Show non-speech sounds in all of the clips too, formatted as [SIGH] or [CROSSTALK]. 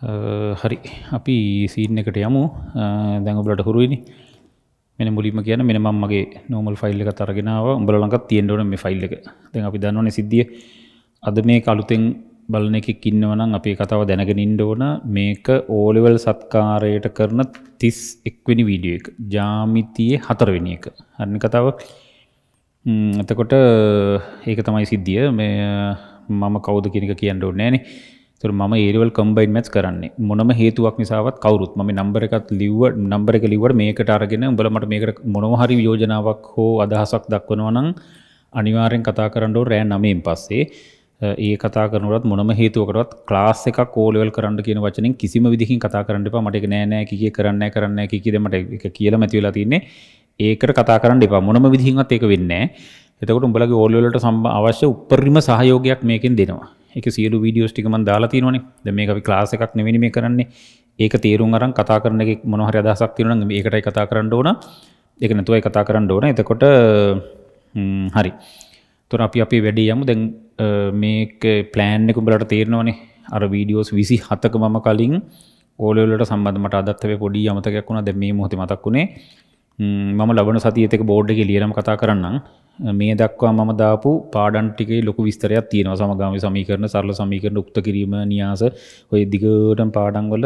හරි අපි සීන් එකට යමු දැඟබලට හුරුවනි මෙන මුලිම කියන මෙන මගේ නෝමල් ෆයිල් එක තරගෙනාව උඹල ලඟත් තියෙන්ඩවන මේ ෆයිල් එක දෙ අපි දන්නවන සිද්ධිය අද මේ කලුතෙන් බලන එකක් ඉන්නවනම් අපේ කතාව දැනගෙන ඉන්ඩෝන මේක ඕලෙවල් සත්කාරයට කරන තිස් එක්වෙනි වීඩිය එක ජාමිතියේ හතරවෙනි එක අන්න කතාව එතකොට ඒක තමයි සිද්ධිය මේ මම කෞද කෙනෙක කියන්න ඕන්නෑනේ තොර ම ඒරවල් කම්බයින් මැස් කරන්නේ මොනම හේතුවක් නිසාවත් කවරුත් ම නම්බර එකත් ලිව්ව නම්බර එක ලිවට මේකට අරගෙන උඹලමට මේකට මොනොහරි යෝජනාවක් හෝ අදහසක් දක්වනවනං අනිවාරෙන් කතා කරන්නඩෝ රෑ නමයෙන් පස්සේ ඒ කතා කරනුවත් මොනම හේතුවකටත් ක්ලාස් එක කෝලවල් කරන්න කියන වචනින් කිසිම විදිහින් කතා කරන්නට මට නෑනෑ කිය කරන්න කරන්න කිකිදමට එක කියලා මැතිවලා තින්නේ ඒකට කතා කරන්න එපා මොනම විදිහින්වත් ඒක වෙන්න එතකට උඹලගේ ඕල්ලට සම්බ අවශ්‍ය උපරිම සහයෝගයක් මේකෙන් දෙනවා එක සියලු වීඩියෝස් ටිකමන් දාලා තියෙනවනේ දැන් මේක අපි ක්ලාස් එකක් නෙවෙයි මේ කරන්නේ ඒක තේරුම් අරන් කතා කරන එකේ මොන හරි අදහසක් තියෙනවා නම් ඒකටයි කතා කරන්න ඕන ඒක නැතුවයි කතා කරන්න ඕන එතකොට හරි එතකොට අපි අපි වැඩි යමු දැන් මේක ප්ලෑන් එක උඹලට තේරෙනවනේ අර වීඩියෝස් 27ක මම කලින් ඕලෙවලට සම්බන්ධ මට අදත් හැබැයි පොඩි අමතකයක් වුණා දැන් මේ මොහොතේ මතක් වුණේ මම ලබන සතියේත් එක බෝඩ් එකේ ලියනම කතා කරන්නම් මේ දක්වා මම දාපු පාඩන් ටිකේ ලොකු විස්තරයක් තියෙනවා සමගාම සමීකරණ සරල සමීකරණ උක්ත කිරීම න්‍යාස ඔය දිගටම පාඩම් වල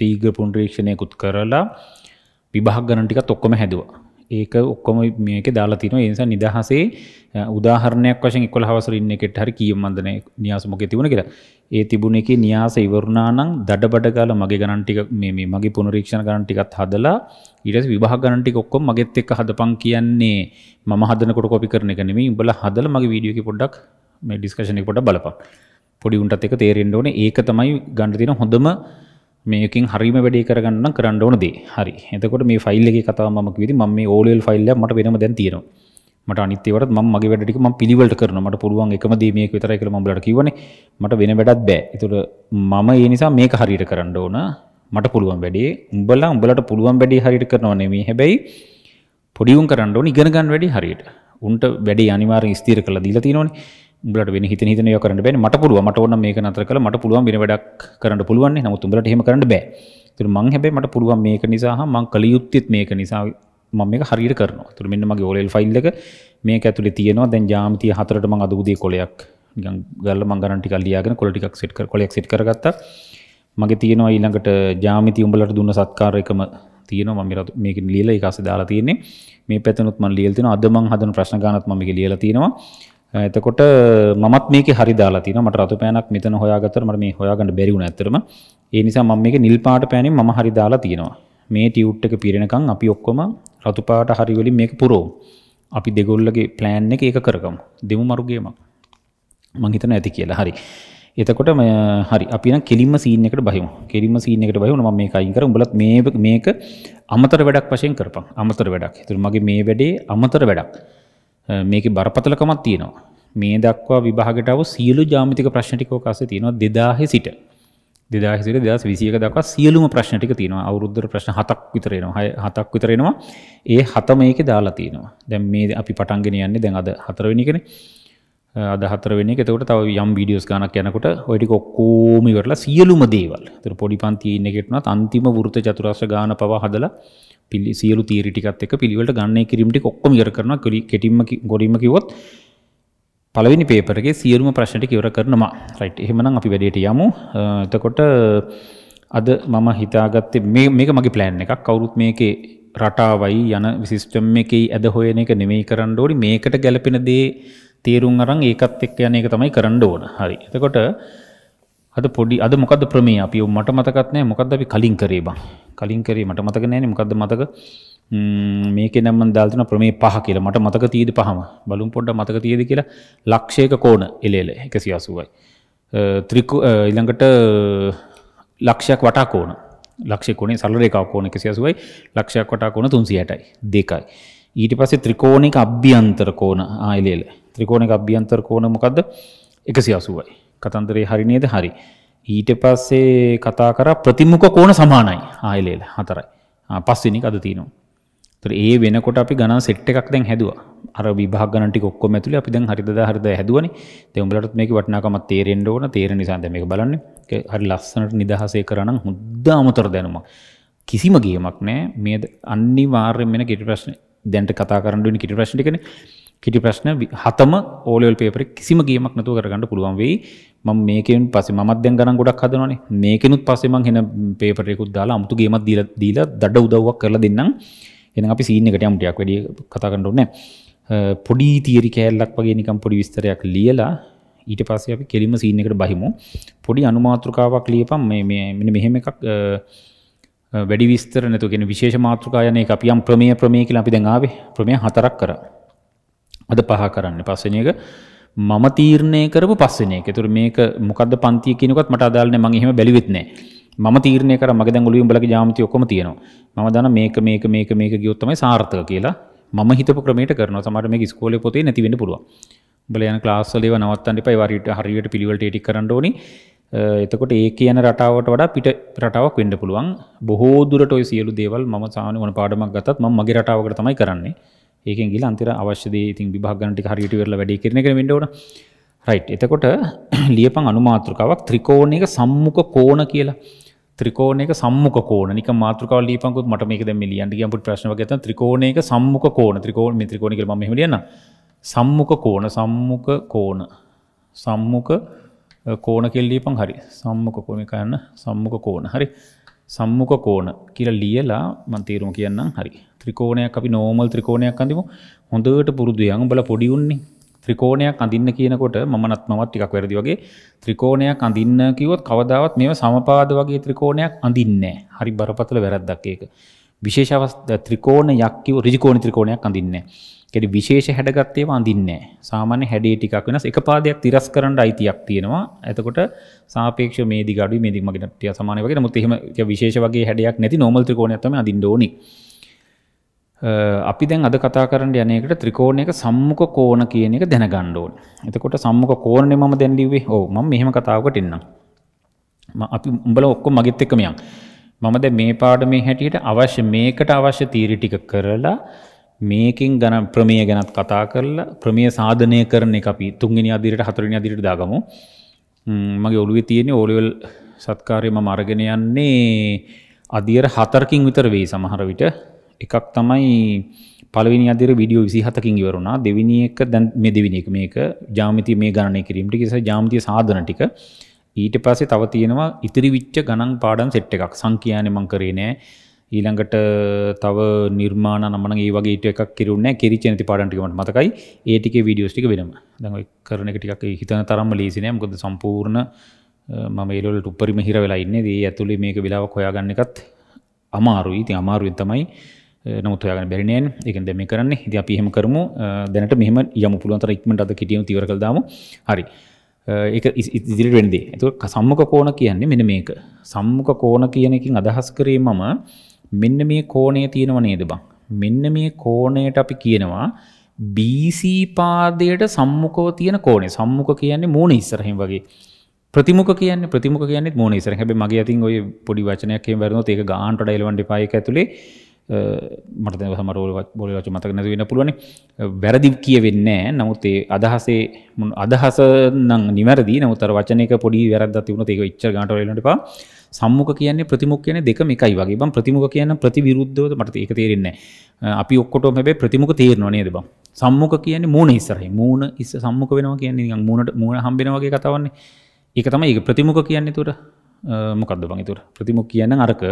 සීඝ්‍ර පුනරීක්ෂණයකුත් කරලා විභාග ගණන් ටිකත් ඔක්කොම හැදුවා ඒක ඔක්කොම මේක දාලා තිනවා ඒ නිසා නිදහසේ උදාහරණයක් වශයෙන් 11 හවසර ඉන්න එකට හරි කීම් මන්දනේ න්‍යාස මොකේ තිබුණ කියලා. ඒ තිබුණ එකේ න්‍යාස ඉවරුණා නම් දඩබඩ ගාලා මගේ ගණන් ටික මේ මේ මගේ පුනරීක්ෂණ ගණන් ටිකත් හදලා ඊට පස්සේ විභාග ගණන් ටික ඔක්කොම මගෙත් එක්ක හදපන් කියන්නේ මම හදනකොට කොපි කරන එක නෙමෙයි උඹලා හදලා මගේ වීඩියෝ එකේ පොඩ්ඩක් මේ ඩිස්කෂන් එක පොඩ්ඩක් බලපන්. පොඩි උන්ටත් එක තේරෙන්න ඕනේ ඒක තමයි ගන්න තියෙන හොඳම මේකින් හරිම වැඩි කරගන්න කරන්න ඕන දේ හරි එතකොට මේ ෆයිල් එකේ කතාව මම කිව්වේ මම මේ ඕලෙල් ෆයිල් එක මට වෙනම දැන් තියෙනවා මට අනිත් ඒවාට මම මගේ වැඩ ටික මම පිළිවෙලට කරනවා මට පුළුවන් එකම දේ මේක විතරයි කියලා මම ඔයාලට කිව්වනේ මට වෙන වැඩක් බෑ ඒතකොට මම ඒ නිසා මේක හරියට කරන්න ඕන මට පුළුවන් වැඩේ උඹලා උඹලට පුළුවන් වැඩේ හරියට කරනව නෙමෙයි හැබැයි පොඩි උන් කරන්න ඕන ඉගෙන ගන්න වැඩේ හරියට උන්ට වැඩේ අනිවාර්යෙන් ස්ථිර කරලා දීලා තියෙනවනේ උඹලට වෙන හිතන හිතන ඒවා කරන්න බෑනේ මට පුළුවන් මට ඕන මේක නතර කළා මට පුළුවන් වෙන වැඩක් කරන්න පුළුවන් නේ නමුත් උඹලට එහෙම කරන්න බෑ ඒතර මං හැබැයි මට පුළුවන් මේක නිසා හා මං කල යුත්තේත් මේක නිසා මම මේක හරියට කරනවා ඒතර මෙන්න මගේ ඕලෙල් ෆයිල් එක මේක ඇතුලේ තියෙනවා දැන් ජ්‍යාමිතිය හතරට මං අද උදේ කොලයක් නිකන් ගල්ලා මං ගණන් ටිකක් ලියාගෙන කොල ටිකක් සෙට් කර කොලයක් සෙට් කරගත්තා මගේ තියෙනවා ඊළඟට ජාමිති උඹලට දුන්න සත්කාර එකම තියෙනවා මම රතු මේක ලියලා ඒක අස්සේ දාලා තියෙන්නේ මේ පැතනොත් මම ලියලා තිනවා අද මම හදන ප්‍රශ්න ගානත් මම මේක ලියලා තිනවා එතකොට මමත් මේක හරි දාලා තිනවා මට රතු පෑනක් මෙතන හොයාගත්තට මට මේ හොයාගන්න බැරි වුණා ඇත්තටම ඒ නිසා මම මේක නිල් පාට පෑනේ මම හරි දාලා තිනවා මේ ටියුට් එක පිරෙනකන් අපි ඔක්කොම රතු පාට හරි වලින් මේක පුරවමු අපි දෙගොල්ලගේ ප්ලෑන් එක ඒක කරගමු දෙමු මරු ගේමක් මං හිතන ඇති කියලා හරි එතකොට හරි අපි නම් කෙලින්ම සීන් එකට බහිමු කෙලින්ම සීන් එකට බහිමු මම මේක අයින් කර උඹලත් මේ මේක අමතර වැඩක් වශයෙන් කරපන් අමතර වැඩක් ඒතර මගේ මේ වැඩේ අමතර වැඩක් මේක බරපතලකමත් තියෙනවා. මේ දක්වා විභාගටව සියලු ජාමිතික ප්‍රශ්නටිකෝ කාසේ තියෙනවා දෙදාහෙ සිට දෙදාහිසිට දස් විසියක දක්වා සියලුම ප්‍රශ්නටික තියෙනවා අවුරුද්දර ප්‍රශ්න හතක් විතරෙනවා හතක් විතරෙනවා ඒ හත මේක දාලා තියෙනවා දැන් මේ අපි පටන්ගෙන යන්නේ දැන් අද හතරවෙනිකෙන අද හතරවෙනි එකතකොට තව යම් වීඩියෝස් ගානක් යනකොට ඔය ටික ඔක්කොම ඉවරලා සියලුම දේවල්. ඒතර පොඩි පන්ති ඉන්න එකේටුණත් අන්තිම වෘත්ත චතුරාස්‍ර ගාන පවා හදලා පිළි සියලු තීරිටිකත් එක පිළිවෙලට ගන්න කිරීමටි ඔක්කොම ඉවර කරන කෙටිම්ම ගොඩීම කිවොත් පළවෙනි පේපරගේ සියලුම ප්‍රශ්නට ඉවර කරනවා රයිට් එහෙමනම් අපි වැඩේට යමු එතකොට අද මම හිතාගත්තේ මේ මේක මගේ ප්ලෑන් එකක් කවුරුත් මේකේ රටාවයි යන විසිස්ටම් එකේ ඇද හොයන එක නෙමෙයි කරන්න ඕනි මේකට ගැළපෙන දේ තේරුම් අරන් ඒකත් එක්ක යන එක තමයි කරන්න ඕන හරි එතකොට අද පොඩි අද මොකද ප්‍රමේ අපි මට මතකත්නෑ මොකද අපි කලින් කරේ බං කලින් කරේ මට මතක නෑන මොකද මතක මේක නම්ම දල්තන ප්‍රමේ පහ කියලා මට මතක තීද පහම බලුම් පොඩ්ඩ මතක තියද කියලා ලක්ෂයක කෝන එලේල එකසි අසුවයි ත්‍රික ඉළඟට ලක්ෂයක් වටා කෝන ලක්ෂකුණේ සල්ලරේකා කෝන එකසිසුවයි ලක්ෂයක් වටා කෝන තුන්සි යටයි දෙකයි ඊට පස්සේ ත්‍රිකෝණික අභ්‍යන්තර කෝන ආයලේල ත්‍රිකෝණික අභ්‍යන්තර කෝන මොකක්ද එකසි අසුවයි කතන්දරේ හරි නේද හරි. ඊට පස්සේ කතා කර ප්‍රතිමුඛ කෝණ සමානයි ආයලේල හතරයි. පස්වෙනි අද තියෙනවා. ඒතර ඒ වෙනකොට අපි ගණන් සෙට් එකක් දැන් හැදුවා. අර විභාග ගණන් ටික ඔක්කොම ඇතුලේ අපි දැන් හරිද හරිද හැදුවනේ. දැන් උඹලටත් මේකේ වටිනාකමක් තේරෙන්න ඕන. තේරෙන නිසා දැන් මේක බලන්නේ. හරි ලස්සනට නිදහසේ කරා නම් හොඳ අමතර දැනුමක්. කිසිම ගේමක් නෑ මේ අනිවාර්යෙන් වෙන කිටි ප්‍රශ්න දැන්ට කතා කරන්න වෙන කිටි ප්‍රශ්න ටිකනේ කිටි ප්‍රශ්න හතම ඕලෙවල් පේපරේ කිසිම ගේමක් නැතුව කරගන්න පුළුවන් වෙයි මම මේකෙන් පස්සේ මමත් දැන් ගණන් ගොඩක් හදනවානේ මේකෙනුත් පස්සේ මං හෙන පේපර් එකකුත් දාලා අමුතු ගේමක් දීලා දීලා දඩ උදව්වක් කරලා දෙන්නම් එහෙනම් අපි සීන් එකට යමු ටිකක් වැඩි කතා කරන්න ඕනේ පොඩි තියරි කෑල්ලක් වගේ නිකන් පොඩි විස්තරයක් ලියලා ඊට පස්සේ අපි කෙලින්ම සීන් එකට බහිමු පොඩි අනුමාත්‍රකාවක් ලියපම් මේ මෙන්න මෙහෙම එකක් වැඩි විස්තර නැතුව කියන විශේෂ මාතෘකා යන එක අපි යම් ප්‍රමේය ප්‍රමේය කියලා අපි දැන් ආවේ ප්‍රමේය හතරක් කරා අද පහ කරන්න පස්වෙනි එක මම තීරණය කරපු පස්සෙන එක. ඒතර මේක මොකද්ද පන්තිය කියනකොත් මට අදාළ නැහැ. මම එහෙම බැලුවෙත් නැහැ. මම තීරණය කරා මගේ දැන් ඔළුවේ උඹලගේ ජ්‍යාමිති ඔක්කොම තියෙනවා. මම දන්නා මේක මේක මේක මේක ගියොත් තමයි සාර්ථක කියලා මම හිතපු ක්‍රමයට කරනවා. සමහර මේක ඉස්කෝලේ පොතේ නැති වෙන්න පුළුවන්. උඹලා යන ක්ලාස් වල ඒවා නවත්තන්න එපා. ඒ වරියට හරියට පිළිවෙලට ඒටික් කරන්න ඕනේ. එතකොට ඒ කියන රටාවට වඩා පිට රටාවක් වෙන්න පුළුවන් බොහෝ දුරට ඔය සියලු දේවල් මම සාමාන්‍ය වන පාඩමක් ගත්තත් මම මගේ රටාවකට තමයි කරන්නේ ඒක ගිල අන්තිර අවශ්‍යදේ ඉතින් විභාගනටි හරිට වෙරල වැඩි කරන එක වෙන්ඩවට රයි් එතකොට [CLEARS THROAT] ලියපන් අනුමාතෘකාවක් ත්‍රිකෝණ එක සම්මුඛ කෝණ කියලා ත්‍රිකෝණ එක සම්මුඛ කෝණ නික මාතෘකාව ලියපන්කුත් මට මේක දැන් මේ ලියන්න ගියම් පුත් ප්‍රශ්න වගේ නැත්නම් ත්‍රිකෝණ එක සම්මුඛ කෝණ ත්‍රිකෝණ මේ ත්‍රිකෝණ කියලා මම එහෙම ලියන්න සම්මුඛ කෝණ සම්මුඛ කෝණ සම්මුඛ කෝණ කියලා ලියපන් හරි සම්මුඛ කෝණ කන්න සම්මුඛ කෝණ හරි සම්මුඛ කෝණ කියලා ලියලා මම තීරුම කියන්නම් හරි. ත්‍රිකෝණයක් අපි normal ත්‍රිකෝණයක් අඳිමු. හොඳට පුරුදු යන් උඹලා පොඩි උන්නේ. ත්‍රිකෝණයක් අඳින්න කියනකොට මම නත්මවත් ටිකක් වැරදි වගේ ත්‍රිකෝණයක් අඳින්න කිව්වොත් කවදාවත් මේව සමපාද වගේ ත්‍රිකෝණයක් අඳින්නේ නැහැ. හරි බරපතල වැරද්දක් ඒක. විශේෂ අවස්ථා ත්‍රිකෝණයක් කිව්ව ඍජු කෝණ ත්‍රිකෝණයක් අඳින්නේ නැහැ. කෙට විශේෂ හැඩගත්තේ වඳින්නේ සාමාන්‍ය හැඩේ ටිකක් වෙනස් එක පාදයක් තිරස් කරන්න අයිතියක් තියෙනවා එතකොට සාපේක්ෂ මේ දිගඩු මේ දිග මගින් ටික සමානයි වගේ නමුත් එහෙම විශේෂ වගේ හැඩයක් නැති normal ත්‍රිකෝණයක් තමයි අඳින්න ඕනේ අපි දැන් අද කතා කරන්න යන එකට ත්‍රිකෝණයක සම්මුඛ කෝණ කියන එක දැනගන්න ඕනේ. එතකොට සම්මුඛ කෝණනේ මම දැන් ලිව්වේ. ඔව් මම මෙහෙම කතාවකට එන්නම්. අපි උඹලා ඔක්කොම මගෙත් එක්කම යන්. මම දැන් මේ පාඩමේ හැටියට අවශ්‍ය මේකට අවශ්‍ය තීරි ටික කරලා මේකින් ගන ප්‍රමේය ගැනත් කතා කරලා ප්‍රමේය සාධනය කරන එක අපි තුන්ගෙන අදිරට හතරෙන අදිරට දාගමු මගේ ඔළුවේ තියෙන ඕලෙවල් සත්කාරයම මරගෙන යන්නේ අදියර හතරකින් විතර වෙයි සමහර විට එකක් තමයි පළවෙනි අදිර වීඩියෝ 27කින් ඉවර වුණා දෙවෙනි එක දැන් මේ දෙවෙනි එක මේක ජ්‍යාමිතිය මේ ගණනය කිරීම ටික ඉතින් ජ්‍යාමිතිය සාධන ටික ඊට පස්සේ තව තියෙනවා ඉතිරි විච්ච ගණන් පාඩම් සෙට් එකක් සංඛ්‍යානේ මං කරේ නෑ ඊළඟට තව නිර්මාණ නමන ඒ වගේ එකක් කිරුන්න කෙරි චනති පාටන්ටිකමට මතකයි ඒටික විඩියෝස්ටික වෙනම දැ කරන ටිකක් හිතන තරම්ම ලේසිනය මොකද සම්පූර්ණ මම ඒලට උපරිම හිර වෙලාඉන්න දී ඇතුළි මේක වෙලාවක් හොයාගන්න එකත් අමාරුයි ඉති අමාරුවෙන් තමයි නොතුයාගන්න බැරිනයන් එක දැම කරන්න හිති අපිහෙම කරමු දැනට මෙහම යම පුළුවන්තර ඉක්මට අද කිටියම තිවර කළදාම හරි ඒ ඉදිරි වෙන්දේ ඇතු සම්මක කෝන කියන්නේ මෙන මේක සම්මක කෝන කියනකින් අදහස් කරේ මම මෙන්න මේ කෝණය තියෙනව නේද බං මෙන්න මේ කෝණයට අපි කියනවා BC පාදයට සම්මුඛව තියෙන කෝණය සම්මුඛ කියන්නේ මූණ ඉස්සරහින් වගේ ප්‍රතිමුඛ කියන්නේ ප්‍රතිමුඛ කියන්නේ මූණ ඉස්සරහින් හැබැයි මගේ අතින් ওই පොඩි වචනයක් එහෙම වරනොත් ඒක ගානට වඩා එලවන්න එපා ඒක ඇතුලේ මට දැන් සමහර බෝලේ වචන මතක නැති වෙන්න පුළුවන් වැරදි කියවෙන්නේ නැහැ නමුත් ඒ අදහසේ අදහස නම් නිවැරදි නමුත් අර වචනයක පොඩි වැරද්දක් තිබුණොත් ඒක ඉච්චර ගානට වඩා එලවන්න එපා සම්මුඛ කියන්නේ ප්‍රතිමුඛ කියන්නේ දෙකම එකයි වගේ. බං ප්‍රතිමුඛ කියන ප්‍රතිවිරුද්ධවද මට ඒක තේරෙන්නේ නැහැ. අපි ඔක්කොටම හැබැයි ප්‍රතිමුඛ තේරෙනවා නේද බං? සම්මුඛ කියන්නේ මූණ ඉස්සරහින්. මූණ ඉස්ස සම්මුඛ වෙනවා කියන්නේ නිකන් මූණට මූණ හම්බෙන වගේ කතාවන්නේ. ඒක තමයි ඒක ප්‍රතිමුඛ කියන්නේ උතර මොකක්ද බං? ඒක උතර ප්‍රතිමුඛ කියන්නේ අරක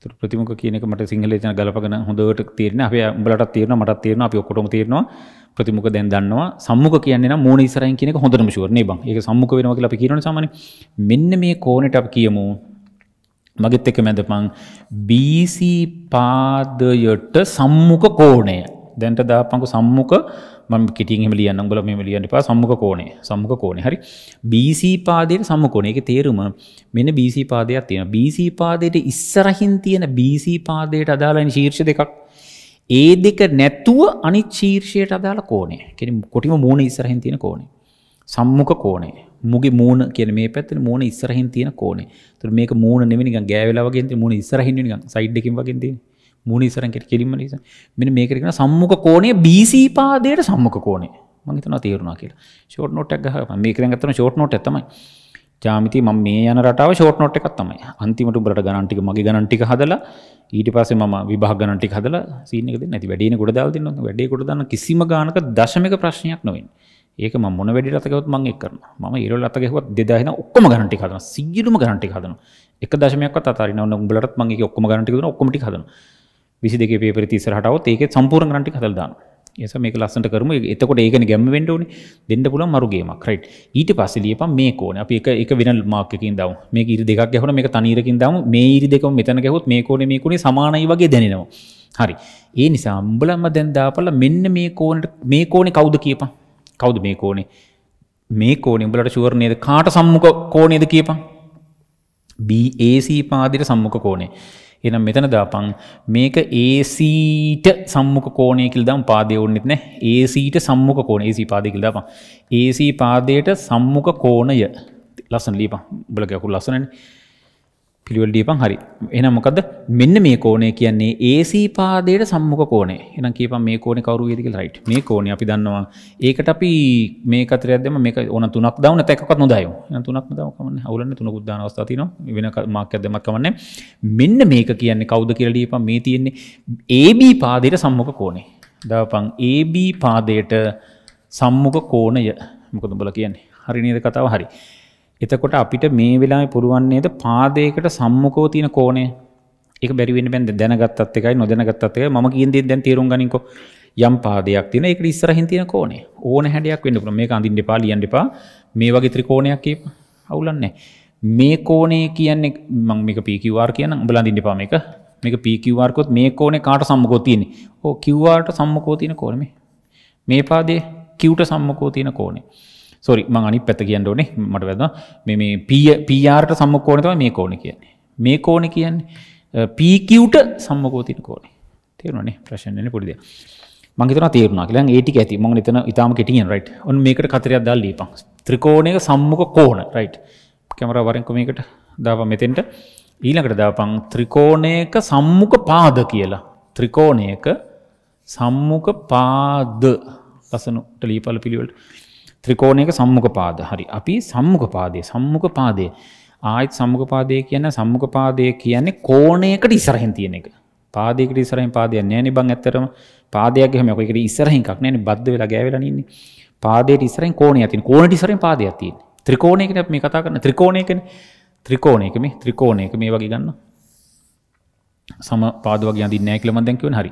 තුර ප්‍රතිමුඛ කියන එක මට සිංහලේ තියෙන ගලපගෙන හොඳට තේරෙන අපි උඹලටත් තේරෙනවා මටත් තේරෙනවා අපි ඔක්කොටම තේරෙනවා ප්‍රතිමුඛ දැන් දන්නවා සම්මුඛ කියන්නේ නම් මූණ ඉස්සරහින් කියන එක හොඳටම ෂුවර් නේ බං ඒක සම්මුඛ වෙනවා කියලා අපි කියනවනේ සාමාන්‍යයෙන් මෙන්න මේ කෝණයට අපි කියමු මගෙත් එක මැදපන් BC පාදයට සම්මුඛ කෝණය දැන්ට දාපන්කෝ සම්මුඛ ම කෙටින්ම ලියන්න ගල මෙම ලියන්න පා සම්මක කෝනේ සම්මක කෝනේ හරි BC පාදයට සම්මකෝනේ එක තේරුම මෙන BC පාදයක් තියෙන BC පාදයට ඉස්සරහින් තියෙන BC පාදයට අදාලයින් ශීර්ෂ දෙකක් ඒ දෙක නැත්තුව අනි චීර්ෂයට අදාල කෝනේ කෙන කොටිම මූුණ ඉස්සරහින් තියෙන කෝනේ සම්මුක කෝනේ මුගේ මූුණ කියන මේ පැත්තන මූුණ ඉස්සරහින් තියෙන කෝනේ තුර මේක මූුණ නෙමනික ගෑවෙලාවගේ මුණ ඉස්සරහිනික සයිඩ්ඩකින් වගින්දී මුණ ඉසරන්කට කෙලින්ම නිස මෙ මේකරෙන සම්මුක කෝනේ බිසි පාදයට සම්මුක කෝනේ මගේතන තේරුණා කියලා ෂෝට් නොට්ක් ගහ මේකරෙන් ගත්තන ෂෝට් නොට් ඇතමයි ජාමිති ම මේ යන රටාව ෂෝට් නොට් එකක් තමයි අන්තිමට බට ගනන්ටික මගේ ගනන්ටික හදලා ඊට පස්සේ මම විභාග ගනන්ටි හදලා සීනකද නැති වැඩින ගොඩ දාල් දෙන්න වැඩේ ගොඩ දන්න කිසිම ගානක දශමක ප්‍රශ්නයක් නොවෙන් ඒක ම මොන වැඩි රතකවත් මං එක් කරන ම ඉරල් අතකෙවත් දෙදාහෙන ඔක්කම ගනටි හදන සිගිලුම ගනටි හදන එක දශමයක් අතාරන උඹලටත් මගේ ඔක්කම ගනටි ඔක්කමටි හදනවා විසි දෙක පේ ප්‍රතිසරහටවත් ඒක සම්පූර්ණ කරන්ටි හදල්දාන එස මේක ලස්සට කරම එතකොට ඒකන ගැම වෙන්ඩෝන දෙන්න පුල මරුගේමක් රයිට් ඊට පස්සලියපම් මේ කෝන අප එක එක වෙන මාර්කකින් දව මේ ඉරි දෙක් ගැහන මේ තනීරකින් දම මේ ඉරි දෙකම මෙතන ගැහොත් මේ කෝන මේ කුණේ සමානයි වගේ දැනෙනවා හරි ඒ නිසා අම්බලම දැන් දාපල මෙන්න මේ කෝනට මේ කෝනේ කවුද කියපන් කවුද මේ කෝනේ මේ කෝනේ උඹලට ෂුවර් නේද කාට සම්මුඛ කෝණේද කියපන් BAC පාදිර සම්මුඛ කෝණේ එනම් මෙතන දාපං මේක ඒසීට සම්මුක කෝණයකිල් දම් පාදය ඔන්නෙත් නෑ ඒසීට සම්මුක කෝණ ඒසි පාදයකිල් දාපා ඒසී පාදයට සම්මුක කෝණය ලස්සන ලීප බලකයකු ලස්සනන්නේ පිළිවෙල දීපන් හරි. එහෙනම් මොකද්ද? මෙන්න මේ කෝණය කියන්නේ AC පාදයට සම්මුඛ කෝණය. එහෙනම් කියපන් මේ කෝණේ කවුරු වේද කියලා right. මේ කෝණේ අපි දන්නවා. ඒකට අපි මේ කතරයක් දැම්ම මේක ඕන තුනක් දාමු නැත්නම් එකක්වත් නොදායමු. එහෙනම් තුනක්ම දාමු කමන්නේ. අවුලන්නේ තුනකුත් දාන අවස්ථා තියෙනවා. වෙන මාක්කයක් දැම්මක් කමන්නේ. මෙන්න මේක කියන්නේ කවුද කියලා දීපන් මේ තියෙන්නේ AB පාදයට සම්මුඛ කෝණය. දාපන් AB පාදයට සම්මුඛ කෝණය. මොකද උඹලා කියන්නේ? හරි නේද කතාව? හරි. එතකොට අපිට මේ වෙලාවේ පුළුවන් නේද පාදයකට සම්මුඛව තියෙන කෝණය ඒක බැරි වෙන්න බෑ දැනගත්තත් එකයි නොදැනගත්තත් එකයි මම කියන දේ දැන් තේරුම් ගනින්කෝ යම් පාදයක් තියෙන ඒකට ඉස්සරහින් තියෙන කෝණය ඕන හැඩයක් වෙන්න පුළුවන් මේක අඳින්න එපා ලියන්න එපා මේ වගේ ත්‍රිකෝණයක් කියප අවුලන්නේ මේ කෝණය කියන්නේ මම මේක PQR කියන උඹලා අඳින්න එපා මේක මේක PQR කොත් මේ කෝණේ කාට සම්මුඛව තියෙන්නේ ඕ QR ට සම්මුඛව තියෙන කෝණය මේ මේ පාදයේ Q ට සම්මුඛව තියෙන කෝණය සොරි මං අනි පැත කියන්න ඕනේ මට වැද මේ පියාට සම්මකෝනතව මේ කෝන කියන්නේ මේ කෝන කියන්නේ පීකව්ට සම්මකෝතින කෝනේ තේරුණනේ ප්‍රශණන පුරිද මගේතන තේරුණ කියලා ඒටි ඇති මං තන ඉතාම කෙටියෙන් රයිට් ඔන් මේකට කතරයක් දල් ලීපං ත්‍රිකෝණයක සම්මක කෝන රයිට් කැමරවරෙන්කුමකට දාව මෙතෙන්ට ඊළකට දාපං ත්‍රිකෝණයක සම්මුක පාද කියලා ත්‍රිකෝණයක සම්මුක පාද ලසනුට ලීපල පිළිවලට ත්‍රිකෝණයක සම්මුඛ පාද. හරි. අපි සම්මුඛ පාදයේ සම්මුඛ පාදයේ ආයත් සම්මුඛ පාදයේ කියන්නේ සම්මුඛ පාදයේ කියන්නේ කෝණයකට ඉස්සරහින් තියෙන එක. පාදයකට ඉස්සරහින් පාදයක් නැහැ නේ බං ඇත්තටම. පාදයක් එහෙම ඔක ඒකට ඉස්සරහින් එකක් නැහැ නේ බද්ධ වෙලා ගෑවෙලා නින්නේ. පාදයට ඉස්සරහින් කෝණයක් තියෙන. කෝණයට ඉස්සරහින් පාදයක් තියෙන. ත්‍රිකෝණයකනේ අපි මේ කතා කරන්නේ. ත්‍රිකෝණයකනේ. ත්‍රිකෝණයක මේ ත්‍රිකෝණයක මේ වගේ ගන්න. සම පාද වගේ අඳින්නේ නැහැ කියලා මම දැන් කියවන. හරි.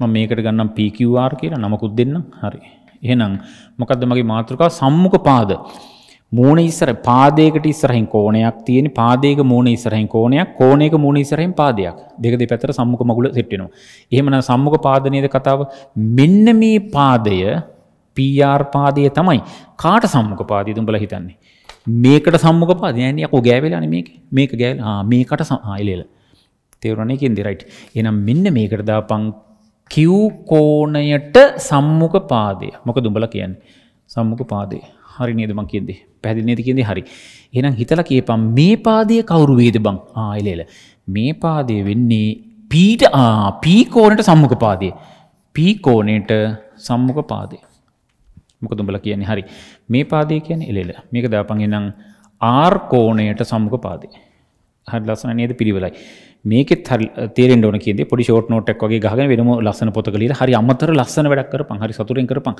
මම මේකට ගන්නම් PQR කියලා නමකුත් දෙන්නම්. හරි. එහෙනම් මොකද්ද මගේ මාතෘකාව සම්මුඛ පාද. මූණ ඉස්සර පාදයකට ඉස්සරහින් කෝණයක් තියෙන පාදයක මූණ ඉස්සරහින් කෝණයක් කෝණයක මූණ ඉස්සරහින් පාදයක් දෙක දෙපැත්තට සම්මුඛ මගුල සෙට් වෙනවා. එහෙමනම් සම්මුඛ පාද නේද කතාව? මෙන්න මේ පාදය PR පාදය තමයි. කාට සම්මුඛ පාදයද උඹලා හිතන්නේ? මේකට සම්මුඛ පාදය නෑනේ යකෝ ගෑවෙලානේ මේක. මේක ගෑවෙලා. ආ මේකට ආ එලෙල. තේරුණා නේද කියන්නේ රයිට්. එහෙනම් මෙන්න මේකට දාපන් කිව්කෝණයට සම්මුඛ පාදය මොක දුඹල කියන්නේ සම්මුඛ පාදය හරි නේදම කියද පැදි නේද කියද හරි එනම් හිතල කියපම් මේ පාදය කවුරුවේද බං ආයිලේල මේ පාදය වෙන්නේ පීට පීකෝනට සම්මුඛ පාදය පීකෝනයට සම්මුඛ පාදය මොක දුඹල කියන්නේ හරි මේ පාදය කියන එලෙල මේක දාපන් එනම් ආර්කෝණයට සම්මුඛ පාදය හරි ලස්සන නේද පිළිවෙලයි මේකෙත් තේරෙන්න ඕන කියන්නේ පොඩි ෂෝට් නෝට් එකක් වගේ ගහගෙන වෙනම ලස්සන පොතක ලියලා හරි අමතර ලස්සන වැඩක් කරපන් හරි සතුටින් කරපන්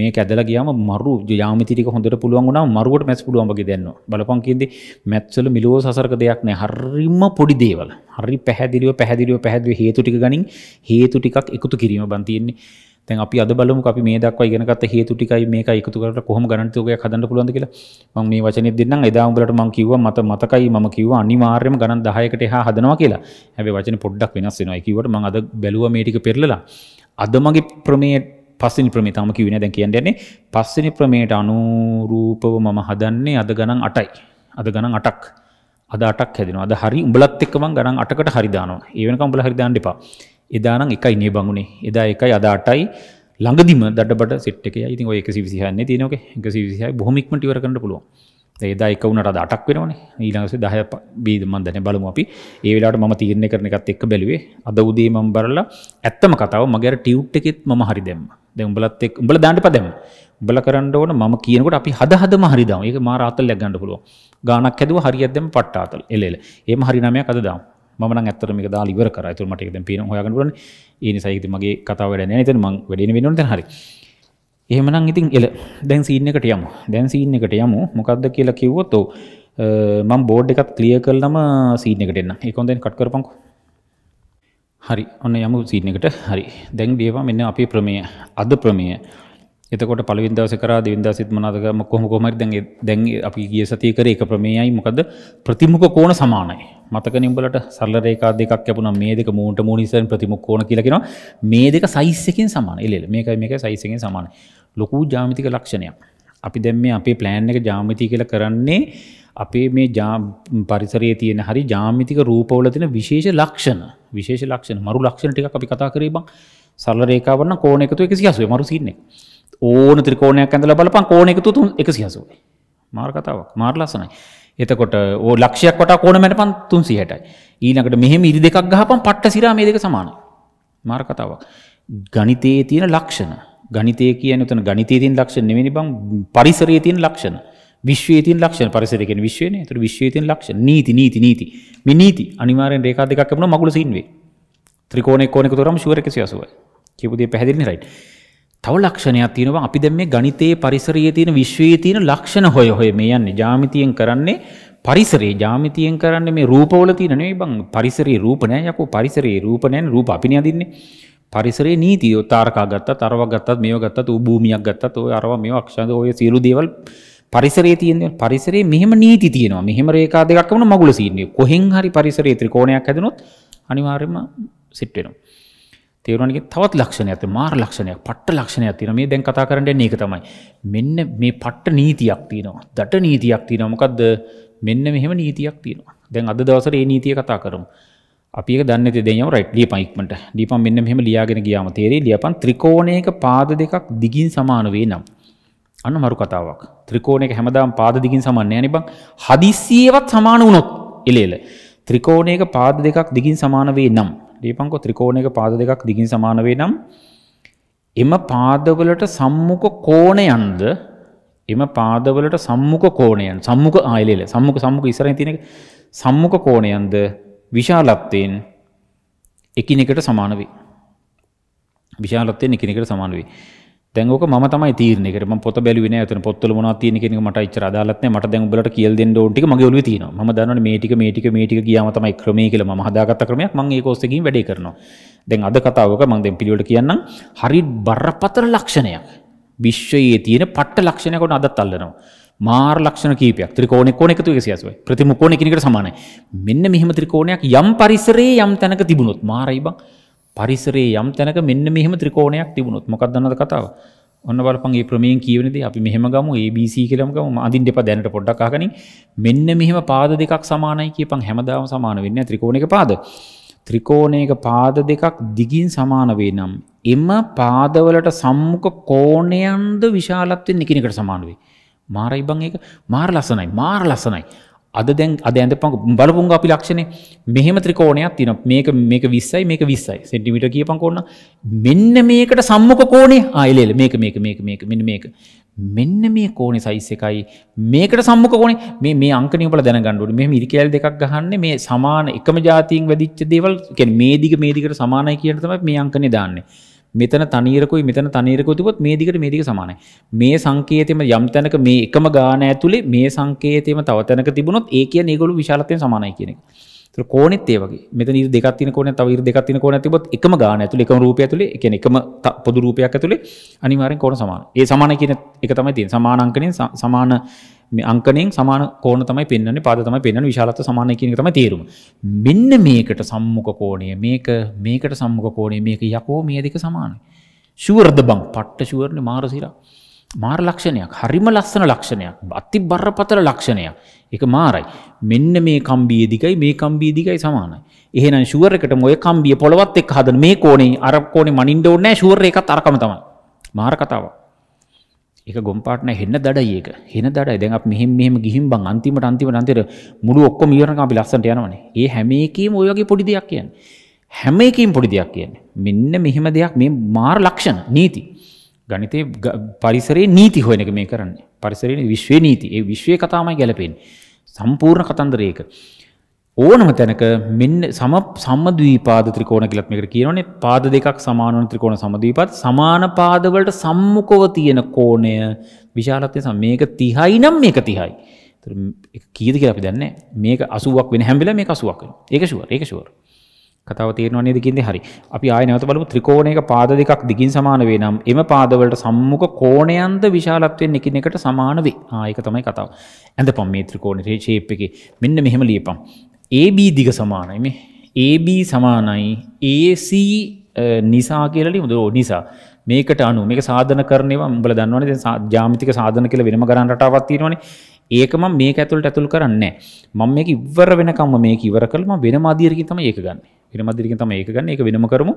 මේක ඇදලා ගියාම මරු යාමිති ටික හොඳට පුළුවන් වුණා මරුවට මැස් පුළුවන් වගේ දැනනවා බලපන් කියන්නේ මැත්ස් වල මිලෝ සසරක දෙයක් නෑ හරිම පොඩි දේවල් හරි පැහැදිලිව පැහැදිලිව පැහැදිලිව හේතු ටික ගනින් හේතු ටිකක් එකතු කිරීම බන් තියෙන්නේ තැන් අපි අද බලමු අපි මේ දක්වා ඉගෙනගත්ත හේතු ටිකයි මේක එකතු කරලා කොහොම ගණන්තියෝගයක් හදන්න පුළුවන්ද කියලා මම මේ වචනේ දෙන්නම් එදා උඹලට මම කිව්වා මත මතකයි මම කිව්වා අනිවාර්යයෙන්ම ගණන් 10කට එහා හදනවා කියලා හැබැයි වචනේ පොඩ්ඩක් වෙනස් වෙනවා ඒ කිව්වට මම අද බැලුවා මේ ටික පෙරලලා අද මගේ ප්‍රමේය පස්වෙනි ප්‍රමේය තාම කිව්වේ නෑ දැන් කියන්න යන්නේ පස්වෙනි ප්‍රමේයට අනුරූපව මම හදන්නේ අද ගණන් 8යි අද ගණන් 8ක් අද 8ක් හැදෙනවා අද හරි උඹලත් එක්ක මම ගණන් 8කට හරි දානවා ඒ වෙනකම් උඹලා හරි දාන්න එපා එදානම් එකයි නේ බංගුණේ එදා එකයි අද අටයි ළඟදිම දඩබට සිට් එක ඉතින් ඔය 126න්නේ තියෙනක 126යි බොහොම ඉක්මනට ඉවර කරන්න පුළුවන්. එදා එක වුණට අද 8ක් වෙනවනේ. ඊළඟ සති 10 බීද මන් දැන් බලමු අපි. ඒ වෙලාවට මම තීරණය කරන එකත් එක්ක බැලුවේ. අද උදේ මම බරලා ඇත්තම කතාව මගේ අර ටියුට් එකෙත් මම හරි දැම්මා. දැන් උඹලත් එක්ක උඹලා දාන්න පදෙමු. උඹලා කරන්න ඕන මම කියනකොට අපි හද හදම හරි දාමු. ඒක මාර ආතල් ලැග ගන්න පුළුවන්. ගානක් හැදුවා හරියක් දැම්ම පට්ට ආතල්. එල එල. එහෙම හරි නමයක් අද දාමු. මන ඇතර මේ දා ඉවර කර තුර මට එකද පින හොයගන්නපුරන ඒ සයිති මගේ කතාව වැඩ නත මං වැඩෙන වෙනට හරි එහෙමනම් ඉතින් එල දැන් සීන්න එකට යමු දැන් සීන්න එකට යමු මොකක්ද කියලා කිව්වොත්තෝ මං බෝඩ් එකත් කලිය කරලම සීන එකටෙන්න්න ඒකොන්දෙන් කට් කරපංකු හරි ඔන්න යමු සීනකට හරි දැන් දේවා මෙන්න අපි ප්‍රමය අද ප්‍රමය එතකොට පලවිදස කර දවිදසිත් මනාදකම කොහම කොමරි දැන් දැන් අපි ගිය සතිය කර එක ප්‍රමේයයි මොකද ප්‍රතිමුක කෝණ සමානයි මතක නිම්බලට සල්ල රේකා දෙකක් යපුන මේ දෙක මූට මූනිසන් ප්‍රතිමුක් කෝන කියලකෙන මේ දෙක සයිස්සකින් සමාන එලෙල මේක මේක සයිසකෙන් සමාන ලොකු ජාමිතික ලක්ෂණයක් අපි දැම් මේ අපේ ප්ලෑන් එක ජාමිති කියල කරන්නේ අපේ මේ පරිසරයේ තියෙන හරි ජාමිතික රූපවල තින විශේෂ ලක්ෂණ විශේෂ ලක්ෂණ මරු ලක්ෂණ ටික අපි කතා කරේ බං සල්ල රේකාවන්න කෝන එකතු එක සිහසුවේ මරු සින්නේ ඕන ත්‍රිකෝණයක් ඇඳලා බලපන් කෝණ එකතු තුන් එක සිහසුවේ මාර කතාවක් මාර ලස්සනයි එතකොට ඕ ලක්ෂයක් කොට කෝන මැටපන් තුන් සිහටයි ඊනකට මෙහෙම ඉරි දෙකක් ගහපන් පට්ට සිරා මේ දෙක සමාන මාර කතාවක් ගනිතයේ තියෙන ලක්ෂණ ගනිතය කියන උතන ගනිතය තියෙන ලක්ෂණ නෙවෙයි බං පරිසරයේ තියෙන ලක්ෂණ විශ්වයේ තියෙන ලක්ෂණ පරිසරය කියන්නේ විශ්වයනේ ඒතර විශ්වයේ තියෙන ලක්ෂණ නීති නීති නීති මේ නීති අනිවාර්යෙන් රේඛා දෙකක් කැපුණා මගුල සීන් වේ ත්‍රිකෝණේ කෝණේක තොරම ෂුවර් 180යි කියපු දේ පැහැදිලිනේ රයිට් තව ලක්ෂණයක් තියෙනවා අපි දැන් මේ ගණිතයේ පරිසරයේ තියෙන විශ්වයේ තියෙන ලක්ෂණ හොය හොය මේ යන්නේ ජ්‍යාමිතියෙන් කරන්නේ පරිසරයේ ජ්‍යාමිතියෙන් කරන්නේ මේ රූපවල තියෙන නෙවෙයි බං පරිසරයේ රූප නෑ යකෝ පරිසරයේ රූප නෑනේ රූප අපිනේ අදින්නේ පරිසරයේ නීතිය තාරකා ගත්තත් අරවා ගත්තත් මේව ගත්තත් ඌ භූමියක් ගත්තත් ඔය අරවා මේව අක්ෂාංශ ඔය සියලු දේවල් පරිසරයේ තියෙන පරිසරයේ මෙහෙම නීති තියෙනවා මෙහෙම රේඛා දෙකක් වුණ මගුල සීන්නේ කොහෙන් හරි පරිසරයේ ත්‍රිකෝණයක් හැදෙනොත් අනිවාර්යයෙන්ම සෙට් වෙනවා තේරුණනි තවත් ලක්ෂණයක් මාර් ලක්ෂණයක් පට්ට ලක්ෂණයක් තියෙන මේ දැන් කතා කරන්න එන්නේ ඒක තමයි මෙන්න මේ පට්ට නීතියක් තියෙනවා දට නීතියක් තියෙනවා මොකද්ද මෙන්න මෙහෙම නීතියක් තියෙනවා දැන් අද දවසට ඒ නීතිය කතා කරමු අපි ඒක දන්නේ නැති දෙයියම රයිට් ලියපන් ඉක්මනට ලියපන් මෙන්න මෙහෙම ලියාගෙන ගියාම තේරෙයි ලියපන් ත්‍රිකෝණයක පාද දෙකක් දිගින් සමාන වේ නම් අන්න මරු කතාවක් ත්‍රිකෝණයක හැමදාම පාද දිගින් සමාන නැහැ නේ බං හදිස්සියෙවත් සමාන වුණොත් එලෙල ත්‍රිකෝණයක පාද දෙකක් දිගින් සමාන වේ නම් දීපංකො ත්‍රිකෝණයක පාද දෙකක් දිගින් සමාන වේ නම් එම පාදවලට සම්මුඛ කෝණයන්ද එම පාදවලට සම්මුඛ කෝණයන් සම්මුඛ ආයෙලෙල සම්මුඛ සම්මුඛ ඉස්සරහින් තියෙන සම්මුඛ කෝණයන්ද විශාලත්වයෙන් එකිනෙකට සමාන වේ. විශාලත්වයෙන් එකිනෙකට සමාන වේ. දැන් ඕක මම තමයි තීරණය කරේ මම පොත බැලුවේ නෑ එතන පොත්වල මොනවද තියෙන කියන එක මට ඉච්චර අදාළත් නෑ මට දැන් ඔයගලට කියලා දෙන්න ඕන ටික මගේ ඔළුවේ තියෙනවා මම දන්නවනේ මේ ටික මේ ටික මේ ටික ගියාම තමයි ක්‍රමයේ කියලා මම හදාගත්ත ක්‍රමයක් මම ඒක ඔස්සේ ගිහින් වැඩේ කරනවා දැන් අද කතාවක මම දැන් පිළිවෙලට කියන්නම් හරි බරපතල ලක්ෂණයක් විශ්වයේ තියෙන පට්ට ලක්ෂණයකට අදත් අල්ලනවා. මාර් ලක්ෂණ කීපයක් ත්‍රිකෝණේ කෝණ එකතු 180යි. ප්‍රතිමුඛ කෝණ එකිනෙකට සමානයි. මෙන්න මෙහිම ත්‍රිකෝණයක් යම් පරිසරයේ යම් තැනක තිබුණොත් මාරයි බං. පරිසරේ යම් තැනක මෙන්න මෙහම ත්‍රිකෝණයක් තිබුණොත් මොකක්දන්නද කතාව ඔන්න බලපන්ගේ ප්‍රමේයෙන් කියවනද අපි මෙහම ගම ABC කලම්ගම අදින් දෙප දැනට පොඩ්ඩක්කාගනින් මෙන්න මෙහම පාද දෙකක් සමානයි කියපන් හැමදාම සමාන වෙන්න ත්‍රිකෝණක පාද ත්‍රිකෝණයක පාද දෙකක් දිගින් සමාන වේ නම් එම පාදවලට සම්මුඛ කෝණයන්ද විශාලත්වයෙන් එකනිකට සමාන වේ මාරයි බං ඒක මාර ලස්සනයි මාර ලස්සනයි අද දැන් අද ඇඳපං බලපුන් අපි ලක්ෂණය මෙහෙම ත්‍රිකෝණයක් තින මේක මේක විස්සයි මේක විස්සයි සෙන්ටිමිට කියපන් කොන්න මෙන්න මේකට සම්මක කෝනේ ආයිලෙල මේක මේක මේක මේක මෙන්න මේක මෙන්න මේ කෝනෙ සයිස් එකයි මේකට සම්මක කෝනේ මේ මේ අංකනය බල දැනගණ්ඩුවට මෙම ඉරිකෑල් දෙකක් ගහන්න මේ සමාන එකම ජාතිීන් වැදිච්ච දේවල් කැන මේ දිග මේ දිකට සමානයි කියනතම මේ අංකනය දාන්නේ මෙතන තනීරකුයි මෙතන තනීරකුයි තිබොත් මේ දිගට මේ දිග සමානයි. මේ සංකේතෙම යම් තැනක මේ එකම ගාන ඇතුලේ මේ සංකේතෙම තව තැනක තිබුණොත් ඒ කියන්නේ ඒගොල්ලෝ විශාලත්වයෙන් සමානයි කියන එක. තර කෝනෙත් ඒ වගේ මෙතන ඉර දෙකක් තියෙන කෝණයක් තව ඉර දෙකක් තියෙන කෝණයක් තිබොත් එකම ගාන ඇතුලේ එකම රූපය ඇතුලේ ඒ කියන්නේ එකම පොදු රූපයක් ඇතුලේ අනිවාර්යෙන් කෝණ සමාන. ඒ සමාන කියන එක තමයි තියෙන්නේ. සමාන අංකණයෙන් සමාන මේ අංකණයෙන් සමාන කෝණ තමයි පෙන්වන්නේ. පාද තමයි පෙන්වන්නේ. විශාලත්ව සමානයි කියන එක තමයි තේරුම. මෙන්න මේකට සම්මුඛ කෝණය මේක මේකට සම්මුඛ කෝණය මේක යකෝ මේ දෙක සමානයි. ෂුවර්ද බං පට්ට ෂුවර්නේ මාර සිරා. මාර ලක්ෂණයක් හරිම ලස්සන ලක්ෂණයක් අති බරපතල ලක්ෂණයක් එක මාරයි මෙන්න මේ කම්බිය දිගයි මේ කම්බිය දිගයි සමානයි එහෙනම් ෂුවර් එකට ඔය කම්බිය පොළවත් එක්ක හදන මේ කෝණේ අර කෝණේ මනින්න ඕනේ නැහැ ෂුවර් එකත් අරකම තමයි මාර කතාවක් ඒක ගොම්පාට නැහැ හෙන්න දඩයි ඒක හෙන දඩයි දැන් අපි මෙහෙම මෙහෙම ගිහින් බං අන්තිමට අන්තිමට අන්තිමට මුළු ඔක්කොම ඉවරනකම් අපි ලස්සනට යනවනේ ඒ හැම එකෙම ওই වගේ පොඩි දෙයක් කියන්නේ හැම එකකින් පොඩි දෙයක් කියන්නේ මෙන්න මෙහෙම දෙයක් මේ මාර ලක්ෂණ නීති ගනිතේ පරිසරේ නීති හොයන එක මේ කරන්නේ. පරිසරයේ විශ්වයේ නීති. ඒ විශ්වයේ කතාවමයි ගැලපෙන්නේ. සම්පූර්ණ කතන්දරයක. ඕනම තැනක මෙන්න සම සම්මද්වීපාද ත්‍රිකෝණ කියලා මේකට කියනවනේ පාද දෙකක් සමාන වන ත්‍රිකෝණ සමද්වීපාද සමාන පාද වලට සම්මුඛව තියෙන කෝණය විශාලත්වය සම මේක 30යි නම් මේක 30යි. ඒක කීයද කියලා අපි දන්නේ නැහැ. මේක 80ක් වෙන හැම වෙලාවෙම මේක 80ක් වෙනවා. ඒක ෂුවර්. ඒක ෂුවර්. කතාව තේරෙනවා නේද කියන්නේ හරි. අපි ආයෙ නැවත බලමු ත්‍රිකෝණයක පාද දෙකක් දිගින් සමාන වේ නම් එම පාදවලට සම්මුඛ කෝණයන්ද විශාලත්වයෙන් එකින් එකට සමාන වේ. ආ ඒක තමයි කතාව. ඇඳපම් මේ ත්‍රිකෝණයේ shape එකේ මෙන්න මෙහෙම ලියපම්. AB දිග සමානයි මේ. AB සමානයි AC නිසා කියලා ලියමු. ඔව් නිසා. මේකට අනුව මේක සාධනකරණේවා උඹලා දන්නවනේ දැන් ජ්‍යාමිතික සාධන කියලා වෙනම ගණන් රටාවක් තියෙනවනේ. ඒක මම මේක ඇතුළට ඇතුල් කරන්නේ නැහැ. මම මේක ඉවර වෙනකම්ම මේක ඉවර කළා මම වෙනම අධියරකින් තමයි ඒක ගන්නේ. ඉරමදිරිකින් තම ඒක ගන්න එක වෙනම කරමු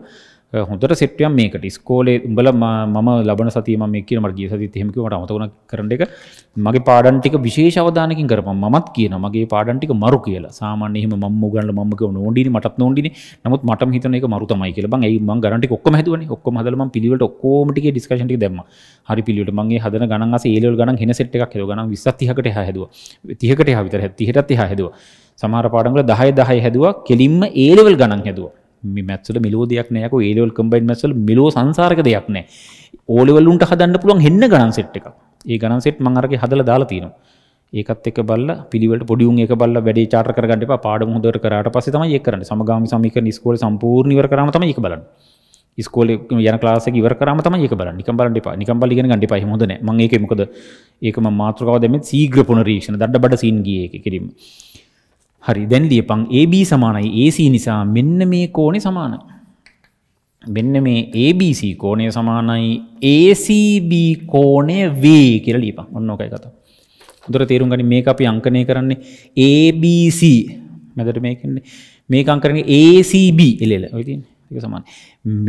හොඳට සෙට්ියම් මේකට ස්කෝලේ උඹල මම ලබන සතියම මේ කියන මට ගිය සතියත් එහෙම කිව්වට අමතක කරන එක මගේ පාඩම් ටික විශේෂ අවධානයකින් කරපම් මමත් කියන මගේ පාඩම් ටික මරු කියලා සාමාන්‍ය එහෙම මම උගන්ලා මම කියව නෝන්ඩිනි මටත් නෝන්ඩිනි නමුත් මටම හිතන එක මරු තමයි කියලා බං ඇයි මං ගණන් ටික ඔක්කොම හැදුවනේ ඔක්කොම හදලා මං පිළිවෙලට ඔක්කොම ටිකේ ඩිස්කෂන් ටික දැම්මා හරි පිළිවෙලට මං ඒ හදන ගණන් අස ඒ ලෙවල් ගණන් හෙන සෙට් එකක් හදුවා ගණන් 20ක් 30කට එහා හැදුවා 30කට එහා විතර 30ටත් එහා හැදුවා සමහර පාඩම් වල 10 10 හැදුවා කෙලින්ම A level ගණන් හැදුවා. මේ මැත්ස් වල මිලෝ දෙයක් නෑ යකෝ A level combined maths වල මිලෝ සංසාරක දෙයක් නෑ. O level උන්ට හදන්න පුළුවන් හෙන්න ගණන් set එකක්. ඒ ගණන් set මම අරගේ හදලා දාලා තියෙනවා. ඒකත් එක බල්ල පිළිවෙලට පොඩි උන් එක බල්ල වැඩේ චාර්ට් කරගන්න එපා. පාඩම හොඳට කරාට පස්සේ තමයි ඒක කරන්නේ. සමගාමී සමීකරණ ඉස්කෝලේ සම්පූර්ණ ඉවර කරාම තමයි ඒක බලන්නේ. ස්කෝල යන ලාස ඉවර කරම තම එක බල නිකම් බලන්න එපා නිකම් බල ඉගෙන ගන්න එපා එහෙම හොඳ නැහැ මම ඒක මොකද ඒක මම මාතෘකාව දැම්මේ සීඝ්‍ර පුනරීක්ෂණ දඩ බඩ සීන් ගියේ ඒක කිරීම හරි දැන් ලියපං AB සමානයි AC නිසා මෙන්න මේ කෝණය සමානයි. මෙන්න මේ ABC කෝණය සමානයි ACB කෝණය V කියලා ලියපන්. ඔන්න ඔකයි කතාව. හොඳට තේරුම් ගනි මේක අපි අංකනය කරන්නේ ABC මැදට මේක ඉන්නේ. මේක අංකරන්නේ ACB එලෙල. ඔය තියෙන්නේ. ඒක සමානයි.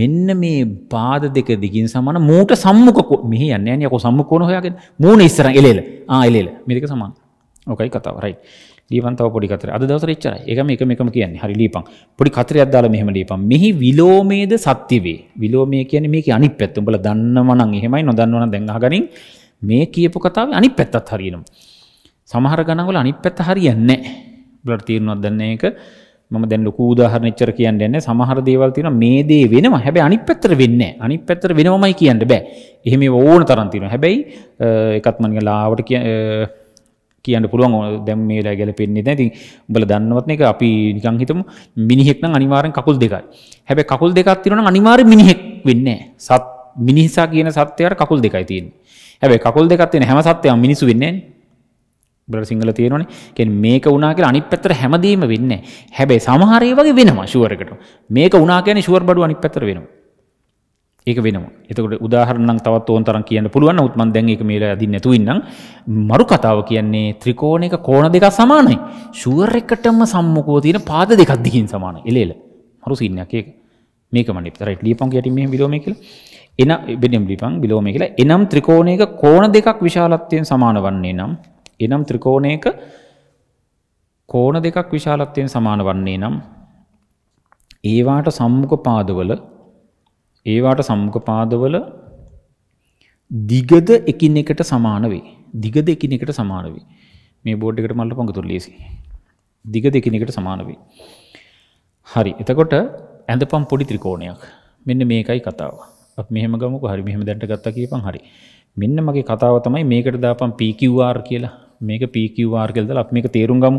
මෙන්න මේ පාද දෙක දිගින් සමාන මූට සම්මුඛ මෙහි යන්නේ නැහැ නේ. කො සම්මුඛ කෝණ හොයාගෙන මූණ ඉස්සරහ එලෙල. ආ එලෙල. මේ දෙක සමානයි. ඔකයි කතාව. රයිට්. ලීපන්තව පොඩි කතර අද දවසර ච්චරයි එක එක එකම කියන්නේ හරි ලීපන් පොඩි කතරයක් දාලා මෙහෙම ලීපන් මෙහි විලෝමේද සත්‍යවේ විලෝමය කියන්නේ මේක අනිත් පැත්ත උඹලා දන්නවනම් එහෙමයි නොදන්නවනම් දැන් අහගනින් මේ කියපු කතාවේ අනිත් පැත්තත් හරියනවා සමහර ගණන් වල අනිත් පැත්ත හරියන්නේ නැහැ උඹලට තේරුණාද දැන් ඒක මම දැන් ලොකු උදාහරණ එච්චර කියන්න යන්නේ සමහර දේවල් තියෙනවා මේ දේ වෙනවා හැබැයි අනිත් පැත්තට වෙන්නේ නැහැ අනිත් පැත්තට වෙනවමයි කියන්න බෑ එහෙම ඕන තරම් තියෙනවා හැබැයි එකත් මම ලාවට කියන්න පුළුවන් දැම් මේලා ගැලපෙන්නේ නැති බල දන්නවත්න එක අපි නිකං හිතම මිනිහෙක්න අනිවාරෙන් කකුල් දෙකයි හැබ කකුල් දෙකක් තිරන අනිවාර මිනිහෙක් වෙන්න සත් මිනිසා කියන සත්‍යයට කකුල් දෙකයි තියෙන් හැබ කකුල් දෙකත්වෙන හැම සත්‍යය මිනිසු වෙන්නේ බල සිංහල තියෙනවන කෙන් මේක උනා කියලා අනිත් පැත්තර හැමදීම වෙන්න හැබැයි සමහරය වගේ වෙන මශුවරකට මේක උනා කියන ශුවර් බඩු අනිත් පැතර වෙනවා ඒක වෙනවා එතකට උදාහරණ තවත් ඕන් තරන් කියන්න පුළුවන් උත්මන් දැන් එක මේල ඇදි නැතුවන්නම් මරු කතාව කියන්නේ ත්‍රිකෝණ එක කෝණ දෙක සමානයි ශුවර් එකටම සම්මකෝ තියෙන පාද දෙකක් දිගින් සමාන එලේල මරු සින්නයක් ඒක මේක මනි තරයි ලිපන් යට මේ විලෝම කියල එන බෙනම් ලිපන් විලෝම කියලා එනම් ත්‍රිකෝණයක කෝණ දෙකක් විශාලත්වයෙන් සමාන වන්නේ නම් එනම් ත්‍රිකෝණයක කෝණ දෙකක් විශාලත්වයෙන් සමාන වන්නේ නම් ඒවාට සම්මුඛ පාදවල ඒවාට සම්කපාදවල දිගද එකිනෙකට සමාන වේ. දිගද එකිනෙකට සමාන වේ. මේ බෝඩ් එකට මල්ල පොඟතුර ලේසි. දිග දෙකිනෙකට සමාන වේ. හරි. එතකොට ඇඳපම් පොඩි ත්‍රිකෝණයක්. මෙන්න මේකයි කතාව. අපි මෙහෙම ගමුකෝ. හරි මෙහෙම දැන්ට ගත්තා කියපන් හරි. මෙන්න මගේ කතාව තමයි මේකට දාපම් PQR කියලා. මේක PQR කියලා දාලා අපි මේක තේරුම් ගමු.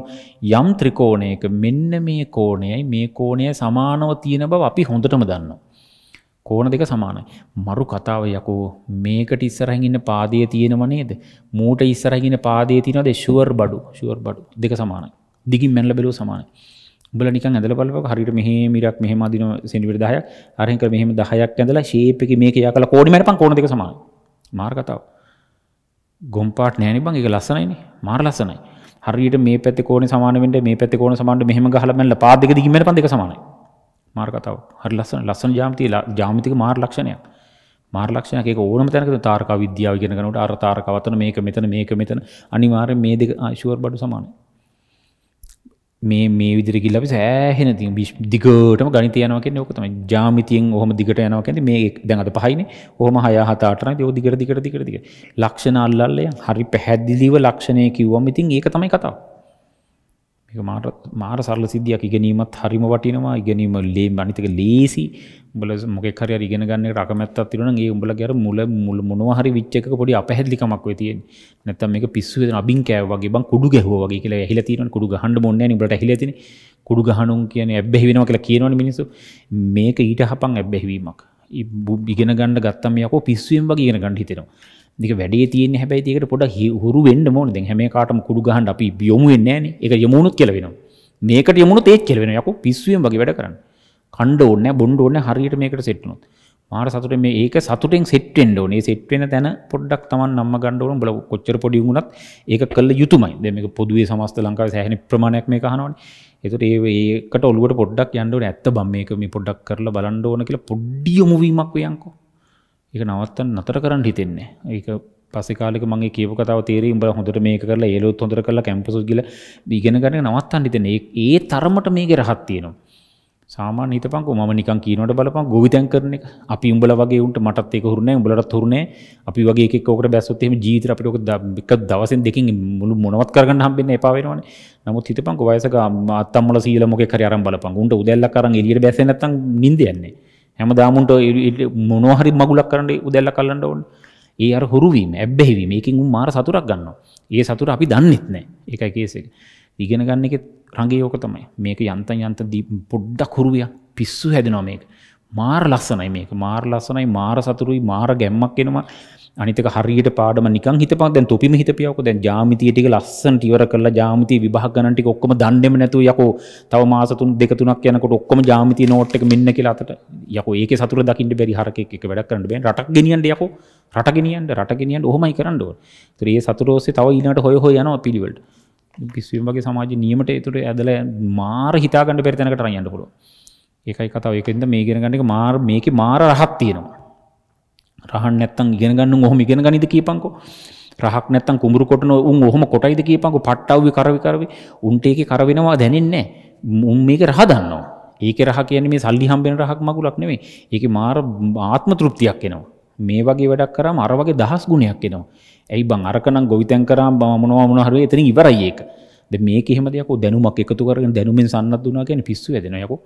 යම් ත්‍රිකෝණයක මෙන්න මේ කෝණයයි මේ කෝණයයි සමානව තියෙන බව අපි හොඳටම දන්නවා. කෝණ දෙක සමානයි. මරු කතාව යකෝ මේකට ඉස්සරහින් ඉන්න පාදයේ තියෙනව නේද? මූට ඉස්සරහින් ඉන්න පාදයේ තියෙනවද ෂුවර් බඩු? ෂුවර් බඩු දෙක සමානයි. දිගින් මැනලා බැලුව සමානයි. උඹලා නිකන් ඇඳලා බලපුවා හරියට මෙහෙම ඉරක් මෙහෙම අදින සෙන්ටිමීටර් 10ක් අරහෙන් කර මෙහෙම 10ක් ඇඳලා ෂේප් එකේ මේක යා කළා කෝණි මැරපන් කෝණ දෙක සමානයි. මාර කතාව. ගොම්පාට් නෑනේ බං ඒක ලස්සනයිනේ. මාර ලස්සනයි. හරියට මේ පැත්තේ කෝණේ සමාන වෙන්න මේ පැත්තේ කෝණ සමානද මෙහෙම ගහලා මැනලා පාද දෙක දිගින් මැනපන් දෙක සමානයි. මාර්ගතාව හරි ලස්සන ලස්සන ජාමතිය ජාමතික මාර් ලක්ෂණයක් මාර් ලක්ෂණයක් ඒක ඕනම තැනක තාරකා විද්‍යාව ඉගෙන ගන්නකොට අර තාරකවතන මේක මෙතන මේක මෙතන අනිවාර්යෙන් මේ දෙක ෂුවර් බඩු සමානයි මේ මේ විදිහට ගිහිල්ලා අපි සෑහෙන තියෙන දිගටම ගණිතය යනවා කියන්නේ ඕක තමයි ජ්‍යාමිතියෙන් ඔහොම දිගට යනවා කියන්නේ මේ දැන් අද පහයිනේ ඔහොම 6 7 8 9 ඔය දිගට දිගට දිගට දිගට ලක්ෂණ අල්ලල්ලා යන් හරි පැහැදිලිව ලක්ෂණය කිව්වම ඉතින් ඒක තමයි කතාව මේක මාට මාර සරල සිද්ධියක් ඉගෙනීමත් හරිම වටිනවා ඉගෙනීම ලේ අනිතක ලේසි උඹල මොකෙක් හරි ඉගෙන ගන්න එක අකමැත්තක් තියෙනවා නම් ඒ උඹලගේ අර මුල මුල මොනවා හරි විච් එකක පොඩි අපහැදලිකමක් වෙ තියෙන්නේ නැත්තම් මේක පිස්සු වෙන අබින් කෑව වගේ බං කුඩු ගැහුවා වගේ කියලා ඇහිලා තියෙනවනේ කුඩු ගහන්න බොන්නේ නැහැ නේ උඹලට ඇහිලා තියෙන්නේ කුඩු ගහනුන් කියන්නේ ඇබ්බැහි වෙනවා කියලා කියනවනේ මිනිස්සු මේක ඊට හපන් ඇබ්බැහි වීමක් ඉගෙන ගන්න ගත්තම යකෝ පිස්සුවෙන් වගේ ඉගෙන ගන්න හිතෙනවා දෙක වැඩේ තියෙන හැබැයි ඒකට පොඩ හුරු වෙන්න ඕනේ. දැන් හැම කාටම කුඩු ගහන්න අපි යොමු වෙන්නේ නැහනේ. ඒක යමුණුත් කියලා වෙනවා. මේකට යමුණුත් ඒත් කියලා වෙනවා. යකෝ පිස්සුවෙන් වගේ වැඩ කරන්නේ. කණ්ඩ ඕනේ නැහැ, බොණ්ඩ ඕනේ නැහැ. හරියට මේකට සෙට් වුණොත්. මාර සතුටෙන් මේ ඒක සතුටෙන් සෙට් වෙන්න ඕනේ. සෙට් වෙන තැන පොඩ්ඩක් Taman නම්ම ගන්න ඕන. උඹලා කොච්චර පොඩි වුණත් ඒක කළ යුතුමයි. දැන් මේක පොදුවේ සමස්ත ලංකාවේ සෑහෙන ප්‍රමාණයක් මේක අහනවනේ. ඒකට ඒ ඒකට ඔලුවට පොඩ්ඩක් යන්න ඕනේ. ඇත්ත බම් මේක මේ පොඩ්ඩක් කරලා බලන්න ඕන කියලා පොඩ්ඩියම වීමක් වෙයන්කෝ. එක නවත්තන් නතර කරන්න හිතෙන්නේ ඒක පසිකාලක මගේ කියව කතාව තේරී උඹ හොඳට මේක කරලා ඒලොත් හොඳට කරලා කැම්පසුස් ගිල ඉගෙන ගන්න නවත්තන්න හිතෙන්නේ ඒ තරමට මේකේ රහක් තියෙනවා සාමාන්‍ය හිතපන්කෝ මම නිකන් කියනවට බලපන් ගොවිතැන් කරන එක. අපි උඹලා වගේ උන්ට මටත් ඒක හුරු නැහැ. උඹලටත් හුරු නැහැ. අපි වගේ එකෙක් ඔකට බැස්සොත් එහෙම ජීවිතේ අපිට ඔක එක දවසෙන් දෙකකින් මුළු මොනවත් කරගන්න හම්බෙන්න එපා වෙනවනේ. නමුත් හිතපන්කෝ වයසක අත්තම්මල සීල මොකෙක් හරි අරන් බලපන්. උන්ට උදැල්ලක් අරන් එළියට බැස්සේ නැත්තම් නිින්ද යන්නේ. හැම දාමුන්ට මොනහරි මගුලක් කරට උදැල්ල කල්ලන්න ඔවන් ඒ අර හොරුවීම ඇබ්බැහිවීම එකින් උම් මාර සතුරක් ගන්නවා ඒ සතුර අපි දන්නෙත් නෑ එකයි කේසක ඉගෙන ගන්න එක රඟේ යෝක තමයි මේක යන්ත යන්ත දී පොඩ්ඩක් හුරුවිය පිස්සු හැදෙනවා මේක මාර ලස්සනයි මේක මාර ලස්සනයි මාර සතුරුයි මාර ගැම්මක් එනවා අනිතක හරියට පාඩම නිකන් හිතපන් දැන් තොපිම හිතපියවකෝ දැන් ජ්‍යාමිතිය ටික ලස්සනට ඉවර කරලා ජ්‍යාමිතිය විභාග ගණන් ටික ඔක්කොම දන්නේම නැතුව යකෝ තව මාස තුන දෙක තුනක් යනකොට ඔක්කොම ජ්‍යාමිතිය නෝට් එක මෙන්න කියලා අතට යකෝ ඒකේ සතුර දකින්න බැරි හරකෙක් එක වැඩක් කරන්න බෑ රටක් ගෙනියන්න යකෝ රට ගෙනියන්න රට ගෙනියන්න ඔහොමයි කරන්න ඕන. ඒතර මේ සතුර ඔස්සේ තව ඊළඟට හොය හොය යනවා පිළිවෙලට. කිසිම වගේ සමාජ නියමට ඒතර ඇදලා මාර හිතාගන්න බැරි තැනකට අරන් යන්න පුළුවන්. ඒකයි කතාව එකද මේ ගෙන ගන්නක මාර් මේක මාර රහත් තියෙනවා. රහන් නැත්තම් ඉගෙන ගන්න උන් ඔහොම ඉගෙන ගනිද කියපන්කෝ. රහක් නැත්තම් කුඹුරු කොටන උන් ඔහොම කොටයිද කියපන්කෝ. පට්ටව්වේ කරවි කරවි උන්ට ඒකේ කරවිනවා දැනෙන්නේ නැහැ. උන් මේක රහ දන්නවා. ඒක රහ කියන්නේ මේ සල්ලි හම්බෙන රහක් මගුලක් නෙමෙයි. ඒකේ මාර ආත්ම තෘප්තියක් එනවා. මේ වගේ වැඩක් කරාම අර වගේ දහස් ගුණයක් එනවා. ඇයි බං අරකනම් ගොවිතැන් කරාම මොනවා මොනවා හරි එතනින් ඉවරයි ඒක. දැන් මේක එහෙම දෙයක් ඔය දැනුමක් එකතු කරගෙන දැනුමෙන් සන්නත් දුනා කියන්නේ පිස්සු වැදෙනවා යකෝ.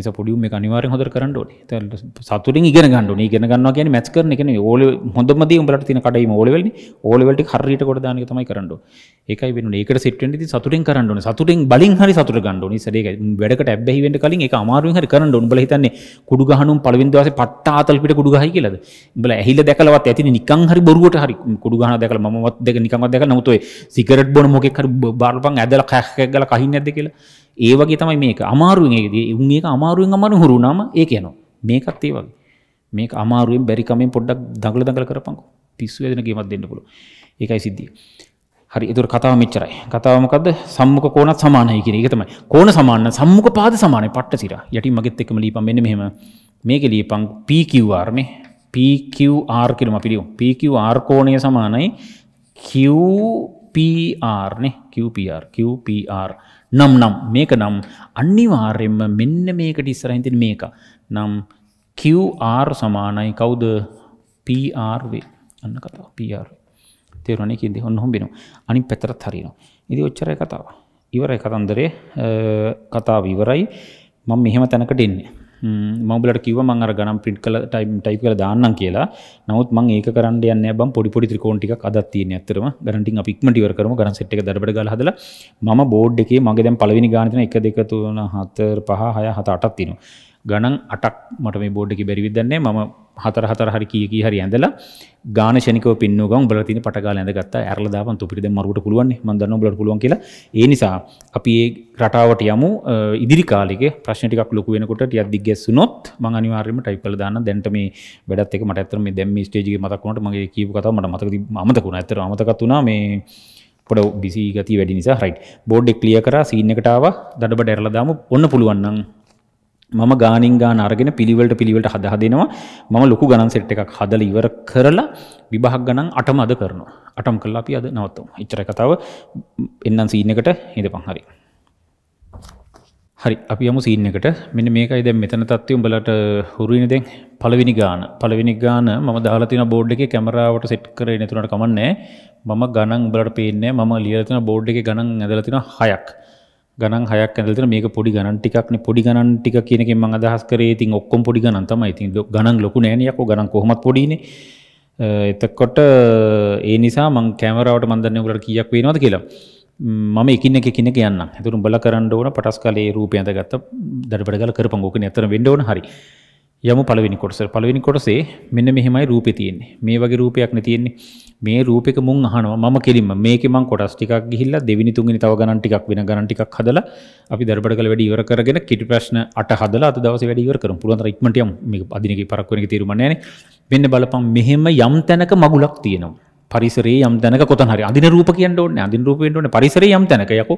ඒස පොඩියුම් මේ අනිවාර හොඳ කරන්න ඕනේ සතුරින් ඉගෙන ගන්න ඉගෙන ගන්නවා කියන්නේ මැච් කරන එක නෙවෙයි ඕල හොඳමදී උඹලට තියෙන කඩේම ඕලෙවල් නේ ඕලෙවල් ටික හරියට කොට දාන එක තමයි කරන්න ඕනේ ඒකයි වෙන්නේ ඒකට සෙට් වෙන්න ඉතින් සතුටින් කරන්න ඕනේ සතුටින් බලින් හරි සතුට ගන්න ඕනේ ඉතින් ඒක වැඩකට ඇබ්බැහි වෙන්න කලින් ඒක අමාරුවෙන් හරි කරන්න ඕනේ උඹලා හිතන්නේ කුඩු ගහනුම් පළවෙනි දවසේ පට්ටා ආතල් පිට කුඩු ගහයි කියලාද උඹලා ඇහිලා දැකලවත් ඇතිනේ නිකන් හරි බොරුවට හරි කුඩු ගහනවා දැකලා මමවත් දෙක නිකන්වත් දැකලා නමුත් ඔය සිගරට් බොන මොකෙක් හරි බාරපන් ඇදලා කැක් කැක් ගාලා කහින්නේ නැද්ද කියලා ඒ වගේ තමයි මේක අමාරුවෙන් ඒකදී උන් ඒක අමාරුවෙන් අමාරු හුරුනාම ඒක යනවා මේකත් ඒ වගේ මේක අමාරුවෙන් බැරි කමෙන් පොඩ්ඩක් දඟල දඟල කරපන්කෝ පිස්සු වේදන ගේමක් දෙන්න පුළුවන් ඒකයි සිද්ධිය හරි ඒතර කතාව මෙච්චරයි කතාව මොකද්ද සම්මුඛ කෝණත් සමානයි කියන එක තමයි කෝණ සමාන සම්මුඛ පාද සමානයි පට්ට සිරා යටින් මගෙත් එක්කම ලියපන් මෙන්න මෙහෙම මේකේ ලියපන් PQR මේ PQR කියලා අපි ලියමු PQR කෝණය සමානයි QPR නේ QPR QPR නම් නම් මේක නම් අනිවාර්යෙන්ම මෙන්න මේකට ඉස්සරහින් තියෙන මේක. නම් QR සමානයි කවුද? PRV. අන්න කතාව PR. තේරුණා නේද? ඔන්න හොම්බිනවා. අනිත් පැත්තට හරිනවා. ඉතින් ඔච්චරයි කතාව. ඉවරයි කතන්දරේ. කතාව ඉවරයි. මම මෙහෙම තැනකට එන්නේ. මංබලට කිව මං අර ගනම් පිට් කල ටයිම් ටයි කල දාන්නම් කියලා නමුත් මං ඒක කරන්න යන්න බම් පොඩිපොඩි ත්‍රිකෝන්ටික් අදත්තියන ඇතරම ගරටින් අපික්මටිවර කරම ගරන් සට් එක දරට ගල හදල ම බෝඩ් එකේ මගේ දැම් පලවිනි ගානතන එක දෙකතුවන හතර පහ හය හත අටත් තිනවා ගණන් අටක් මට මේ බෝඩ්ඩකි බැරිවිදන්නේ ම හතර හතර හරි කියකි හරි ඇඳලා ගාන ශනික පින්න ගම් බල තින පටගල ඇඳගත් ඇරලදාපන් තුපිරිද මරුට පුළුවන් මදන්න බල පුළුවන් කියලා ඒ නිසා අපි ඒ රටාවට යමු ඉදිරි කාලෙක ප්‍රශ්නටික් ලොක වෙනකොට ටියක් දිගැස්සුනොත් මං අනිවාර්යම ටයිප් කරලා දාන්න දැන්ට මේ වැඩත් එක මට ඇත්තට මේ දැන් මේ ස්ටේජ් එකේ මතක් වුණාට මගේ කියපු කතාව මට මතක අමතකුණා ඇත්තට අමතකත් වුණා මේ පොඩ බිසි ගති වැඩි නිසා රයිට් බෝඩ් එක ක්ලියර් කරා සීන් එකට ආවා දඩබඩ ඇරලා දාමු ඔන්න පුළුවන් නම් මම ගානින් ගාන අරගෙන පිළිවෙලට පිළිවෙලට හදා දෙනවා මම ලොකු ගණන් සෙට් එකක් හදලා ඉවර කරලා විභාග ගණන් අටම අද කරනවා අටම කරලා අපි අද නවත්තමු ඉච්චර කතාව එන්නම් සීන් එකට ඉඳපන් හරි හරි අපි යමු සීන් එකට මෙන්න මේකයි දැන් මෙතන තත්ත්වය උඹලට හුරු වෙන දැන් පළවෙනි ගාන පළවෙනි ගාන මම දාලා තියෙන බෝඩ් එකේ කැමරාවට සෙට් කරේ නැතුණට කමන්නේ මම ගණන් උඹලට පේන්නේ මම ලියලා තියෙන බෝඩ් එකේ ගණන් ඇදලා තියෙන 6ක් ගණන් හයක් ඇදතර මේක පොඩි ගණන් ටිකක්න පොඩි ගණන් ටික කියනෙ මං අදහස් කරේ ඉතින් ඔක්කොම් පොඩි ගණන් තමයි ඉතින් ගණන් ලොකු නෑනයක්කෝ ගණන් කොහොමත් පොඩිනේ එතකොට ඒ නිසා මං කැමරාවට මන්දන්නකට කියක් වෙනවාද කියලා මම එකන්න එක කියන කියන්න ඇතුරු බල කරන්න ඕන පටස් කලේ රූපයන්ත ගත්ත දඩපඩගල කරපංගෝක නැතර වෙන්ඩෝන හරි යමු පළවෙනි කොටස පළවෙනි කොටසේ මෙන්න මෙහෙමයි රූපේ තියෙන්නේ මේ වගේ රූපයක් නේ තියෙන්නේ මේ රූපෙක මුන් අහනවා මම කෙලින්ම මේකේ මං කොටස් ටිකක් ගිහිල්ලා දෙවෙනි තුන්වෙනි තව ගණන් ටිකක් වෙන ගණන් ටිකක් හදලා අපි දරබඩ කළ වැඩි ඉවර කරගෙන කිටි ප්‍රශ්න 8 හදලා අද දවසේ වැඩි ඉවර කරමු පුළුවන් තරම් ඉක්මනට යමු මේක අදිනකේ පරක් වෙනකේ තීරුමක් නැහැ නේ මෙන්න බලපන් මෙහෙම යම් තැනක මගුලක් තියෙනවා පරිසරේ යම් තැනක කොතන හරි අඳින රූප කියන්න ඕනේ අඳින රූප වෙන්න ඕනේ පරිසරේ යම් තැනක යකෝ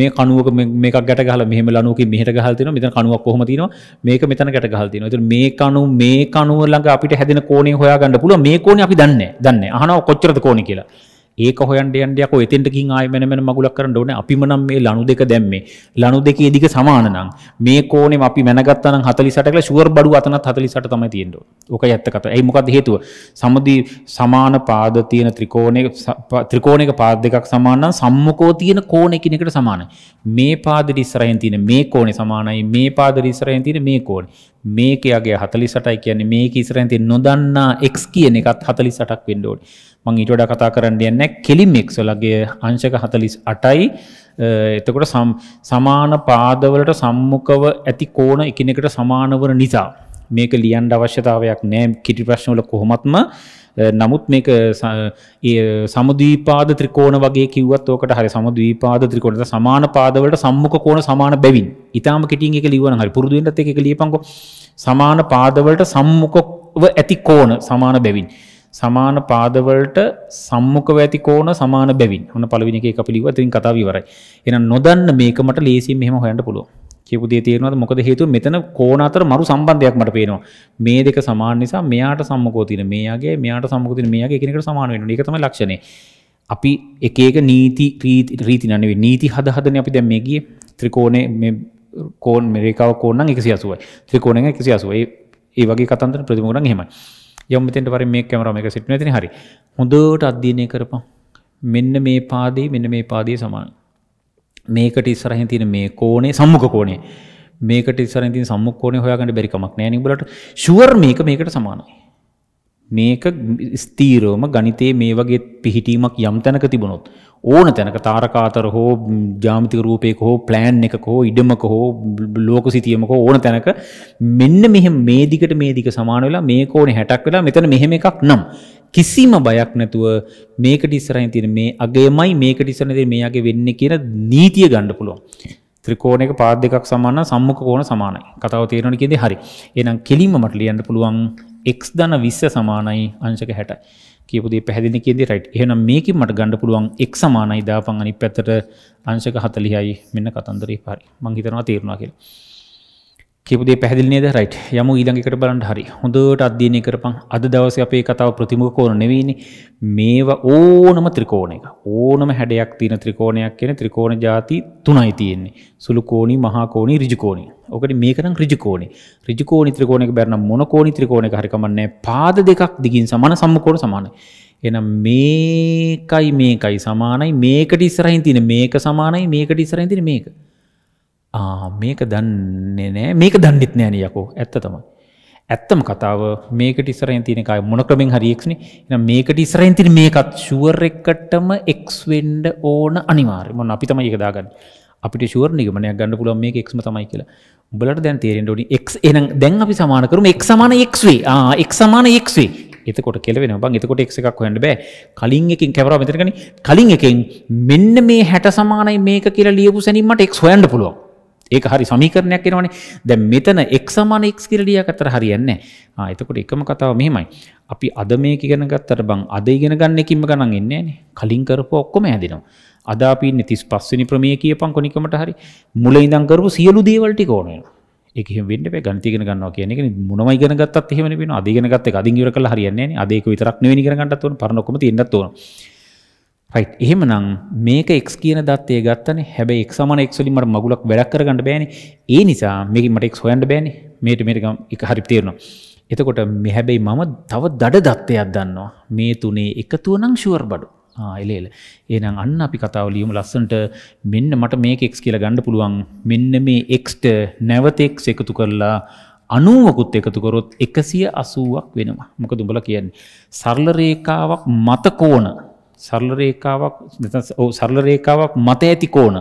මේ කණුවක මේකක් ගැට ගහලා මෙහෙම ලණුවකින් මෙහෙට ගහලා තිනවා මෙතන කණුවක් කොහොම තිනවා මේක මෙතන ගැට ගහලා තිනවා ඒතර මේ කණු මේ කණුව ළඟ අපිට හැදෙන කෝණේ හොයාගන්න පුළුවන් මේ කෝණේ අපි දන්නේ නැහැ දන්නේ අහනවා කොච්චරද කෝණේ කියලා ඒක හොයන්ට යන්න යකෝ එතෙන්ටකින් ආයෙ මෙන මෙන මගුලක් කරන්න ඕනේ අපිම නම් මේ ලනු දෙක දැම්මේ ලනු දෙකේ දිග සමාන නම් මේ කෝණෙම අපි මැනගත්තා නම් 48 කියලා ෂුවර් බඩුව අතනත් 48 තමයි තියෙන්න ඕනේ. ඔකයි ඇත්ත කතාව. ඒයි මොකද්ද හේතුව? සමදි සමාන පාද තියෙන ත්‍රිකෝණයක ත්‍රිකෝණයක පාද දෙකක් සමාන නම් සම්මුඛෝ තියෙන කෝණ එකිනෙකට සමානයි. මේ පාදෙට ඉස්සරහින් තියෙන මේ කෝණේ සමානයි මේ පාදෙට ඉස්සරහින් තියෙන මේ කෝණේ. මේකේ අගය 48යි කියන්නේ මේක ඉස්සරහින් තියෙන නොදන්නා x කියන එකත් 48ක් වෙන්න ඕනේ. මං ඊට වඩා කතා කරන්න යන්නේ කෙලිමෙක්ස් වලගේ අංශක 48යි එතකොට සමාන පාදවලට සම්මුඛව ඇති කෝණ එකිනෙකට සමාන වන නිසා මේක ලියන්න අවශ්‍යතාවයක් නෑ කිටි ප්‍රශ්න වල කොහොමත්ම නමුත් මේක සමුදීපාද ත්‍රිකෝණ වගේ කිව්වත් ඕකට හරි සමුදීපාද ත්‍රිකෝණයට සමාන පාදවලට සම්මුඛ කෝණ සමාන බැවින් ඊටාම කෙටියෙන් එක ලියවන හරි පුරුදු වෙන්නත් එක එක ලියපන්කො සමාන පාදවලට සම්මුඛව ඇති කෝණ සමාන බැවින් සමාන පාදවලට සම්මුඛව ඇති කෝණ සමාන බැවින්. ඔන්න පළවෙනි එකේ එක පිළිවෙල ඉතින් කතාව ඉවරයි. එහෙනම් නොදන්න මේක මට ලේසියෙන් මෙහෙම හොයන්න පුළුවන්. කියපු දේ තේරෙනවද? මොකද හේතුව මෙතන කෝණ අතර මරු සම්බන්ධයක් මට පේනවා. මේ දෙක සමාන නිසා මෙයාට සම්මුඛව තියෙන මෙයාගේ මෙයාට සම්මුඛව තියෙන මෙයාගේ එකිනෙකට සමාන වෙනවා. ඒක තමයි ලක්ෂණය. අපි එක එක නීති රීති නන්නේ නීති හද හදනේ අපි දැන් මේ ගියේ ත්‍රිකෝණේ මේ කෝණ මෙරිකාව කෝණ නම් 180යි. ත්‍රිකෝණෙන් 180. ඒ වගේ කතන්දර ප්‍රතිමෝණන් එහෙමයි. යොමුතෙන්ට පරි මේ කැමරම එක සිට්න ඇතින හරි හොඳට අධ්‍යයනය කරපා මෙන්න මේ පාදී මෙන්න මේ පාදී සමාන මේකට ඉස්සරහින් තියෙන මේ කෝණේ සම්මුඛ කෝණේ මේකට ඉස්සරහින් තියෙන සම්මුඛ කෝණේ හොයාගන්න බැරි කමක් නෑ නේ උඹලට ෂුවර් මේක මේකට සමානයි මේක ස්තීරෝම ගනිතේ මේ වගේ පිහිටීමක් යම් තැනක තිබුණොත් ඕන තැනක තාරකාතර හෝ ජාමිතික රූපයක හෝ ප්ලෑන් එකක හෝ ඉඩමක හෝ ලෝක සිතියමක ඕන තැනක මෙන්න මෙහෙ මේ දිගට මේ දිග සමාන වෙලා මේ කෝණ 60ක් වෙලා මෙතන මෙහෙම එකක් නම් කිසිම බයක් නැතුව මේකට ඉස්සරහින් තියෙන මේ අගයමයි මේකට ඉස්සරහින් තියෙන මේ අගේ වෙන්නේ කියන නීතිය ගන්න පුළුවන්. ත්‍රිකෝණයක පාද දෙකක් සමාන සම්මුඛ කෝණ සමානයි. කතාව තේරෙනවනේ කියන්නේ හරි. එහෙනම් කෙලින්ම මට ලියන්න පුළුවන් එක් දන විස්ස සමානයි අංශක හැටයි කියපුදේ පැදිලි කියෙදි රයිට් එහනම් මේක මට ගණඩ පුළුවන් එක් සමානයි දාපන් අනි පැත්තට අංශක හතලියයි මෙන්න කතන්දරේ පරි මංහිතනවා තේරුණා කියලා කිපදේ පැදිලනේද රයිට් යම ඊළඟකට බලන්ට හරි හොඳට අධ්‍යයනය කරපං අද දවස අපේ කතාව ප්‍රතිමුඛ කෝණ නෙවෙයිනි මේවා ඕනම ත්‍රිකෝණයක ඕනම හැඩයක් තියෙන ත්‍රිකෝණයක් කියන ත්‍රිකෝණ ಜಾති තුනයි තියෙන්නේ සුළු කෝණී මහා කෝණී ඍජු කෝණී. ඔකට මේක නම් ඍජු කෝණී. ඍජු කෝණී ත්‍රිකෝණයක බැරනම් මොන කෝණී ත්‍රිකෝණයක හරි කමන්නේ පාද දෙකක් දිගින් සමාන සම්මුඛ සමානයි. එහෙනම් මේකයි මේකයි සමානයි මේකට ඉස්සරහින් තියෙන මේක සමානයි මේකට ඉස්සරහින් තියෙන මේක. මේක දන්නේ නෑ මේක දන්නෙත් නෑන යකෝ ඇත්ත තමයි. ඇත්තම කතාව මේක ටිසරෙන් තිනකයි මොන ක්‍රමෙන් හරික්ෂණ එ මේක ටිසරෙන් තින මේකත් ශුවර් එකටම එක්ස්වෙන්ඩ ඕන අනිවාර් මොන අපි තමයි එකදාගන්න අපිට ශුවර නිගමනය ගන්න පුලන් මේ එක්ම තමයි කියලා බලට දැන් තේරෙන් ඩොඩි එක් එන දැන් අපි සමානකරම එක් සමාන එක්වේ එක් සමාන එක්වේ එතකොට කෙලවෙන බං එතකොට එක් එකක් හොන්න බෑ කලින් එකින් කැවරා මෙතරකන කලින් එකෙන් මෙන්න මේ හැට සමානයි මේක කියලා ලියපු සැනීමට එක් හොයන්ඩ පුළුවන් ඒක හරි සමීකරණයක් එනවනේ. දැන් මෙතන x x කියලා ලියා ගත්තට හරියන්නේ නැහැ. එතකොට එකම කතාව මෙහෙමයි. අපි අද මේක ඉගෙන ගත්තට බං අද ඉගෙන ගන්න එකින්ම ගණන් එන්නේ නැහනේ. කලින් කරපුව ඔක්කොම හැදෙනවා. අද අපි ඉන්නේ 35 වෙනි ප්‍රමේය කියපන් කොනිකමට හරි. මුල ඉඳන් කරපු සියලු දේවල් ටික ඕන වෙනවා. ඒක එහෙම වෙන්න බෑ ගණිත ඉගෙන ගන්නවා කියන්නේ ඒක මොනම ඉගෙන ගත්තත් එහෙමනේ වෙනවා. අද ඉගෙන ගත්ත එක අදින් ඉවර කළා හරියන්නේ නැහනේ. අද ඒක විතරක් නෙවෙයි ඉගෙන ගන්නත් ඕන. පරණ ඔක්කොම තියෙන්නත් ඕන. රයිට් එහෙමනම් මේක එක් කියන දත්තේ ගත්තන හැබැයි එක් සමන එක්වලින් මට මගුලක් වැඩක් කරගන්න බෑනේ ඒ නිසා මේක මට එක් හොයන්න බෑනේ මේට මේක එක හරි තේරෙනවා එතකොට මේ හැබැයි මම තව දඩ දත්තයක් දන්නවා මේ තුනේ එකතුව නම් ෂුවර් බඩු ආ එල එල එහෙනම් අන්න අපි කතාව ලියමු ලස්සනට මෙන්න මට මේක එක්ස් කියලා ගන්න පුළුවන් මෙන්න මේ එක්ස්ට නැවත එක්ස් එකතු කරලා අනුවකුත් එකතු කරොත් එකසිය අසුවක් වෙනවා මොක දුඹල කියන්නේ සරල රේකාවක් මත කෝණ සරල රේකාවක් නැත්නම් සරල රේකාවක් මත ඇති කෝණ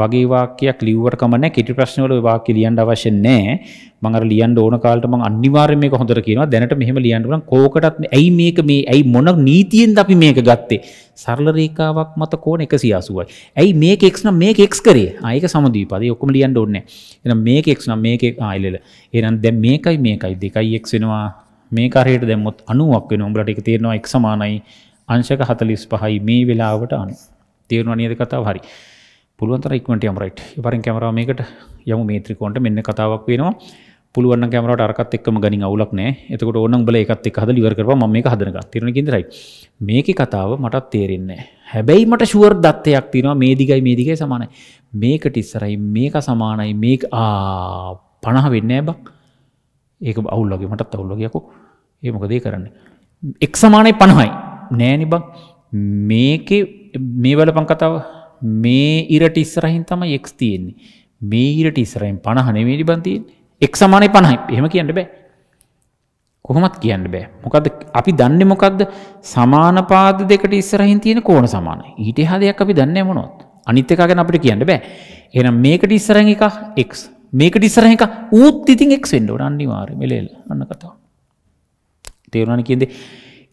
වගේ වාක්‍යයක් ලිව්වට කමන්නේ කෙටි ප්‍රශ්න වල වාක්‍ය ලියන්න අවශ්‍ය නැහැ මම අර ලියන්න ඕන කාලේට මම අනිවාර්යයෙන් මේක හොඳට කියනවා දැනට මෙහෙම ලියන්න බලන්න කෝකටත් ඇයි මේක මේ ඇයි මොන නීතියෙන්ද අපි මේක ගත්තේ සරල රේඛාවක් මත කෝණ 180යි ඇයි මේක x නම් මේක x කරේ ආ ඒක සමද්විපදේ ඔක්කොම ලියන්න ඕනේ එහෙනම් මේක x නම් මේක ආ ඉලල එහෙනම් දැන් මේකයි මේකයි 2x වෙනවා මේක හරියට දැම්මොත් 90ක් වෙනවා උඹලට ඒක තේරෙනවා x සමානයි අංශක හතලිස් පහයි මේ වෙලාවට අනු තේරුණ නියද කතාව හරි පුළුවන්තර ඉක්මට යමරයිට් පරින් කැමරාව මේකට යමු මේත්‍රිකෝන්ට මෙන්න කතාවක් වෙනවා පුළුවන් කැමරට අරකත් එක්කම ගනි අවුලක් නෑ එතකට ඕන බල එකත් එක් හද ලිවර කරවා මේ හදනක තිරන ගෙදරයි මේක කතාව මටත් තේරෙන්නේ හැබැයි මට ශුවර් දත්තයක් තිනවා මේ දිගයි මේ දිගේ සමානයි මේකට ඉස්සරයි මේක සමානයි මේ පණහ වෙන්න බක් ඒක අවුල්ලගේ මටත් අවුල්ලගයකු ඒමකදේ කරන්න එක් සමානයි පණහයි නෑනිබක් මේක මේ වලපං කතාව මේ ඉරට ඉස්සරහින් තම එක් තියෙන්නේ මේ ඉරට ඉස්සරහින් පණහනවේනි බන්තියෙන් එක් සමානය පණහයි එහෙම කියන්න බෑ කොහොමත් කියන්න බෑ මොකද අපි දන්න මොකක්ද සමානපාද දෙකට ඉස්සරහින් තියෙන කෝන සමාන ඊට හදයක් අපි දන්න මොනොත් අනිත් එක ගැන අපිට කියන්න බෑ එනම් මේකට ඉස්සරහ එක එක් මේකට ඉස්සරහ එක ඌත් ඉතින් එක් වෙන්න ඕන අනිවාර්යයෙන්ම ලේල අන්න කතාව තේරුණානේ කියන්නේ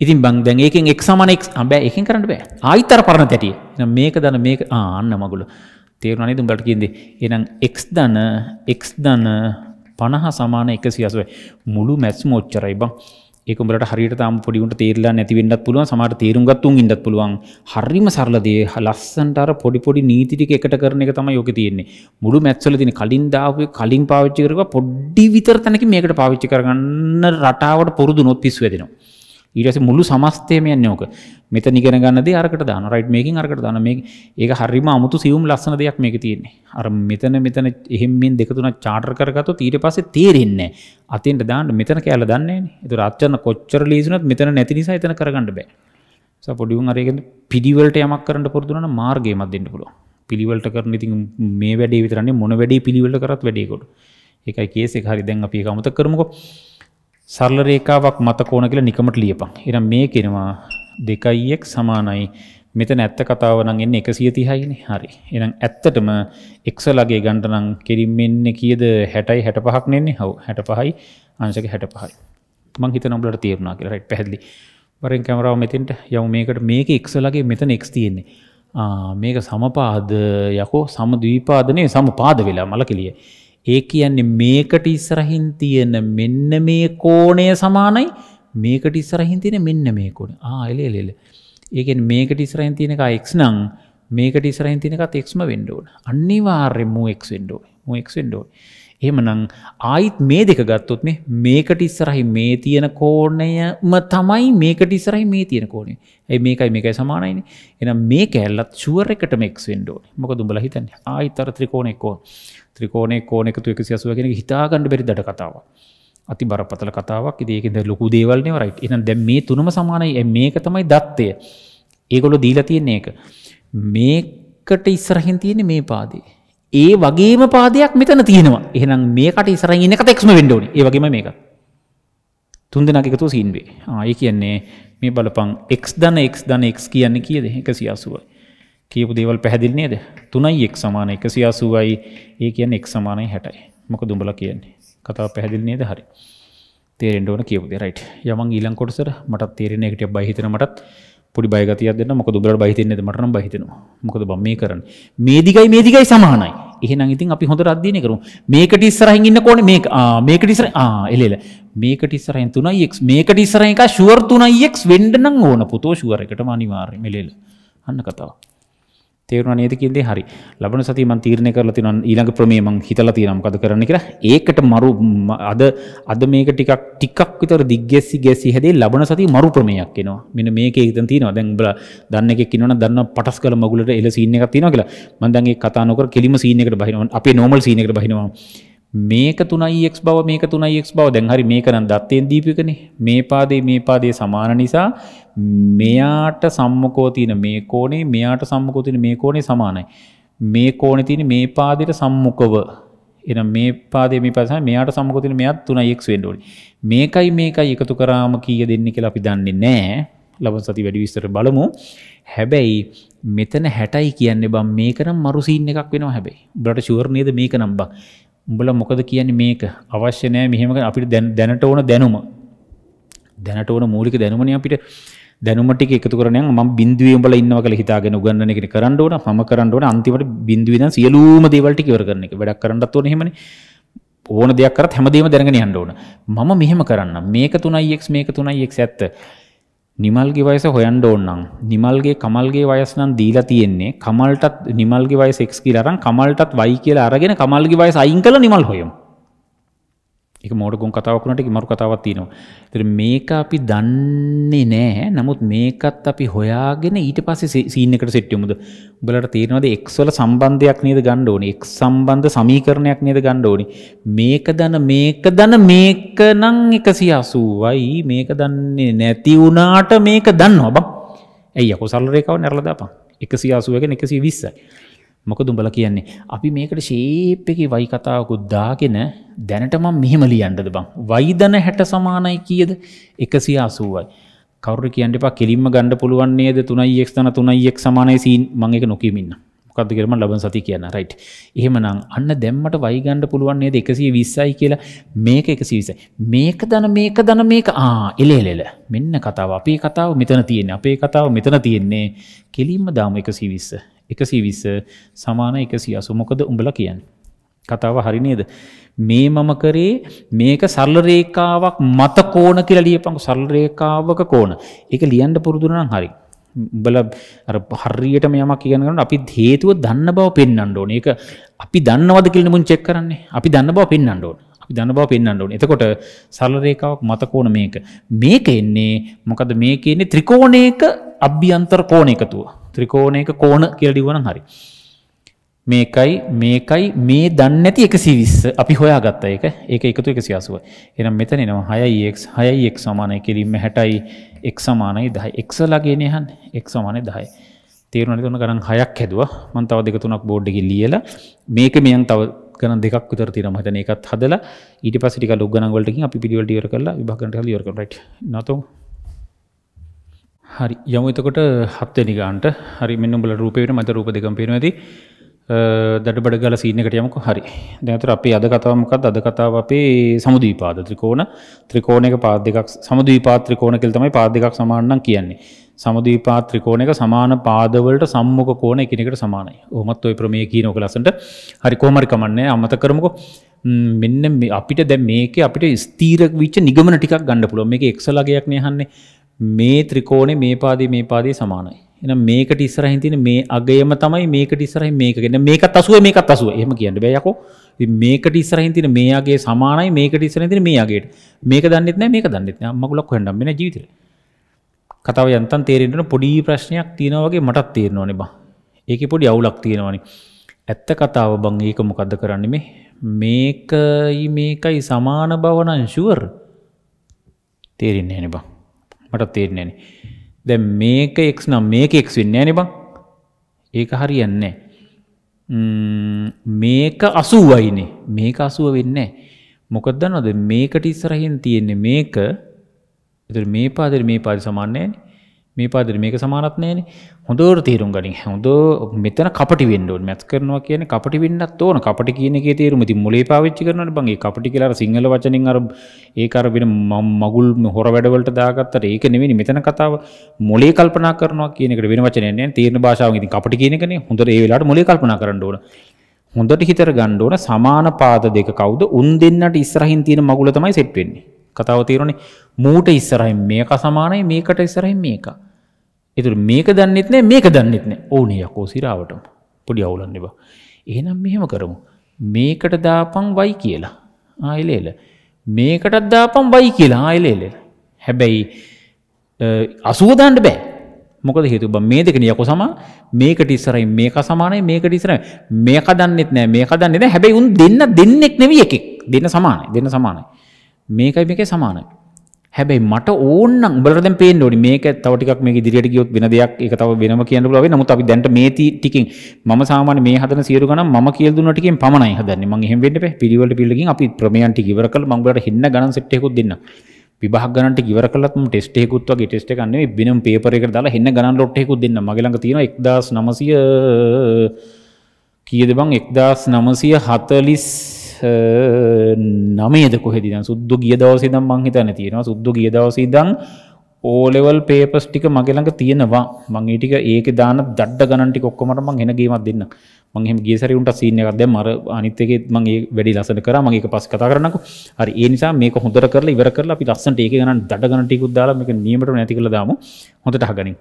ඉතින් බං දැන් ඒකෙන් එක් සමනෙක් අබෑ එකෙන් කරන්න බෑ ආයිතර පරණ තැටිය එනම් මේක දන මේක ආන්න මගුල තේරුණා නේද උඹලට කියන්නේ එහෙනම් x ධන x ධන 50 සමාන 180යි මුළු මැත්ස්ම ඔච්චරයි බං ඒක උඹලට හරියට තාම පොඩි උන්ට තේරිලා නැති වෙන්නත් පුළුවන් සමහර තේරුම් ගත්තුන් ඉන්නත් පුළුවන් හරිම සරල දේ ලස්සන්ට අර පොඩි පොඩි නීති ටික එකට කරන එක තමයි ඔකේ තියෙන්නේ මුළු මැත්ස් වල තියෙන කලින් දාපු කලින් පාවිච්චි කරපුවා පොඩි විතර තැනකින් මේකට පාවිච්චි කරගන්න රටාවට පුරුදු නොත් පිස්සු වැදෙනවා ඊට පස්සේ මුළු සමස්තයම යන්නේ ඕක. මෙතන ඉගෙන ගන්න දේ අරකට දානවා. රයිට් මේකින් අරකට දානවා. මේක ඒක හරිම අමුතු සියුම් ලස්සන දෙයක් මේක තියෙන්නේ. අර මෙතන මෙතන එහෙම් මෙන් දෙක තුනක් චාටර් කරගත්තොත් ඊට පස්සේ තේරෙන්නේ නැහැ. අතින්ට දාන්න මෙතන කියලා දන්නේ නැහැ. ඒතර අච්චන කොච්චර ලීසුනත් මෙතන නැති නිසා එතන කරගන්න බෑ. සප පොඩි උන් අර ඒක පිළිවෙලට යමක් කරන්න පුරුදු වෙනවා නම් මාර්ගයමත් දෙන්න පුළුවන්. පිළිවෙලට කරන ඉතින් මේ වැඩේ විතරන්නේ මොන වැඩේ පිළිවෙලට කරත් වැඩේ කොට. ඒකයි කේස් එක හරි දැන් අපි ඒක අමතක කරමුකෝ. සරල රේකාවක් මතක ඕන කියලා නිකමට ලියපන්. එහෙනම් මේ කියනවා 2x සමානයි මෙතන ඇත්ත කතාව නම් එන්නේ 130යිනේ. හරි. එහෙනම් ඇත්තටම x ලගේ ගන්න නම් කෙලින්ම එන්නේ කීයද 60යි 65ක් නෙන්නේ. ඔව් 65යි අංශක 65යි. මම හිතනවා ඔයාලට තේරුණා කියලා. රයිට් පැහැදිලි. වරෙන් කැමරාව මෙතෙන්ට යමු මේකට මේක x ලගේ මෙතන x තියෙන්නේ. ආ මේක සමපාද යකෝ සමද්විපාදනේ සමපාද වෙලා මලකෙලිය. ඒ කියන්නේ මේකට ඉස්සරහින් තියෙන මෙන්න මේ කෝණය සමානයි මේකට ඉස්සරහින් තියෙන මෙන්න මේ කෝණය. ආ එල එල එල. ඒ කියන්නේ මේකට ඉස්සරහින් තියෙන එක x නම් මේකට ඉස්සරහින් තියෙන එකත් xම වෙන්න ඕන. අනිවාර්යෙන් mu x වෙන්න ඕනේ. mu x වෙන්න ඕනේ. එහෙමනම් ආයිත් මේ දෙක ගත්තොත් මේ මේකට ඉස්සරහින් මේ තියෙන කෝණයම තමයි මේකට ඉස්සරහින් මේ තියෙන කෝණය. ඒ මේකයි මේකයි සමානයිනේ. එහෙනම් මේ කැලලත් ෂුවර් එකටම x වෙන්න ඕනේ. මොකද උඹලා හිතන්නේ? ආයිත් අර ත්‍රිකෝණයක් ඕන. ත්‍රිකෝනෙක් කෝනෙක තු එක සියසුව කෙනෙ හිතාගන්න බැරි දට කතාව. අති බරපතල කතාවක් ඉදේකෙද ලොකු දේවල්නේ රයිට් එන දැ මේ තුනම සමානයි මේක තමයි දත්තය. ඒගොලො දීලා තියන්නේ එක. මේකට ඉස්සරහින් තියෙන මේ පාදේ. ඒ වගේම පාදයක් මෙතන තියෙනවා එහනම් මේකට ඉසරහි ඉන්න එක තෙක්ම වෙන්ඩෝන ඒ වගේම මේක. තුන්දනකතු සීන්වේ ආය කියන්නේ මේ බලපං එක් දන එක් දන එක් කියන්න කියද එක සියාසුව කියපු දේවල් පැහැදිලි නේද? 3යි x 180යි ඒ කියන්නේ x 60යි. මොකද උඹලා කියන්නේ? කතාව පැහැදිලි නේද? හරි. තේරෙන්න ඕන කියපු දේ right. යමන් ඊළඟ කොටසට මටත් තේරෙන එකට බයි හිතෙන මටත් පොඩි බය ගතියක් දෙන්න. මොකද උඹලාට බයි හිතෙන්නේ නැද්ද? මට නම් බයි හිතෙනවා. මොකද මම මේ කරන්නේ. මේ දිගයි මේ දිගයි සමානයි. එහෙනම් ඉතින් අපි හොඳට අධ්‍යයනය කරමු. මේකට ඉස්සරහින් ඉන්න කෝනේ මේක ආ මේකට ඉස්සර ආ එල එල. මේකට ඉස්සරහින් 3x මේකට ඉස්සරහින් එක ෂුවර් 3x වෙන්න නම් ඕන පුතෝ ෂුවර් එකටම අනිවාර්යයෙන්ම එල එල. අන්න කතාව. තේරුණා නේද කියන දේ හරි. ලබන සතිය මම තීරණය කරලා තියෙනවා ඊළඟ ප්‍රමේය මම හිතලා තියෙනවා මොකද කරන්න කියලා. ඒකට මරු අද අද මේක ටිකක් ටිකක් විතර දිග්ගැසි ගැසි හැදී ලබන සතිය මරු ප්‍රමේයක් එනවා. මෙන්න මේකේ ඉතින් තියෙනවා. දැන් උඹලා දන්න එකෙක් ඉන්නවනම් දන්න පටස් ගල මගුලට එළ සීන් එකක් තියෙනවා කියලා. මම දැන් ඒක කතා නොකර කෙලිම සීන් එකට බහිනවා. අපේ normal සීන් එකට බහිනවා. මේක තුනයික් බව මේක තුනයික් බව දැන් හරි මේකනම් දත්තයෙන් දීපිකනේ මේ පාදේ මේ පාදේ සමාන නිසා මෙයාට සම්මකෝ තියෙන මේ කෝණේ මෙයාට සම්මකෝ තියෙන මේ කෝණේ සමානයි මේ කෝණේ තියෙන මේ පාදයට සම්මුඛව එහෙනම් මේ පාදේ මේ පාදේ මෙයාට සම්මකෝ තියෙන මෙයාත් 3x වෙන්න ඕනේ මේකයි මේකයි එකතු කරාම කීය දෙන්නේ කියලා අපි දන්නේ නැහැ ලබන සති වැඩි විස්තර බලමු හැබැයි මෙතන 60යි කියන්නේ බම් මේක නම් මරු සීන් එකක් වෙනවා හැබැයි උඹලට ෂුවර් නේද මේක නම් බම් උඹලා මොකද කියන්නේ මේක අවශ්‍ය නෑ මෙහෙම අපිට දැනට ඕන දැනුම දැනට ඕන මූලික දැනුමනේ අපිට දැනුම ටික එකතු කරන යන මම බිඳුවේ උඹලා ඉන්නවා කියලා හිතාගෙන උගන්වන එක කරන්න ඕන මම කරන්න ඕන අන්තිමට බිඳුවේ දැන් සියලුම දේවල් ටික ඉවර කරන එක වැඩක් කරන්නත් ඕන එහෙමනේ ඕන දෙයක් කරත් හැමදේම දැනගෙන යන්න ඕන මම මෙහෙම කරන්න මේක 3x මේක 3x ඇත්ත නිමල්ගේ වයස හොයන්ඩ ඕන්නම් නිමල්ගේ කමල්ගේ වයස් නම් දීලා තියෙන්නේ කමල්ටත් නිමල්ගේ වයස එක්ස් කියලා අරන් කමල්ටත් වයි කියලා අරගෙන කමල්ගේ වයස අයින් කළා නිමල් හොයමු එක මෝඩගොන් කතාවක්නට මරු කතාවත් තියෙනවා. තර මේක අපි දන්නේ නෑ නමුත් මේකත් අපි හොයාගෙන ඊට පස්ස සීනකට සිට්ියමුද උබලට තියෙනවද එක්වල සම්බන්ධයක් නේද ගණ්ඩ ඕනි එක් සම්බන්ධ සමීකරණයක් නේද ගණ්ඩ ඕනි මේක දන මේක දන මේක නං එකසි අසුවයි මේක දන්නේ නැති වුණාට මේක දන්න ඔබ ඇයි අකොසල්රේකව නැරලදාපා එකසි අසුවගෙන එකසි විස්සයි. මොක දුඹල කියන්නේ. අපි මේකට ශේප් එකේ වයි කතාවකුත් දාගෙන දැනට මම මෙහෙම ලියන්නද බං. වයිදන 60 සමානයි කීයද? 180යි. කවුරු කියන්න එපා කෙලින්ම ගන්න පුළුවන් නේද 3x තන 3x සමානයි සීන් මම ඒක නොකියමින්න. මොකද්ද කියලා මම ලබන සතිය කියන්න. රයිට්. එහෙමනම් අන්න දැම්මට y ගන්න පුළුවන් නේද 120යි කියලා මේක 120යි. මේක දන මේක දන මේක ආ එල එල එල. මෙන්න කතාව. අපේ කතාව මෙතන තියෙන්නේ. අපේ කතාව මෙතන තියෙන්නේ. කෙලින්ම දාමු 120. එකසි විස්ස සමාන එකසි අසු මොකද උඹල කියන්න. කතාව හරිනේද. මේ මම කරේ මේක සල්ලරේකාවක් මත කෝන කියලා ලියපංකු සල්රේකාවක කෝන එක ලියන්ඩ පුරුදුරනම් හරි. බල හරියට මෙයම කියනකට අපි හේතුව දන්න බව පෙන්න්නට ඕන එක අපි දන්නවද කියලන මුන් චෙක් කරන්නේ අපි දන්න බව පෙන්න්නට ඕන අපි දන්න බව පෙන්න්න ඕන එතකොට සරලරේකාවක් මතකෝන මේක මේක එන්නේ මොකද මේක එන්නේ ත්‍රිකෝණයක අභ්‍යන්තර් කෝණ එකතුව ත්‍රිකෝණයක කෝණ කියලඩිවන හරි මේකයි මේකයි මේ දන්න ඇති එක සිවිස්ස අපි හොයා ගත්ත එක ඒක එකතු එක සියාසුව එනම් මෙතන එනවා හයයික් හයයික් සමානය කිරීම හැටයි එක් සමානයි දහයි එක්ස ලගේනය හන් එක් සමානය දහයි තේරුණනි තුන ගණන් හයක් හැදුව මන් තව දෙක තුනක් බෝඩ්ඩි ලියලා මේක මෙයන් තව ගන දෙක් විතර තින මතන එකත් හදල ඊට පසිටික ලොගනවලට අපි පිඩිවල්ට යර කරලා විභාගට යොරකට නොතු හරි යමුතකොට හත්වනි ගාන්ට හරි මෙන්න බල රූපයට මත රූප දෙකම් පේනවති දඩ බඩ ගල සීනකට යමක හරි දැනතර අපේ අද කතාවමකත් අද කතාව අපේ සමුදීපාද ත්‍රිකෝණ ත්‍රිකෝණක පාදකක් සමුදීපාත්‍රිකෝණ කෙල්තමයි පාදකක් සමාන්නම් කියන්නේ සමදීපා ත්‍රිකෝණයක සමාන පාදවලට සම්මුඛ කෝණ එකිනෙකට සමානයි. කොහොමත් ওই ප්‍රමේය කියන ඔක ලස්සනට හරි කොහොම හරි කමන්නේ අමතක කරමුකෝ. මෙන්න අපිට දැන් මේකේ අපිට ස්ථීර වෙච්ච නිගමන ටිකක් ගන්න පුළුවන්. මේකේ x ලගයක් නේ අහන්නේ. මේ ත්‍රිකෝණේ මේ පාදේ මේ පාදේ සමානයි. එහෙනම් මේකට ඉස්සරහින් තියෙන මේ අගයම තමයි මේකට ඉස්සරහින් මේක කියන්නේ. මේකත් 80 මේකත් 80. එහෙම කියන්න බෑ යකෝ. මේකට ඉස්සරහින් තියෙන මේ අගේ සමානයි මේකට ඉස්සරහින් තියෙන මේ අගේට. මේක දන්නෙත් නෑ මේක දන්නෙත් නෑ. මගුලක් හොයන්නම් මෙන්න ජීවිතේ. කතාව යන්තන් තේරෙන්ට පොඩි ප්‍රශ්නයක් තියෙනවගේ මටත් තේරෙන ඕනේ බං ඒක පොඩි අවුලක් තියෙනවනි ඇත්ත කතාව බං ඒක මොකක්ද කරන්න මේ මේකයි මේකයි සමාන බවනන් ශුවර් තේරෙන්නේ නැනේ බං මට තේරෙන්නේ නැනේ දැන් මේක x නම් මේක x වෙන්නේ නැනේ බං ඒක හරියන්නේ මේක 80යිනේ මේක 80 වෙන්නේ මොකක්ද දන්නවද මේකට ඉස්සරහින් තියෙන්නේ මේක එතුර මේ පාදර මේ පාරි සමාන්නයන මේ පාදර මේක සමානත්නයන හොඳෝර තේරුම් ගනින් හොඳ මෙතන කපටි වෙන්ඩෝන් මැත් කරනවා කියන කපටි වෙන්නත් ඕන කපට කියනගේ තේරුමති මුලේ පාවිච්චි කරන බගේ කපටි කියලා සිංහල වචනින් අර ඒකරබෙන මගුල් හොර වැඩවලට දාගත්තර ඒක නෙවෙනි මෙතන කතාව මොලේ කල්පනා කරනවා කියනකට වෙන වචනය තේරන භාෂාවගති කපට කියනකන හොඳ ඒවෙලාට මොලේ කල්පනා කරන්න ඕන හොඳට හිතර ගණ්ඩෝන සමාන පාද දෙක කවුද උන් දෙන්නට ඉස්රහින් තියෙන මගුල තමයි සෙට්වෙන්නේ කතාව තීරණේ මූට ඉස්සරහින් මේක සමානයි මේකට ඉස්සරහින් මේක. ඒතුළු මේක දන්නෙත් නෑ මේක දන්නෙත් නෑ. ඕනේ යකෝ සිරාවටම. පොඩි අවුලක් නෙව. එහෙනම් මෙහෙම කරමු. මේකට දාපන් y කියලා. ආයෙලෙල. මේකටත් දාපන් y කියලා ආයෙලෙල. හැබැයි 80 දාන්න බෑ. මොකද හේතුව බං මේ දෙක නියකෝ සමාන මේකට ඉස්සරහින් මේක සමානයි මේකට ඉස්සරහින් මේක දන්නෙත් නෑ මේක දන්නෙත් නෑ හැබැයි උන් දෙන්න දෙන්නෙක් නෙවෙයි එකෙක් දෙන්න සමානයි දෙන්න සමානයි මේකයි මේකේ සමානයි. හැබැයි මට ඕන්න බලදැ පේ ොඩි මේක තවටික් මේ දිරියට ගියොත් වෙන දෙයක් එක තව වෙනම කියන්න ලබ නමුත් අපි දැන්ට මේ ටිකින් ම සාමාන මේ හද සේරුගන ම කියදුනටකින් පමණයි හදන්න ම හෙමට පිරිවලට පිල්ලකින් අපි ප්‍රමයන්ට ගවරකල් මංගලට හින්න ගන සට්ෙකුත් දෙන්න විභාගනට ගවරකලත් ටෙස්ටෙකුත් වගේ ටෙස්ට කන්නේ බිනම් පේපරක දාලා හෙන්න ගන ලොට්ෙකුත් දෙන්න මගලඟ තියෙන එක්දස් නමසය කියද බං එක්දස් නමසය හතලිස් නමේද කොහෙද සුද්දු ගිය දවසිදම් මංහිතන තියෙනවා සුද්දු ගිය දවසිදං ඕලෙවල් පේපස් ටික මගේළඟ තියෙනවා මංගේ ටික ඒක දාන දඩ්ඩ ගණන්ටි කොක්කොමට මං හෙන ගේමත් දෙන්න මංහෙම ගේසරට සීනය එකක්ද මර අනිතකෙත් මගේ වැඩි ලසන කර මගේ පස් කතා කරනක හරි ඒනිසා මේක හොඳර කරලා ඉවර කරලා අපි ලස්සන්ට ඒක ගන දඩ ගණටිකුත් දාලා මේක නියමට නැතිකළ දාම හොඳට හගනින්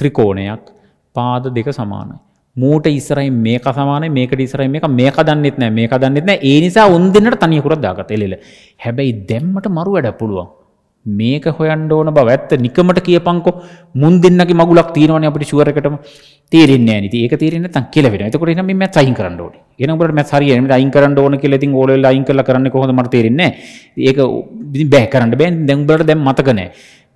ත්‍රිකෝණයක් පාද දෙක සමානයි මූට ඉස්සරයි මේක සමාන මේකට ඉස්සරයි මේක මේක දන්නෙත් නෑ මේක දන්නෙත් නෑ ඒ නිසා උන් දෙන්නට තනිය කුරක් දාගත්ත එලෙල. හැබැයි දැම්මට මරු වැඩ පුළුවන්. මේක හොයන්ඩ ඕන බව ඇත්ත නිකමට කියපංකො මුන් දෙන්නගේ මගුලක් තියෙනවන අපට ශුවරකටම තේරෙන්නේ නති ඒක තේරෙන තන් කියලවෙන එතකොට එනම් මේ සයින් කරන්න ඕනේ එනකොට මැත් හරියට අයින් කරන්න ඕන කියලා ඉතින් ඕලෙල් අයින් කරලා කරන්න කොහොමද මට තේරෙන්නේ ඒක බෑ කරන්න බෑ දැන් උඹලට දැන් මතක නෑ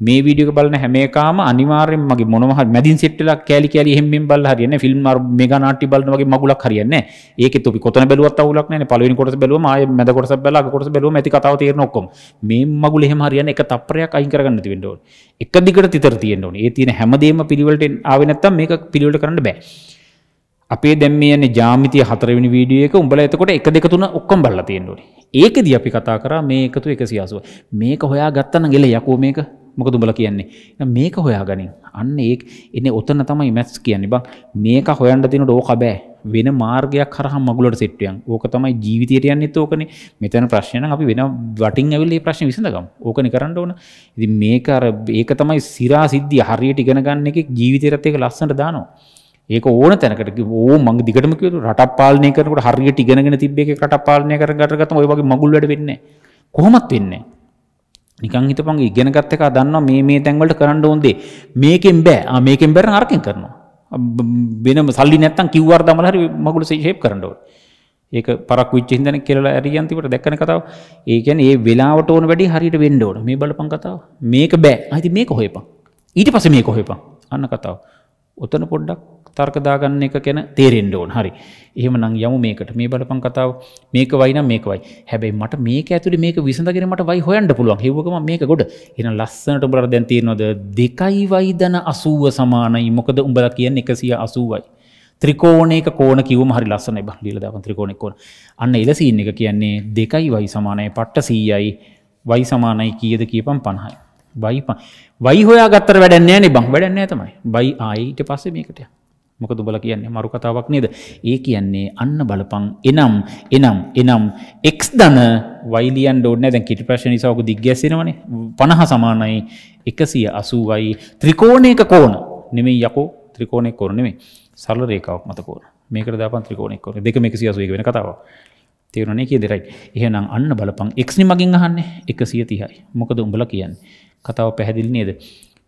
මේ වීඩියෝ එක බලන හැම එකම අනිවාර්යෙන් මගේ මොනවා හරි මැදින් සෙට් වෙලා කෑලි කෑලි එහෙම මෙම් බලලා හරියන්නේ නැහැ. ෆිල්ම් අර මෙගා නාට්‍ය බලන වගේ මගුලක් හරියන්නේ නැහැ. ඒකෙත් අපි කොතන බැලුවත් අවුලක් නැහැ නේ. පළවෙනි කොටස බැලුවම ආයේ මැද කොටස බැලලා අග කොටස බැලුවම ඇති කතාව තේරෙන ඔක්කොම. මේ මගුල එහෙම හරියන්නේ එක තප්පරයක් අයින් කරගන්න නැති වෙන්න ඕනේ. එක දිගට තිතර තියෙන්න ඕනේ. ඒ තියෙන හැමදේම පිළිවෙලට ආවේ නැත්තම් මේක පිළිවෙලට කරන්න බෑ. අපේ දැන් මේ යන්නේ ජ්‍යාමිතිය හතරවෙනි වීඩියෝ එක උඹලා එතකොට 1 2 3 ඔක්කොම බලලා තියෙන්න ඕනේ. ඒකෙදි අපි කතා කරා මේ එකතු 180. මේක හොයා ගත්තා නම් එළ යකෝ මේක මොක දුඹල කියන්නේ මේක හොයාගනින් අන්න ඒ එන්නේ ඔතන තමයි මැත්ස් කියන්නේ බං මේක හොයන්න තියෙන ඕක බෑ වෙන මාර්ගයක් හරහ මගුලට සිට්ටියන් ඕක තමයි ජීවිතයට යන්නෙත් ඕකන මෙතන ප්‍රශ්නයන අපි වෙන වටින් ඇවිල්ලේ ප්‍රශ්න විසඳකම් ඕකන කරන්න ඕන ඉති මේකර ඒක තමයි සිරා සිද්ධිය හරියට ඉගෙන ගන්න එක ජීවිතරත් එක ලස්සට දානවා ඒක ඕන තැනකට ඕ මං දිගටම කිය රට පාලනය කරකට හරියට ඉගෙනගෙන තිබේ රට පාලනය කරගටගත ඔයගේ මගුල්ලට වෙන්න කොහොමත් වෙන්නේ නිකන් හිතපන් ඉගෙන ගත්ත එක දන්නවා මේ මේ තැන්වලට කරන්න ඕන්දේ මේකෙන් බෑ ආ මේකෙන් බැරන අරකින් කරනවා වෙනම සල්ලි නැත්තම් කිව්වර දමලා හරි මගුල ෂේප් කරන්න ඕනේ ඒක පරක් විච්ච හින්දන කියලා ඇරිය අන්තිමට දැක්කන කතාව ඒ කියන්නේ ඒ වෙලාවට ඕන වැඩි හරියට වෙන්න ඕන මේ බලපන් කතාව මේක බෑ ආ ඉතින් මේක හොයපන් ඊට පස්සේ මේක හොයපන් අන්න කතාව ඔතන පොඩ්ඩක් තර්කදාගන්න එක කැන තේරෙන්ඩ ඕන් හරි එහෙම නං යමු මේකට මේ බලපන් කතාව මේක වයින මේකවයි හැබැයි මට මේක ඇතුළ මේක විසඳගෙනට වයි හොයන්ට පුළුවන් හිවකම මේක ගොඩ එන ලස්සනට බල දැන්තියනොද දෙකයි වයිදන අසුව සමානයි මොකද උඹල කියන්න එකසිය අසුවයි ත්‍රිකෝණයක කෝන කිව හරි ලස්සන බහලිල දව ත්‍රිකෝණෙක්කෝන අන්න එලසින් එක කියන්නේ දෙකයි වයි සමානය පට්ට සීයයි වයි සමානයි කියද කියපම් පණහයි වයිපන් වයි හොයා ගත්තර වැඩන්නේ නේ බං වැඩන්නේ තමයි බයි ආයිට පස්සේ මේකට මොක දුබල කියන්නේ මරු කතාවක් නේද ඒ කියන්නේ අන්න බලපං එනම් එනම් එනම් එක් දන වයිලියන් ඩෝඩන දැන් කිටි ප්‍රශ්න නිසාක දිග්ගැසෙනවන පණහ සමානයි එකසිය අසුවයි ත්‍රිකෝණයක කෝන නෙමේ යකෝ ත්‍රිකෝණය කොරනෙමේ සල්ල රේකාවක් මතකෝන මේක දාපන් ත්‍රිකෝණෙක් කොර දෙක මේක සියසුවක වෙන කතාව තේරුණේ කිය දෙරයි එහෙනම් අන්න බලපං එක්නි මගින් අහන්නේ එක සිය තිහයි මොකද උඹල කියන්න කතාව පැහැදිලි නේද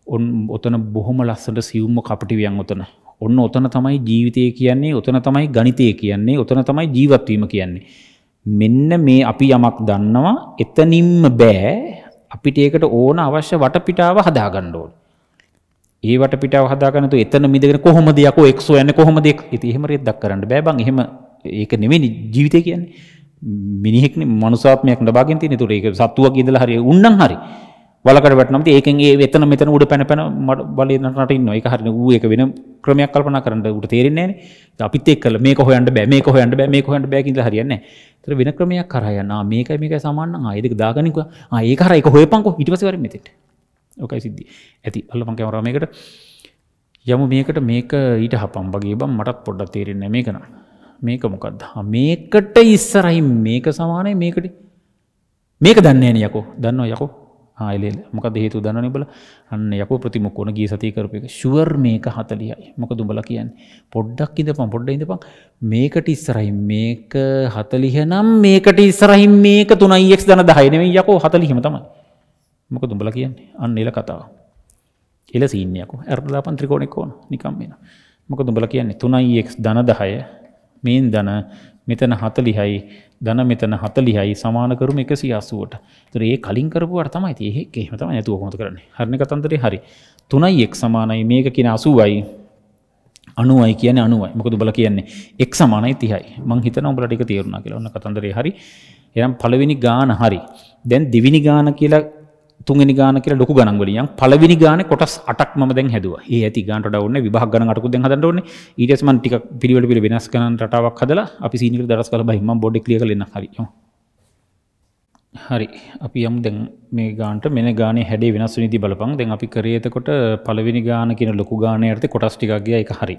ඔන් ඔතන බොහොම ලස්සට සියුම්ම කපටිවියන් ඔතන ඔන්න ඔතන තමයි ජීවිතය කියන්නේ ඔතන තමයි ගනිතය කියන්නේ ඔතන තමයි ජීවත්වීම කියන්නේ. මෙන්න මේ අපි යමක් දන්නවා එතනින්ම බෑ අපිට ඒකට ඕන අවශ්‍ය වටපිටාව හදාගන්න ඕන. ඒ වටපිටාව හදාගන්න තු එතන මිදගෙන කොහොමද යකෝ එක්සෝ යන්නේ කොහොමද ඉතින් එහෙම රෙද්දක් කරන්න බෑ බං එහෙම ඒක නෙමෙයි ජීවිතය කියන්නේ. මිනිහෙක්නේ මනුසාත්මයක් ලබාගෙන තියෙන. ඒතර ඒක සත්තුවක් ඉඳලා හරි උන්නම් හරි. වලකට වැටෙනවා. ඉතින් ඒකෙන් ඒ එතන මෙතන උඩ පැන පැන බලේ නටනට ඉන්නවා. ඒක හරිනේ. ඌ ඒක වෙන ක්‍රමයක් කල්පනා කරන්න ඌට තේරෙන්නේ නැහැනේ. අපිත් එක්ක කරලා මේක හොයන්න බෑ. මේක හොයන්න බෑ. මේක හොයන්න බෑ කියලා හරියන්නේ නැහැ. ඒතර වෙන ක්‍රමයක් කරා යන්න. ආ මේකයි මේකයි සමාන නම් ආ ඒක දාගනින්කෝ. ආ ඒක හරහා ඒක හොයපන්කෝ. ඊට පස්සේ වරින් මෙතෙට. ඕකයි සිද්ධිය. ඇති අල්ලපන් කැමරාව මේකට. යමු මේකට මේක ඊට හපම් වගේ බම් මටත් පොඩ්ඩක් තේරෙන්නේ නැහැ මේක නම්. මේක මොකක්ද මේකට ඉස්සරහින් මේක සමානයි මේකට මේක දන්නේ නෑනේ යකෝ දන්නව යකෝ ආයලෙල් මොක හේතු දන්න බල අන්න යකු ප්‍රතිමක් ඕන ගේ සති කරප එක ශුවර් මේක හතලියයි මොක දුඹල කියන්න පොඩ්ඩක් ඉඳ පම් පොඩ්ඩ ඉඳ පං මේකට ඉස්සරහිම් මේක හතලිහ නම් මේකට ඉස්සරහිම් මේක තුනයික් දන දහයනම යකෝ හතලිහිම තමයි මොක දුඹල කියන්නේ අන්න එල කතාව එල සිීනයකු ඇරලා පන්ත්‍රිකෝනෙක් ඕන නිකම් වෙන මොක දුඹල කියන්නේ තුනයික් දන දහය මෙන් දන මෙතන හතලිහයි දන මෙතන හතලිහයි සමානකරු එකසි අසුවට තර ඒ කලින් කරපුවට තමයි තිය කෙහමතම ඇතු හොඳ කරන හරණ කතන්තරේ හරි තුනයි එක් සමානයි මේක කියන අසුවයි අනුවයි කියන අනුවයි මොකද බල කියන්නේ එක් සමානයි තිහයි මං හිතන උඹලට එක තේරුණා කියලා ඔන්න කතන්දරේ හරි එනම් පළවෙනි ගාන හරි දැන් දෙවෙනි ගාන කියලා තුන්ගනි ගාන කියල ලොකු ගනන්වලියන් පලවිනි ගාන කොටස් අටක් ම දැන් හැදුව ඒ ඇති ගාන්ට ඔන්න විභාග අටකු දැ හදන්න ඕන ඊටස්මන් ටික පිරිවට පිළ වෙනස් කන රටාවක් හදලා අපි සීනික දරස් කල බහිම බොඩ ලිය ලන හරි හරි අපි යම් දැන් මේ ගාන්ට මෙ ගාන හැඩ වෙනස් නිති බලපන් දැන් අපි කරේතකොට පලවිනි ගාන කියන ලොකු ගාන ඇත කොටස් ටිකක්ගේ එක හරි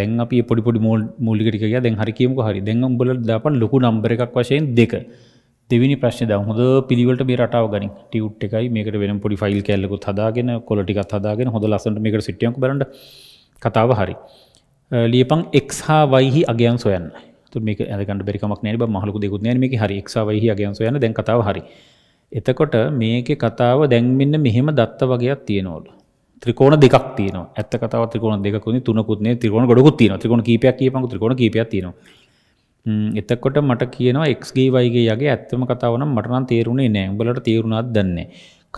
දැන් අපි පොඩිපොඩි මෝල් මූලිකටිකය දැන් හරිකීමක හරි දැන් උඹල දාපන් ලොකු නම්බර එකක් වශයෙන් දෙක දෙවිනි ප්‍රශ්න ද හොඳ පිළිවට මේ රටාව ගනි ටියුට් එකයි මේකට වෙන පොඩි ෆයිල් කැල්ලකුත් හදාගෙන කොලටිකත් හදාගෙන හොඳ ලසට මේකට සිටියක් බරට කතාව හරි ලියපං එක් හා වයිහි අගයන් සොයන් මේ ඇකට බෙරිකමක් නෑ මහලකු දෙකුත් නෑ මේ හරි එක් වයිහි අගයන් සොයන දැන් කතාව හරි එතකොට මේක කතාව දැන්මින්න මෙහෙම දත්ත වගේයක් තියෙනවලු ත්‍රිකෝණ දෙකක් තියෙන ඇත්ත කතාව ත්‍රිකෝණ දෙකුණ තුනකුත් ත්‍රිකෝණ ගොඩකුත් තියෙන ත්‍රිකෝණ කීපයක් කියපං ත්‍රිකෝණ කීපයක් තියෙනවා එතකොට මට කියනවා එක්ගේ වයිගේ යගේ ඇත්තම කතාවනම් මටනම් තේරුණේ නෑ උඹලට තේරුණාත් දන්නේ.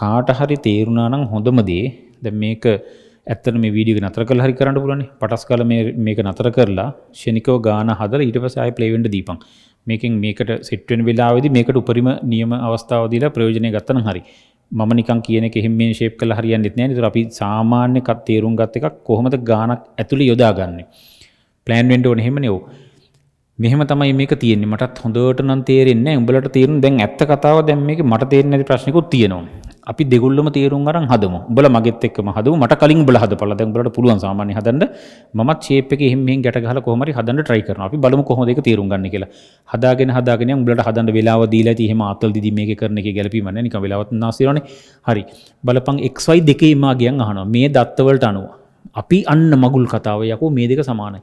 කාට හරි තේරුණා නම් හොඳම දේ දැන් මේක ඇත්තට මේ වීඩියෝ එක නතර කරලා හරි කරන්න පුළුවන්. පටස් කාලා මේ මේක නතර කරලා ෂණිකව ගාන හදලා ඊට පස්සේ ආයෙ ප්ලේ වෙන්න දීපන්. මේකෙන් මේකට සෙට් වෙන වෙලාවේදී මේකට උපරිම නියම අවස්ථාව දීලා ප්‍රයෝජනෙ ගත්තා නම් හරි. මම නිකන් කියන එක එහෙම මේ ෂේප් කරලා හරියන්නේ නැහැ. ඒතර අපි සාමාන්‍ය කත් තේරුම් ගත් එකක් කොහොමද ගානක් ඇතුළේ යොදාගන්නේ? ප්ලෑන් වෙන්න ඕනේ එහෙම නේ. ඔව්. මෙහෙම තමයි මේක තියෙන්නේ මටත් හොඳට නම් තේරෙන්නේ උඹලට තේරුම් දැන් ඇත්ත කතාව දැන් මේක මට තේරෙන්නේ නැති ප්‍රශ්නිකුත් තියෙනවා අපි දෙගොල්ලම තේරුම් අරන් හදමු උඹලා මගෙත් එක්කම හදමු මට කලින් උඹලා හදපළා දැන් උඹලට පුළුවන් සාමාන්‍ය හදන්න මමත් ෂේප් එකේ එහෙම මෙහෙන් ගැට ගහලා කොහොම හරි හදන්න try කරනවා අපි බලමු කොහොමද ඒක තේරුම් ගන්න කියලා හදාගෙන හදාගෙන උඹලට හදන්න වෙලාව දීලා ඇති එහෙම ආතල් දිදි මේකේ කරන එකේ ගැළපීම නැහැ නිකන් වෙලාවත් නාසිරවනේ හරි බලපන් xy දෙකේ මාගියන් අහනවා මේ දත්ත වලට අනුව අපි අන්න මගුල් කතාව යකෝ මේ දෙක සමානයි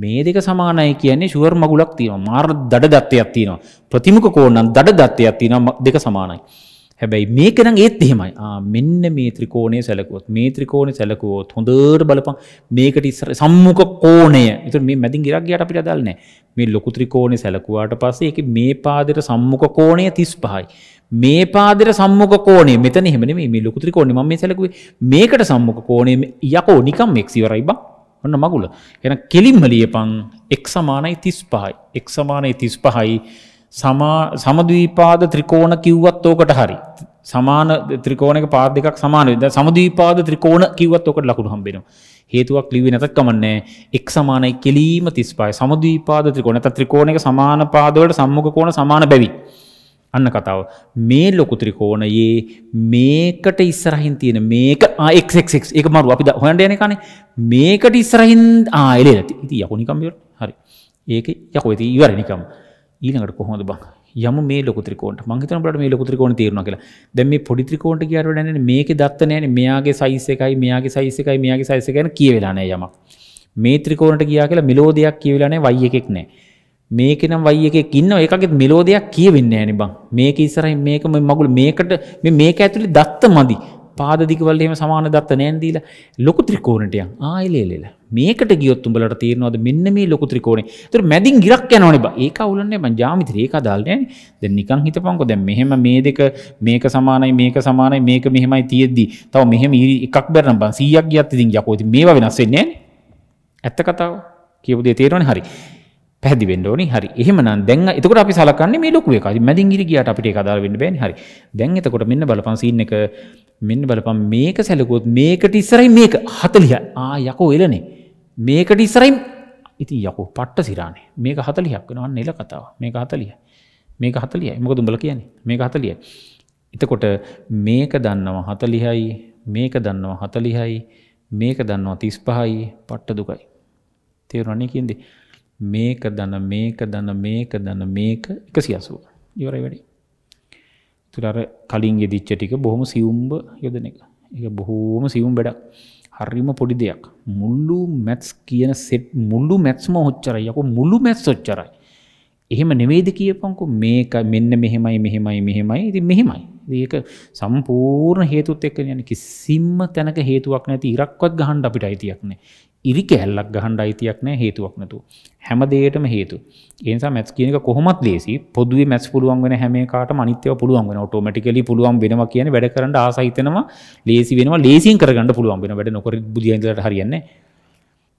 මේ දෙක සමානයි කියන්නේ ෂුවර් මගුලක් තියෙනවා. මාර්ග දඩ දත්තයක් තියෙනවා. ප්‍රතිමුඛ කෝණ නම් දඩ දත්තයක් තියෙනවා. දෙක සමානයි. හැබැයි මේක නම් ඒත් එහෙමයි. ආ මෙන්න මේ ත්‍රිකෝණය සැලකුවොත් මේ ත්‍රිකෝණය සැලකුවොත් හොඳට බලපන් මේකට ඉස්සර සම්මුඛ කෝණය. ඒතර මේ මැදින් ගිරක් ගියාට අපිට අදාළ නැහැ. මේ ලොකු ත්‍රිකෝණය සැලකුවාට පස්සේ ඒකේ මේ පාදයට සම්මුඛ කෝණය 35යි. මේ පාදර සම්මුඛ කෝණය මෙතන එහෙම නෙමෙයි මේ ලොකු ත්‍රිකෝණය මම මේ සැලකුවේ මේකට සම්මුඛ කෝණය යකෝ නිකම් x ඉවරයි බං ඔන්න මගුල එන කෙලින්ම ලියපං එක් සමානයි තිස් පහයි එක් සමානයි තිස් පහයි සමදීපාද ත්‍රිකෝණ කිව්වත් ඕකට හරි සමාන ත්‍රිකෝණක පාද දෙකක් සමානද සමදීපාද ත්‍රිකෝණ කිව්වත් ඕකට ලකුණු හම්බෙනවා හේතුවක් ලිව්වේ නැතත් කමන්නේ එක් සමානයි කෙලීම 35 සමදීපාද ත්‍රිකෝණ නැත්නම් ත්‍රිකෝණයක සමාන පාදවලට සම්මුඛ කෝණ සමාන බැවි අන්න කතාව මේ ලොකු ත්‍රිකෝණයේ මේකට ඉස්සරහින් තියෙන මේක ආක්ක් එක මරු අපි හොන්ට යන කනේ මේකට ඉස්සරහින් ආයල ඇති ඉති යකුණනිකම්ියර හරි ඒක යකු ඇති ඉවරනිකම් ඊළඟට කොහොඳ බං යම මේ ලොකත්‍රකෝට මංහිතනට මේ ලොකත්‍රකෝන තේරුණ කියලා දැම මේ පොඩිත්‍රිකෝට කියර න මේක දත්තනෑන මෙයාගේ සයිස එකයි මෙයාගේ සයිස එකයි මෙයාගේ සයිස ගැන කියවෙලානෑ යමක් මේ ත්‍රිකෝනට කියා කියලා මිලෝදයක් කියවෙලානෑ වයි එකෙක් නෑ මේකනම් වයි එකෙක් ඉන්නවා ඒකගෙත් මෙලෝඩියක් කියවෙන්නේ නැහැ නේ බං මේක ඉස්සරහින් මේක මගුල මේකට මේ මේක ඇතුලේ දත්ත මදි පාද දිගවල එහෙම සමාන දත්ත නැහැ දීලා ලොකු ත්‍රිකෝණයට යන් ආයෙලෙලෙල මේකට ගියොත් උඹලට තේරෙනවද මෙන්න මේ ලොකු ත්‍රිකෝණේ. ඒතර මැදින් ගිරක් යනවනේ බා. ඒක අවුලන්නේ මං ජ්‍යාමිතිරේ ඒක අදාල් නෑනේ. දැන් නිකන් හිතපන්කෝ දැන් මෙහෙම මේ දෙක මේක සමානයි මේක සමානයි මේක මෙහෙමයි තියෙද්දි තව මෙහෙම එකක් බැරනම් බං 100ක් ගියත් ඉතින් යකෝ ඉතින් මේවා වෙනස් වෙන්නේ නෑනේ. ඇත්ත කතාව. කියපු දේ තේරෙනවනේ හරි. පැහැදිලි වෙන්න ඕනි. හරි. එහෙමනම් දැන් එතකොට අපි සලකන්නේ මේ ලොකු එක. මැදින් ඉරි ගියාට අපිට ඒක අදාළ වෙන්න බෑනේ. හරි. දැන් එතකොට මෙන්න බලපන් සීන් එක මෙන්න බලපන් මේක සැලකුවොත් මේකට ඉස්සරයි මේක 40. ආ යකෝ එළනේ. මේකට ඉස්සරයි ඉතින් යකෝ පට්ට සිරානේ. මේක 40ක් වෙනවා. අන්න එළ කතාව. මේක 40. මේක 40යි. මොකද උඹලා කියන්නේ? මේක 40යි. එතකොට මේක දන්නවා 40යි. මේක දන්නවා 40යි. මේක දන්නවා 35යි. පට්ට දුකයි. තේරුණා නේ කියන්නේ? මේක දන මේක දන මේක දන මේක එක සියසුව ඉවරයි වැඩි තුරර කලින් ගෙදිච්ච ටික බොහොම සියුම්බ යොදන එක එක බොහෝම සියුම් බෙඩක් හරිම පොඩි දෙයක් මුල්ලු මැත්ස් කියන සෙට් මුල්ලු මැත්ස්ම හොච්චරයි යකු මුළු මැත්ස් ොච්චරයි එහෙම නෙවේද කියපංකු මේක මෙන්න මෙහෙමයි මෙහෙමයි මෙහෙමයි ඉති මෙහෙමයි ඒක සම්පූර්ණ හේතුත් එක්ක යන කිසිම්ම තැනක හේතුවක් නැති ඉරක්වත් ගහන්ඩ අපිට අයිතියක්න ඉරි කැල්ලක් ගහන්ඩ අයිතියක් නෑ හේතුවක් නැතු හැමදේටම හේතු ඒසා මැස් කියනක කොහොමත් ලේසි පොදුවේ මැස් පුළුවන් වෙන හැමකාට මනිත්‍යව පුළුවන් වෙන ඔටෝමටිකලි පුළුවන් වෙනවා කියන වැඩ කරන්න ආසහිතනවා ලේසි වෙනවා ලේසින් කරගන්න පුළුවන් වෙන වැඩ නොකර බුදියන්දලට හරියන්නේ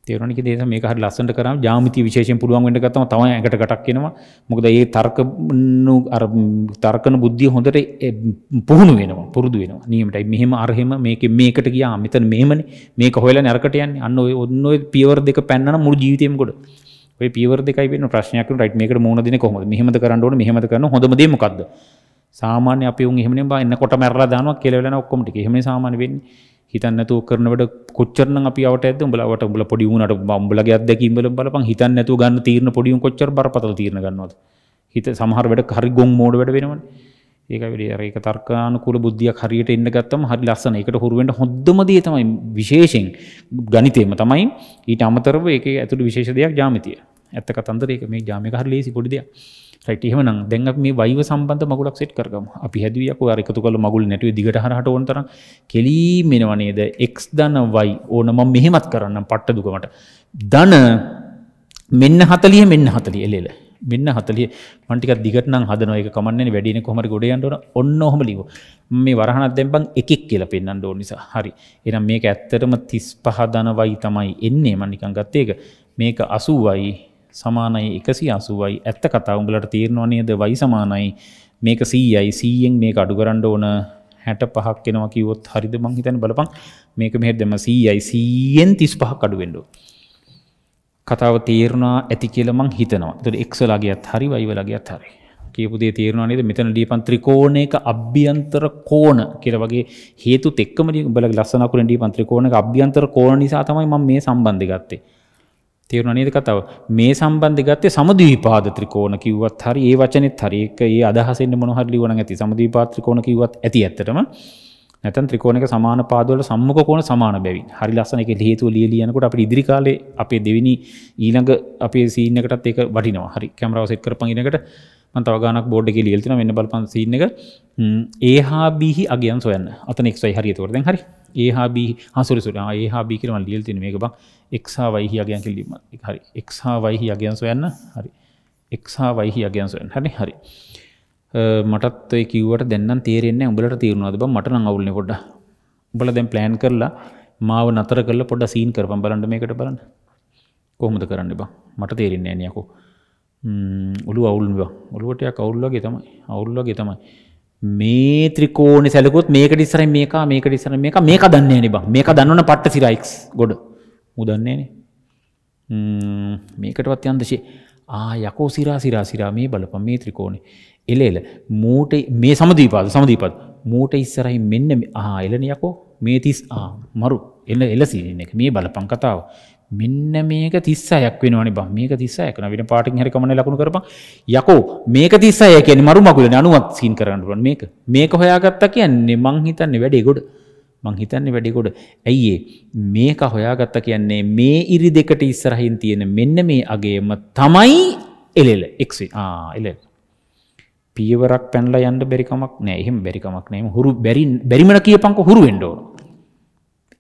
තේරණක දේ මේක හරි ලස්සට කරම් ජාමිති විශේෂෙන් පුළුවන් වෙන්න ගත්තම තමයි ඇඟට ගටක් එනවා මොකද ඒ තර්ක අර තර්කන බුද්ධිය හොඳට පුහුණු වෙනවා පුරුදු වෙනවා නියමටයි මෙහෙම අරහෙම මේක මේකට ගියා මෙතන මෙහෙමනේ මේක හොයලා නරකට යන්නේ අන්න ඔය ඔන්න ඔය පියවර දෙක පැන්නන මුළු ජීවිතේම කොට ඔය පියවර දෙකයි වෙන ප්‍රශ්නයක් නේ රයිට් මේකට මූණ දෙන්නේ කොහොමද මෙහෙමද කරන්න ඕනේ මෙහෙමද කරන්න හොඳම දේ මොකද්ද සාමාන්‍ය අපි උන් එහෙමනේ බා එන්නකොට මැරලා දානවා කියලා වෙලාන ඔක්කොම ටික එහෙමනේ සාමාන්‍ය වෙන්නේ හිතන්න නැතුව කරන වැඩ කොච්චර නම් අපි අවට ඇද්ද උඹලවට උඹලා පොඩි වුණාට උඹලගේ අත්දැකීම් වලින් බලපන් හිතන්න නැතුව ගන්න තීරණ පොඩි උන් කොච්චර බරපතල තීරණ ගන්නවද හිත සමහර වැඩ හරි ගොන් මෝඩ වැඩ වෙනවනේ ඒක ඒක තර්කානකුල බුද්ධියක් හරියට එන්න ගත්තම හරි ලස්සන එකට හුරුවෙන්ට හොද්දම දේ තමයි විශේෂයෙන් ගණිතේම තමයි ඊට අමතරව ඒකේ ඇතුළු විශේෂ දෙයක් ජාමිතිය. ඇත්ත කතන්දර ඒක මේ ජාමික හරි ලේසි පොඩි දෙයක්. රයිට් එහෙමනම් දැන් අපි මේ වෛව සම්බන්ධ මගුලක් සෙට් කරගමු. අපි හැදුවේ අකෝ අර එකතු කරලා මගුල් නැටුවේ දිගට හරහට ඕන තරම් කෙලීම් වෙනව නේද? x ධන y ඕන මම මෙහෙමත් කරන්නම් පට්ට දුකමට. ධන මෙන්න 40 මෙන්න 40 එලෙල. මෙන්න හතලිය මටික දිගටන හදන එක කමන්න වැඩින කොමට ගොඩයන්ටන ඔන්න හොම ලිව මේ වරහනත් දෙම්බං එකක් කියල පෙන්න්න ඕ නිසා හරි එනම් මේක ඇත්තටම තිස් පහදනවයි තමයි එන්නේ මනිකං ගත්තේක මේක අසුවයි සමානයි එකසි අසුවයි ඇත්ත කතා උඹලට තීරණවනයද වයි සමානයි මේක සීයයි සීයෙන් මේ අඩු කරන්න ඕන හැට පහක් කෙනවා කිවොත් හරිද මංහිතන බලපන් මේක මෙහෙ දෙම සීයයි සීයෙන් තිස් පහ කඩුවෙන්ඩෝ කතාව තේරුණා ඇති කියල මං හිතනවා තුර එක්සලාගේත් හරි වයිවලගේත් හරි කියපු දේ තේරුණා නේද මෙතන දීපන් ත්‍රිකෝණයක අභ්‍යන්තර කෝණ කියලා වගේ හේතු එක්කම බල ලස්සනකුරෙන් දීපන් ත්‍රිකෝණයක අභ්‍යන්තර කෝණ නිසා තමයි මම මේ සම්බන්ධ ගත්තේ තේරුණා නේද කතාව මේ සම්බන්ධ ගත්තේ සමද්විපාද ත්‍රිකෝණ කිව්වත් හරි ඒ වචනේත් හරි ඒක ඒ අදහසෙන් මොන හරි ලියවණ නැති සමද්විපාද ත්‍රිකෝණ කිව්වත් ඇති ඇත්තටම නැතන් ත්‍රිකෝණක සමාන පාදවල සම්මුඛ කෝණ සමාන බැවින්. හරි ලස්සන එක හේතුව ලියලා ලියනකොට අපිට ඉදිරි කාලේ අපේ දෙවෙනි ඊළඟ අපේ සීන් එකටත් ඒක වටිනවා. හරි කැමරාව සෙට් කරපන් ඉනකට මම තව ගානක් බෝඩ් එකේ ලියලා තිනවා මෙන්න බලපන් සීන් එක. ඒහා බීහි අගයන් සොයන්න. අතන xy හරි එතකොට දැන් හරි. ඒහා බීහි ආ සෝරි සෝරි. ආ ඒහා බී කියලා මම ලියලා තිනේ මේක බං. x හා y හි අගයන් කියලා ලියන්න. හරි. x හා y හි අගයන් සොයන්න. හරි. x හා y හි අගයන් සොයන්න. හරි හරි. මටත් ඔය කිව්වට දැන්නම් තේරෙන්නේ උඹලට තේරුණාද බං මට නම් අවුල්නේ පොඩ්ඩ. උඹලා දැන් ප්ලෑන් කරලා මාව නතර කරලා පොඩ්ඩ සීන් කරපන් බලන්න මේකට බලන්න. කොහොමද කරන්නේ බං? මට තේරෙන්නේ නැහැ නියකෝ. ම්ම් ඔළුව අවුල් නේ බං. ඔළුවට යක් අවුල් වගේ තමයි. අවුල් වගේ තමයි. මේ ත්‍රිකෝණේ සැලකුවොත් මේකට ඉස්සරහින් මේක මේකට ඉස්සරහින් මේක මේක දන්නේ නැහැ නේ බං. මේක දන්නවනම් පට්ට සිරා x ගොඩ. මු දන්නේ නේ. ම්ම් මේකටවත් යන්න දෙෂේ. ආ යකෝ සිරා සිරා සිරා මේ බලපන් මේ ත්‍රිකෝණේ. එල එල මූට මේ සමදීපාද සමදීපත් මූට ඉස්සරහි මෙන්න එලනයකෝ මේ තිස් මරු එල එල සිරින එක මේ බලපං කතාව මෙන්න මේක තිස්සයක් වෙනවන බ මේක තිස්සයකන වෙන පාටින් හරි කමන ලකුණු කරප යකෝ මේක තිස්සය කියන මරු මකුල නනුවත් සින් කරන්නටුවන් මේක මේක හොයාගත්තා කියන්නේ මං හිතන්නේ වැඩේ මං හිතන්නේ වැඩිකොඩ ඇයිඒ මේක හොයාගත්ත කියන්නේ මේ ඉරි දෙකට ඉස්සරහින් තියෙන මෙන්න මේ අගේම තමයි එලෙල එක්ේ ආ එලෙල පියවරක් පැනලා යන්න බැරි කමක් නෑ එහෙම බැරි කමක් නෑ හුරු බැරි බැරිමන කියපන්කො හුරු වෙන්න ඕන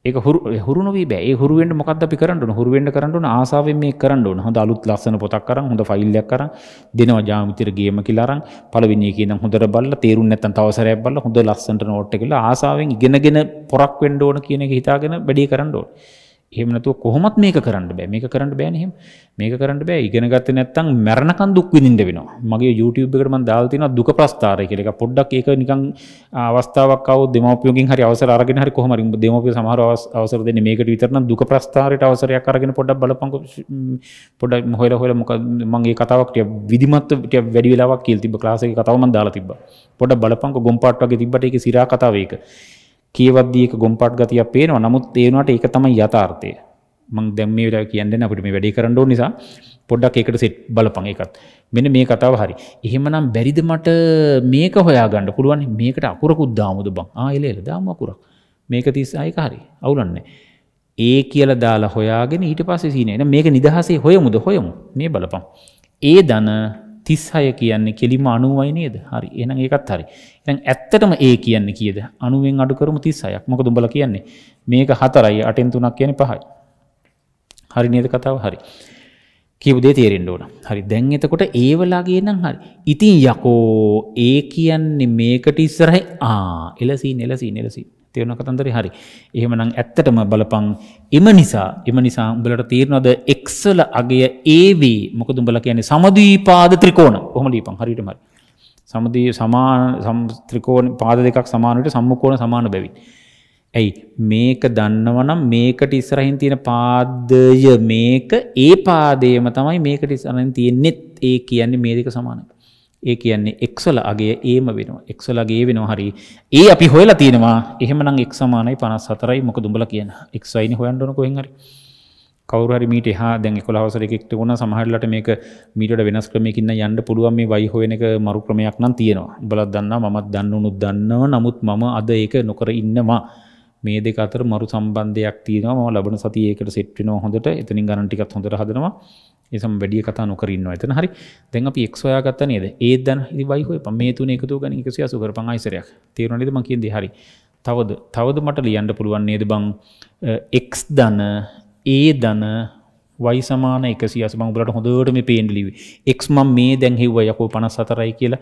ඒක හුරු හුරු නොවී බෑ ඒ හුරු වෙන්න මොකද්ද අපි කරන්න ඕන හුරු වෙන්න කරන්න ඕන ආසාවෙන් මේක කරන්න ඕන හොඳ අලුත් ලස්සන පොතක් අරන් හොඳ ෆයිල් එකක් අරන් දෙනවා ජ්‍යාමිතිර ගේම කියලා අරන් පළවෙනි එකේ ඉඳන් හොඳට බලලා තේරුම් නැත්නම් තව සැරයක් බලලා හොඳ ලස්සනට නෝට් එක කියලා ආසාවෙන් ඉගෙනගෙන පොරක් වෙන්න ඕන කියන එක හිතාගෙන වැඩේ කරන්න ඕන එහමනතු කොහොමත් මේක කරන්න බෑ මේක කරන්න බෑනහෙම මේක කරන්න බෑ ඉගෙනගත්ත නැත්තං මැරණකන් දුක් විදිට වෙන මගේ YouTube එකටම දාල්තින දුක ප්‍රස්ථාරය කෙක පොඩ්ඩක් ඒක නිකං අවස්ථාවක්ව දෙමපියෝගින් හරි අවසරගෙන හරි කොහම දෙමපිය සමහර අවසර දෙන මේකට විතරන දුක ප්‍රස්ථාරයට අවසරයක් අරගෙන පොඩ්ඩක් බලපංක පොඩක් මොහොල හොල මොක මගේ කතාවක්ට විදිමත්ට වැඩි වෙලාවක් කියල් තිබ ලාසක කතාවම දාලා තිබ පොඩ බලපංක ගොම්පාට්ගේ තිබට එක සිරා කතාවේක කියවද්දී ඒක ගොම්පට් ගතියක් පේනවා. නමුත් ඒ වුණාට ඒක තමයි යථාර්ථය. මං දැන් මේ වෙලාවේ කියන්නේ නැහැ අපිට මේ වැඩේ කරන්න ඕන නිසා පොඩ්ඩක් ඒකට සෙට් බලපන් ඒකත්. මෙන්න මේ කතාව හරි. එහෙමනම් බැරිද මට මේක හොයාගන්න පුළුවන් මේකට අකුරකුත් දාමුද බං. ආ එල එල දාමු අකුරක්. මේක 30 ඒක හරි. අවුලන්නේ ඒ කියලා දාලා හොයාගෙන ඊට පස්සේ සීනේ. මේක නිදහසේ හොයමුද හොයමු. මේ බලපන්. ඒ ධන තිස්හය කියන්නේ කෙලිම අනුවයි නේද හරි එනම් ඒකත් හරි එ ඇත්තටම ඒ කියන්න කියද අනුවෙන් අඩුකරම තිස්සයක් මොක දුඹල කියන්නේ මේක හතරයි අටෙන් තුනක් කියන පහයි හරි නේද කතාව හරි කිවදේ තේරෙන් ඕන හරි දැන් එතකොට ඒවලාගේ නම් හරි ඉතින් යකෝ ඒ කියන්නේ මේකට ඉස්සරහයි ආ එලසී නෙලසී නෙලසී තේරන කතන්දර හරි එහෙමනම් ඇත්තටම බලපං එම නිසා එම නිසා උඹලට තේරනවද එක්සල අගය ඒවේ මොක දුම්ඹල කියන්නේ සමදීපාද ත්‍රිකෝණ හොම ලීපං හරිටම සමදී සමාන ත්‍රිකෝණ පාද දෙකක් සමානට සම්මුකෝණ සමාන බැවි. ඇයි මේක දන්නවනම් මේකට ඉස්සරහින් තියෙන පාදය මේක ඒ පාදයම තමයි මේකට ඉස්සරහින් තියෙන්නෙත් ඒ කියන්නේ මේ දෙක සමානයි. ඒ කියන්නේ එක්වල අගේ ඒම වෙනවා එක්වලගේ වෙනවා හරි ඒ අපි හොයලා තියෙනවා එහෙමනම් එක් සමානයි පනස් සතරයි මොක දුඹල කියන එක්වයිනි හොයන්ඩන කොහෙහරි කවරරි මීට හා දැන් කොලාවසර එකෙක්ට වුණ සමහරලට මේක මීට වෙනස් ක්‍රමයකින්න යන්න පුළුවන් මේ වයි හොයන එක මරු ක්‍රමයක් නම් තියෙනවා බලත් දන්න මත් දන්න උනුත් දන්නව නමුත් මම අද ඒක නොකර ඉන්නවා මේ දෙක අතර මරු සම්බන්ධයක් තියෙනවා ම ලබන සති ඒකට සෙට්ටිනෝ හොඳට එතනින් ගණටිකත් හොඳට හදනවා ඒසම් වැඩිය කතා නොකරන්න ඇතන හරි දැන් අපි එක්ෝයා ගත්ත නේද ඒ දැන් හි වයිහෝ පමේ තුන එකතු ගන එකසි අසුකර පංයිසරයක් තේරනද මකින්ද හරි තවද තවද මට ලියන්ඩ පුළුවන් නේද බං එක් දන ඒ දන වයිසමාන එක සියස බංගලට හොඳට මේ පේන්ඩලිව එක් මම් මේ දැන්හිව යකෝ පනස් සතරයි කියලා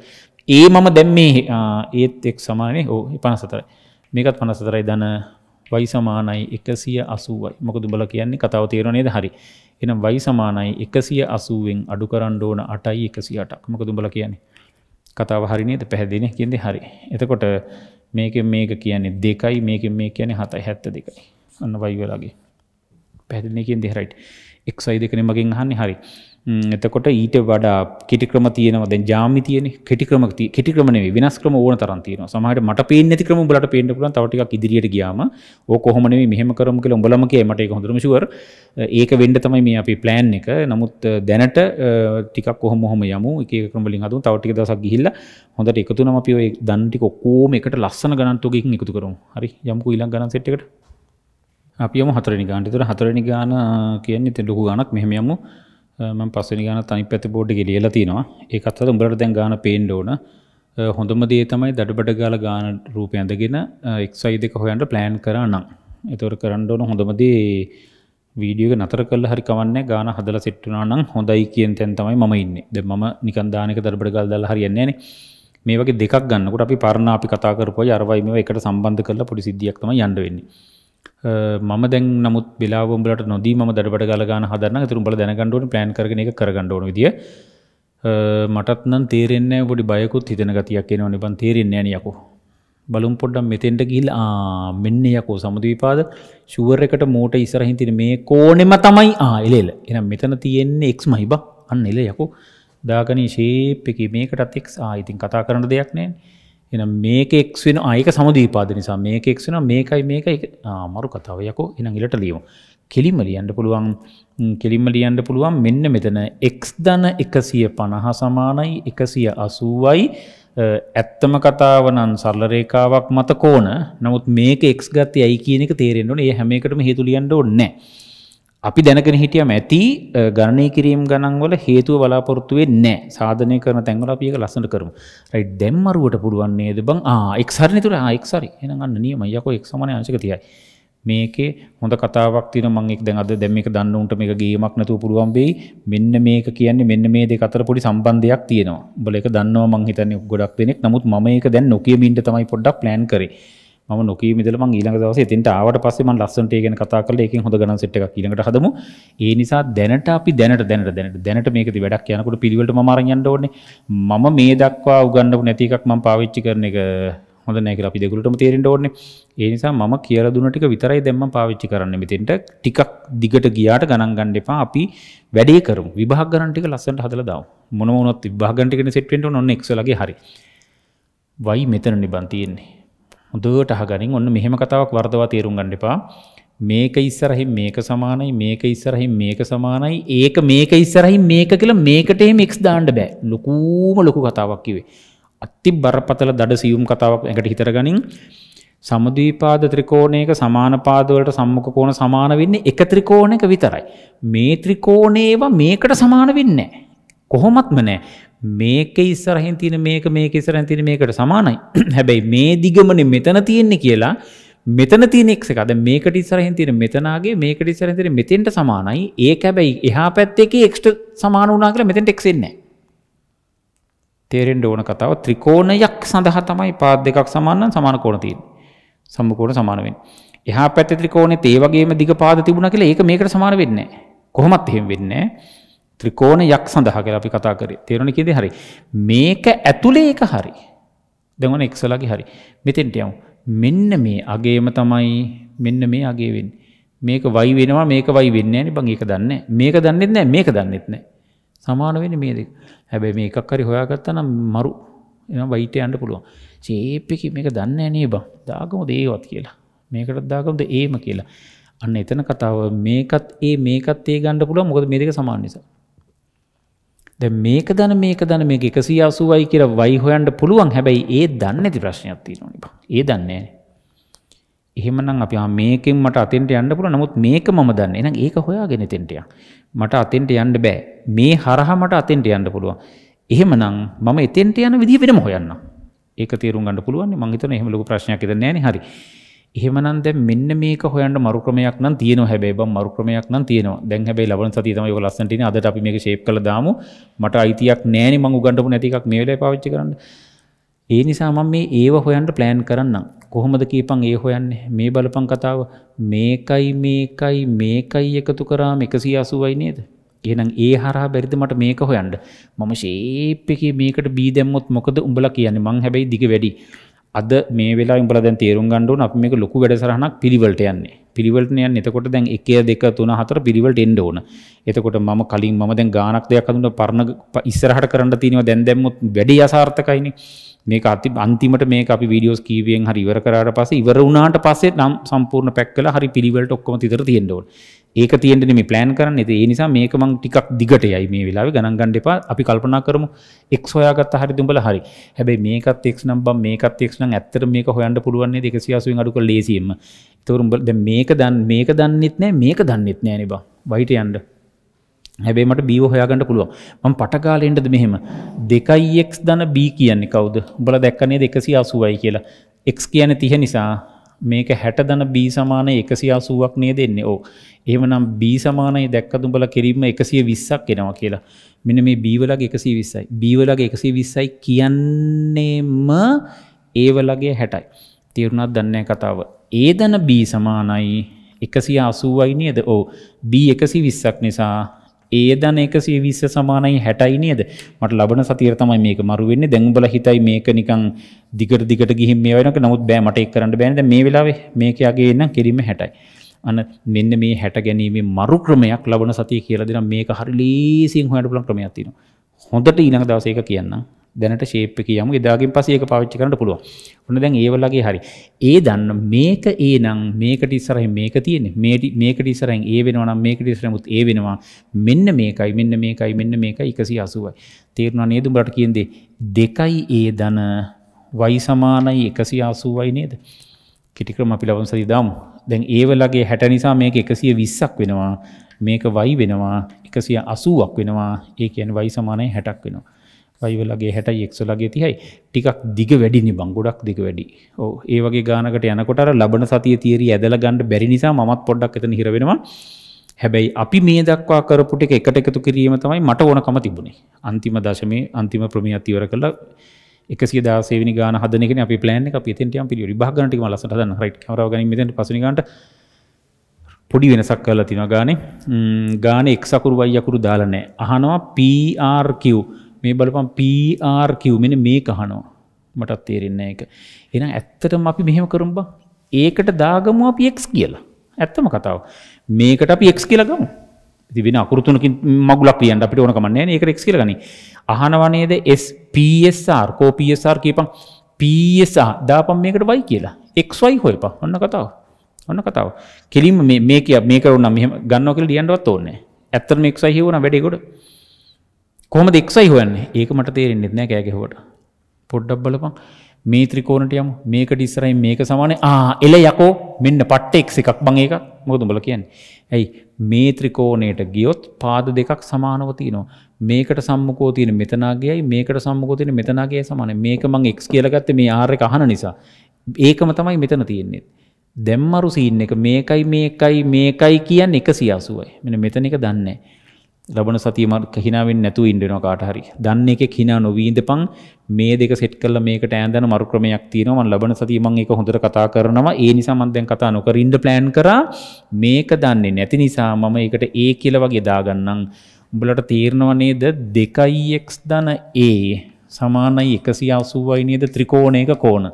ඒ මම දැම් මේ ඒත් එක් සමානය ඕ පනස් සතරයි මේකත් පනස් සතරයි දන වයි සමානයි එකසිය අසුවයි මොක දුබල කියන්නේ කතාව තේරණේද හරි එනම් වයි සමානයි එකසිය අසුවෙන් අඩු කරන්න ඕන අටයි එකසි අටක් මොක දුබල කියන්නේ කතාව හරිනේද පැහැදින කියද හරි එතකොට මේක මේක කියන්නේ දෙකයි මේක මේ කියන්නේ හතයි හැත්ත දෙකයි අන්න වයි වෙලාගේ පැදිලකින් දෙහරයිට් එක්සයි දෙකන මගින් හන්නේ හරි එතකොට ඊට වඩා කෙටික්‍රම තියෙනවා දැන් ජාමිතියන කෙටික්‍රම කෙටික්‍රමනේ වෙනස්ක්‍රම ඕන තරම් තියෙනවා සමහරට මට පේන්නේ නැති ක්‍රම උඹලට පේන්න පුළුවන් තව ටිකක් ඉදිරියට ගියාම ඕක කොහොම නෙමෙයි මෙහෙම කරමු කියලා උඹලම කියයි මට ඒක හොඳටම ෂුවර් ඒක වෙන්න තමයි මේ අපි plan එක නමුත් දැනට ටිකක් කොහොම කොහොම යමු එක එක ක්‍රම වලින් හදමු තව ටික දවසක් ගිහිල්ලා හොඳට එකතු වෙනම අපි ওই දන් ටික ඔක්කොම එකට ලස්සන ගණන් තුගකින් එකතු කරමු හරි යමුකෝ ඊළඟ ගණන් set එකට අපි යමු හතරවෙනි ගානට. ඒතර හතරවෙනි ගාන කියන්නේ ලොකු ගානක් මෙහෙම යමු ම පස්සනි ගාන තනි පැති බෝඩ් ගෙලියල තිනවා ඒ අත්තර උඹලට දැන් ගාන පේන්ඩ ඕන හොඳම දේ තමයි දඩබට ගාල ගාන රූපය ඇඳගෙන එක්සයි දෙක හොයන්ට ප්ලෑන් කරන්නම් එතවර කරන්න ඕන හොඳමදී වීඩියෝ නතර කල හරි කවන්න ගාන හදල සිට්ටුනා නම් හොඳයි කියෙන් තැන් තමයි ම ඉන්න දෙ ම නිකන්දානක දරබට ගල් දල්ලා හරියන්නේ මේ වගේ දෙකක් ගන්නකට අපි පරණ අපි කතා කරපු අරවයි මේ එකට සම්බන්ධ කරලා පොඩි සිද්ධියක්තම යන්ඩ වෙන්නේ මම දැන් නමුත් බෙලාවඹලට නොදී ම දඩට ගලගන හදරන්න තුරුම්බල දැනගණඩුවන ප්ලන් කරන එක කරගඩුවන දිය මටත්නන් තේරෙන්න පොඩි බයකුත් හිතන ගතියක් කියෙනවන බන් තේරෙන්නේ යකු බලුම් පොඩ්ඩම් මෙතෙන්ට ගිල් මෙන්න යකෝ සමුදවිපාද ශුවර එකට මෝට ඉසරහින් තින මේ කෝනෙම තමයි ආයෙලෙල එනම් මෙතන තියෙන්නේ එක්ස් මහිබ අන්න එල යකු දාගනී ශේප්පකි මේකටත් එක් ආයිතින් කතා කරන දෙයක් නෑ එනම් මේක එක් වෙන අයක සමදීපාද නිසා මේක එක් වෙන මේකයි මේක මරු කතාව යකෝ එනම් ඉලට ලියමු. කෙලිම ලියන්ට පුළුවන් කෙලිම ලියන්ට පුළුවන් මෙන්න මෙතන එක් දන එකසිය පණහ සමානයි එකසිය අසූවයි ඇත්තම කතාවනන් සල්ලරේකාවක් මත කෝන නමුත් මේක එක්ස් ගත්ත යයි කියනක තේරෙන්න්නු ඒ හැමකටම හේතුලියන්ඩ ඕන්නෑ. අපි දැනගෙන හිටියම ඇති ගණනය කිරීම් ගණන් වල හේතුව බලාපොරොත්තු වෙන්නේ නැහැ. සාධනය කරන තැන්වල අපි ඒක ලස්සනට කරමු. රයිට් දැම්මරුවට පුළුවන් නේද බං? ආ x හරි නේද? ආ x හරි. එහෙනම් අන්න නියමයි. යකෝ x සමාන අංශක 30යි. මේකේ හොඳ කතාවක් තියෙන මම එක් දැන් අද දැන් මේක දන්න උන්ට මේක ගේමක් නැතුව පුළුවන් වෙයි. මෙන්න මේක කියන්නේ මෙන්න මේ දෙක අතර පොඩි සම්බන්ධයක් තියෙනවා. උඹලා ඒක දන්නවා මං හිතන්නේ ගොඩක් දෙනෙක්. නමුත් මම ඒක දැන් නොකියමින්ට තමයි පොඩ්ඩක් ප්ලෑන් කරේ. ම නොකී මිදලම ඊළඟ දවසේ තින්ට ආවට පස්සේ මම ලස්සනට ඒකන කතා කරලා ඒකෙන් හොඳ ගණන් සෙට් එකක් ඊළඟට හදමු. ඒ නිසා දැනට අපි දැනට දැනට දැනට දැනට මේකදී වැඩක් යනකොට පිළිවෙලට මම අරන් යන්න ඕනේ. මම මේ දක්වා උගන්වපු නැති එකක් මම පාවිච්චි කරන එක හොඳ නැහැ කියලා අපි දෙගොල්ලොටම තේරෙන්න ඕනේ. ඒ නිසා මම කියලා දුන්න ටික විතරයි දැන් මම පාවිච්චි කරන්නේ. මෙතෙන්ට ටිකක් දිගට ගියාට ගණන් ගන්න එපා. අපි වැඩේ කරමු. විභාග ගණන් ටික ලස්සනට හදලා දාමු. මොනම වුණත් විභාග ගණන් ටිකනේ සෙට් වෙන්න ඕන ඔන්න එක්ස් වලගේ හරි. y මෙතන නිබන් තියෙන්නේ. හොඳට අහගනින් ඔන්න මෙහෙම කතාවක් වර්ධවා තේරුම් ගන්න එපා. මේක ඉස්සරහින් මේක සමානයි මේක ඉස්සරහින් මේක සමානයි ඒක මේක ඉස්සරහින් මේක කියලා මේකට එහෙම x දාන්න බෑ. ලොකුම ලොකු කතාවක් කිව්වේ. අති බරපතල දඩ සියුම් කතාවක් එකට හිතර ගනින්. සමදීපාද ත්‍රිකෝණයක සමාන පාදවලට සම්මුඛ කෝණ සමාන වෙන්නේ එක ත්‍රිකෝණයක විතරයි. මේ ත්‍රිකෝණේව මේකට සමාන වෙන්නේ කොහොමත්ම නෑ. මේක ඉස්සරහින් තින මේක මේක ඉස්සරහින් තින මේකට සමානයි. [CLEARS THROAT] හැබැයි මේ දිගමනේ මෙතන තියෙන්නේ කියලා මෙතන තියෙන x එක. දැන් මේකට ඉස්සරහින් තියෙන මෙතනාගේ මේකට ඉස්සරහින් තියෙන මෙතෙන්ට සමානයි. ඒක හැබැයි එහා පැත්තේ එකේ x සමාන වුණා කියලා මෙතෙන්ට x එන්නේ නැහැ. තේරෙන්න ඕන කතාව ත්‍රිකෝණයක් සඳහා තමයි පාද දෙකක් සමාන නම් සමාන කෝණ තියෙන්නේ. සම්මුඛ සමාන වෙන්නේ. එහා පැත්තේ ත්‍රිකෝණෙත් ඒ වගේම දිග පාද තිබුණා කියලා ඒක මේකට සමාන වෙන්නේ නැහැ. කොහොමත් එහෙම වෙන්නේ නැහැ. ත්‍රිකෝණ යක් සඳහා කියලා අපි කතා කරේ තේරුණ කියෙද හරි මේක ඇතුලේ එක හරි දෙවන එක්සලගේ හරි මෙතෙන්ට යමු මෙන්න මේ අගේම තමයි මෙන්න මේ අගේවෙන් මේක වයි වෙනවා මේක වයි වෙන්න නි බං ඒක දන්න මේක දන්නෙත් නෑ මේක දන්නෙත් නෑ සමාන වෙන මේ දෙක හැබැයි මේ එකක් හරි හොයාගත්තා නම් මරු එන වයිට යන්න පුළුවන් චේප්පකි මේක දන්න නේ බං දාගම දේවත් කියලා මේකටත් දාගමද ඒම කියලා අන්න එතන කතාව මේකත් ඒ මේකත් ඒ ගණඩ පුළුව මොකද මේ දෙක සමාන් නිසා දැ මේක දන මේක දන මේ එකසි අසුවයි කියර වයි හොයන්ට පුළුවන් හැබැයි ඒ දන්න ඇති ප්‍රශ්නයක්ති නොනිබ ඒ දන්නේ එහෙමනම් අප මේකෙන් මට අතෙන්ට යන්න පුළ නමුත් මේක මම දන්න එනම් ඒක හොයා ගෙන තෙන්ටය මට අතෙන්ට යන්න බෑ මේ හරහා මට අතෙන්ට යන්න පුළුවන් එහෙමනම් මම එතෙන්ට යන විදි වෙනම හොයන්න ඒක තේරුම් ගන්න පුළුවන් මංගතන හෙමලක ප්‍රශ්නයක් ද නෑන හරි එහෙමනම් දැන් මෙන්න මේක හොයන්න මරු ක්‍රමයක් නම් තියෙනවා හැබැයි බං මරු ක්‍රමයක් නම් තියෙනවා. දැන් හැබැයි ලබන සතිය තමයි ඔය ලස්සනට ඉන්නේ. අදට අපි මේක ෂේප් කරලා දාමු. මට අයිතියක් නැහැනේ මං උගන්වපු නැති එකක් මේ වෙලාවේ පාවිච්චි කරන්න. ඒ නිසා මම මේ ඒව හොයන්න ප්ලෑන් කරන්නම්. කොහොමද කියපන් ඒ හොයන්නේ? මේ බලපන් කතාව මේකයි මේකයි මේකයි එකතු කරාම 180යි නේද? එහෙනම් ඒ හරහා බැරිද මට මේක හොයන්න. මම ෂේප් එකේ මේකට B දැම්මොත් මොකද උඹලා කියන්නේ? මං හැබැයි දිග වැඩි. අද මේ වෙලා උඹල දැන් තේරුම් ගන්න ඕන අපි මේක ලොකු වැඩසටහනක් පිළිවෙලට යන්නේ. පිළිවෙලට යන්නේ එතකොට දැන් 1 2 3 4 පිළිවෙලට එන්න ඕන. එතකොට මම කලින් මම දැන් ගානක් දෙයක් හඳුන පරණ ඉස්සරහට කරන්න තියෙනවා දැන් දැම්මොත් වැඩි අසාර්ථකයිනේ. මේක අති අන්තිමට මේක අපි වීඩියෝස් කීවෙන් හරි ඉවර කරාට පස්සේ ඉවර වුණාට පස්සේ නම් සම්පූර්ණ පැක් කළා හරි පිළිවෙලට ඔක්කොම තිතර තියෙන්න ඕන. ඒක තියෙන්ට මේ ප්ලෑන් කරන්න ඇති ඒ නිසා මේක මං ටිකක් දිගට යයි මේ වෙලාව ගණන් ගණ්ඩ එපා අපි කල්පනා කරමු එක් සොයාගත් හරි තුඹල හරි හැබැ මේකත් එක් නම් මේකත් එක් නම් ඇත්තර මේක හොයන්ට පුළුවන්න්නේ දෙක සියාසුවෙන් අඩුක ලේසිීම තවරුම්බල මේක දන් මේක දන්නෙත් නෑ මේක දන්නෙත් නෑ නිබා වයිට යන්ඩ හැබේ මට බීව හොයාගන්න පුළුවන් මම පටකාලෙන්ටද මෙහෙම දෙකයික් දන බී කියන්නේ කවුද උඹල දැක්කනේ දෙකසි අසුවයි කියලා එක් කියන තිය නිසා මේක හැට දන බී සමාන එකසි අසුවක් නේ දෙන්නේ ඕ ඒමනම් බී සමානය දැක්කතුඹල කිරීම එකසිය විස්සක් එෙනවා කියලා මෙන මේ බීවලගේ එකසි විස්සයි බීවලගේ එකසි විස්සයි කියන්නේම ඒවලගේ හැටයි තේරුණත් දන්න කතාව ඒ දන බී සමානයි එකසිය අසුවයි නේද ඕ බී එකසි විස්සක් නිසා ඒ දන 120 සමානයි 60යි නේද? මට ලබන සතියේ තමයි මේක මරු වෙන්නේ. දැන් උඹලා හිතයි මේක නිකන් දිගට දිගට ගිහින් මේ වෙනක නමුත් බෑ මට ඒක කරන්න බෑනේ. දැන් මේ වෙලාවේ මේක යගේ නම් කිරීම 60යි. අන මෙන්න මේ 60 ගැනීමේ මරු ක්‍රමයක් ලබන සතියේ කියලා දෙනවා. මේක හරි ලීසියෙන් හොයන්න පුළුවන් ක්‍රමයක් තියෙනවා. හොඳට ඊළඟ දවසේ ඒක කියන්නම්. දැනට ශේප්ප කියම එදාගින් පසේක පවිච්චි කරට පුළුව ඔන්න දැන් ඒවල්ලගේ හරි ඒ දන්න මේක ඒ නම් මේකට ඉස්සරහි මේක තියෙන මේටි මේකට ඉස්සරයින් ඒ වෙනවනම් මේකට ඉස්සරමුත් ඒ වෙනවා මෙන්න මේකයි මෙන්න මේකයි මෙන්න මේක එකසි අසුවයි තේරුණා නේදු බට කියන්දේ දෙකයි ඒ දන වයි සමානයි එකසි අසුවයි නේද කිටික්‍රම අපි ලබන් සති දාමු දැන් ඒවලගේ හැට නිසා මේක එකසිය විස්සක් වෙනවා මේක වයි වෙනවා එකසිය අසුවක් වෙනවා ඒ කියන වයි සමානයි හැටක් වෙනවා අයිවලගේ හැටයි එක්සලගේ තිහයි ටිකක් දිග වැඩිනි බංගොඩක් දිග වැඩි ඕ ඒවගේ ගානකට යනකොට ලබන සතිය තීරී ඇදල ගණඩ බැරි නිසා මත් පොඩ්ඩක් එතන හිරවෙනවා හැබැයි අපි මේ දක්වා කරපුට එකට එකතු කිරීම තමයි මට ඕනකම තිබුණේ අන්තිම දශමේ අන්තිම ප්‍රමිය අතිවර කළ එකසි දාසේවනි ගාන හදනෙක අපි පලෑන අපි තෙන්ටයම් පිරි භාගනට ලසට හදන රයිට් රගනීමට පසනිගට පොඩි වෙනසක් කරලා තින ගානේ ගාන එක්සකුරු වයියකුරු දාලනෑ අහනවා PRQ මේ බලපන් පR කිව්මෙන මේ කහනෝ මටත් තේරෙන්න එක එන ඇත්තටම අපි මෙහෙම කරුම්බ ඒකට දාගමු අපි එක් කියලා ඇත්තම කතාව මේකට අපි එක් කියලගමු තිබෙන අකුරතුනකින් මගුලක් කියන්න අපිට ඕන කමන්නේ ඒක එක් කියලා ගනි අහනවනේද SPSR කෝ PSR කියපන් PSR දාපන් මේකට වයි කියලා XY හොයපන් ඔන්න කතාව ඔන්න කතාව කෙලින්ම මේක මේක උනම් මෙහෙම ගන්නවා කියලා ලියන්නවත් ඕනේ නැහැ ඇත්තටම XY හිවුණා වැඩේ කොට කොහොමද එක්සයි හොයන්නේ ඒක මට තේරෙන්නේ නැහැ කෑගෙහුවට පොඩ්ඩක් බලපන් මේ ත්‍රිකෝණට යමු මේකට ඉස්සරහින් මේක සමානයි ආ එල යකෝ මෙන්න පට්ට x එකක් බං ඒක මොකද උඹලා කියන්නේ ඇයි මේ ත්‍රිකෝණයට ගියොත් පාද දෙකක් සමානව තියෙනවා මේකට සම්මුඛෝ තියෙන මෙතනාගයයි මේකට සම්මුඛෝ තියෙන මෙතනාගයයි සමානයි මේක මං x කියලා ගත්තේ මේ r එක අහන නිසා ඒකම තමයි මෙතන තියෙන්නේ දැම්මරු සීන් එක මේකයි මේකයි මේකයි කියන්නේ 180යි මෙන්න මෙතන එක දන්නේ නැහැ ලබන සතියමත් හිනාවෙන් නැතු ඉන්ඩෙන කාට හරි දන්න එක හිනා නොවීද පං මේ දෙක සෙට් කල මේකට ඇදන මරුක්‍රමයක් තියෙනවන් ලබන සතියමං එක හොඳට කතා කරනවා ඒ නිසා මන්දැන් කතා නොකර ඉන්ඩ ප්ලෑන් කර මේක දන්නේ නැති නිසා මම එකට ඒ කියල වගේ දාගන්නම් උඹලට තීරණව නේද දෙකයික් දන ඒ සමානයි එකසි අසුවයි නේද ත්‍රිකෝණයක කෝන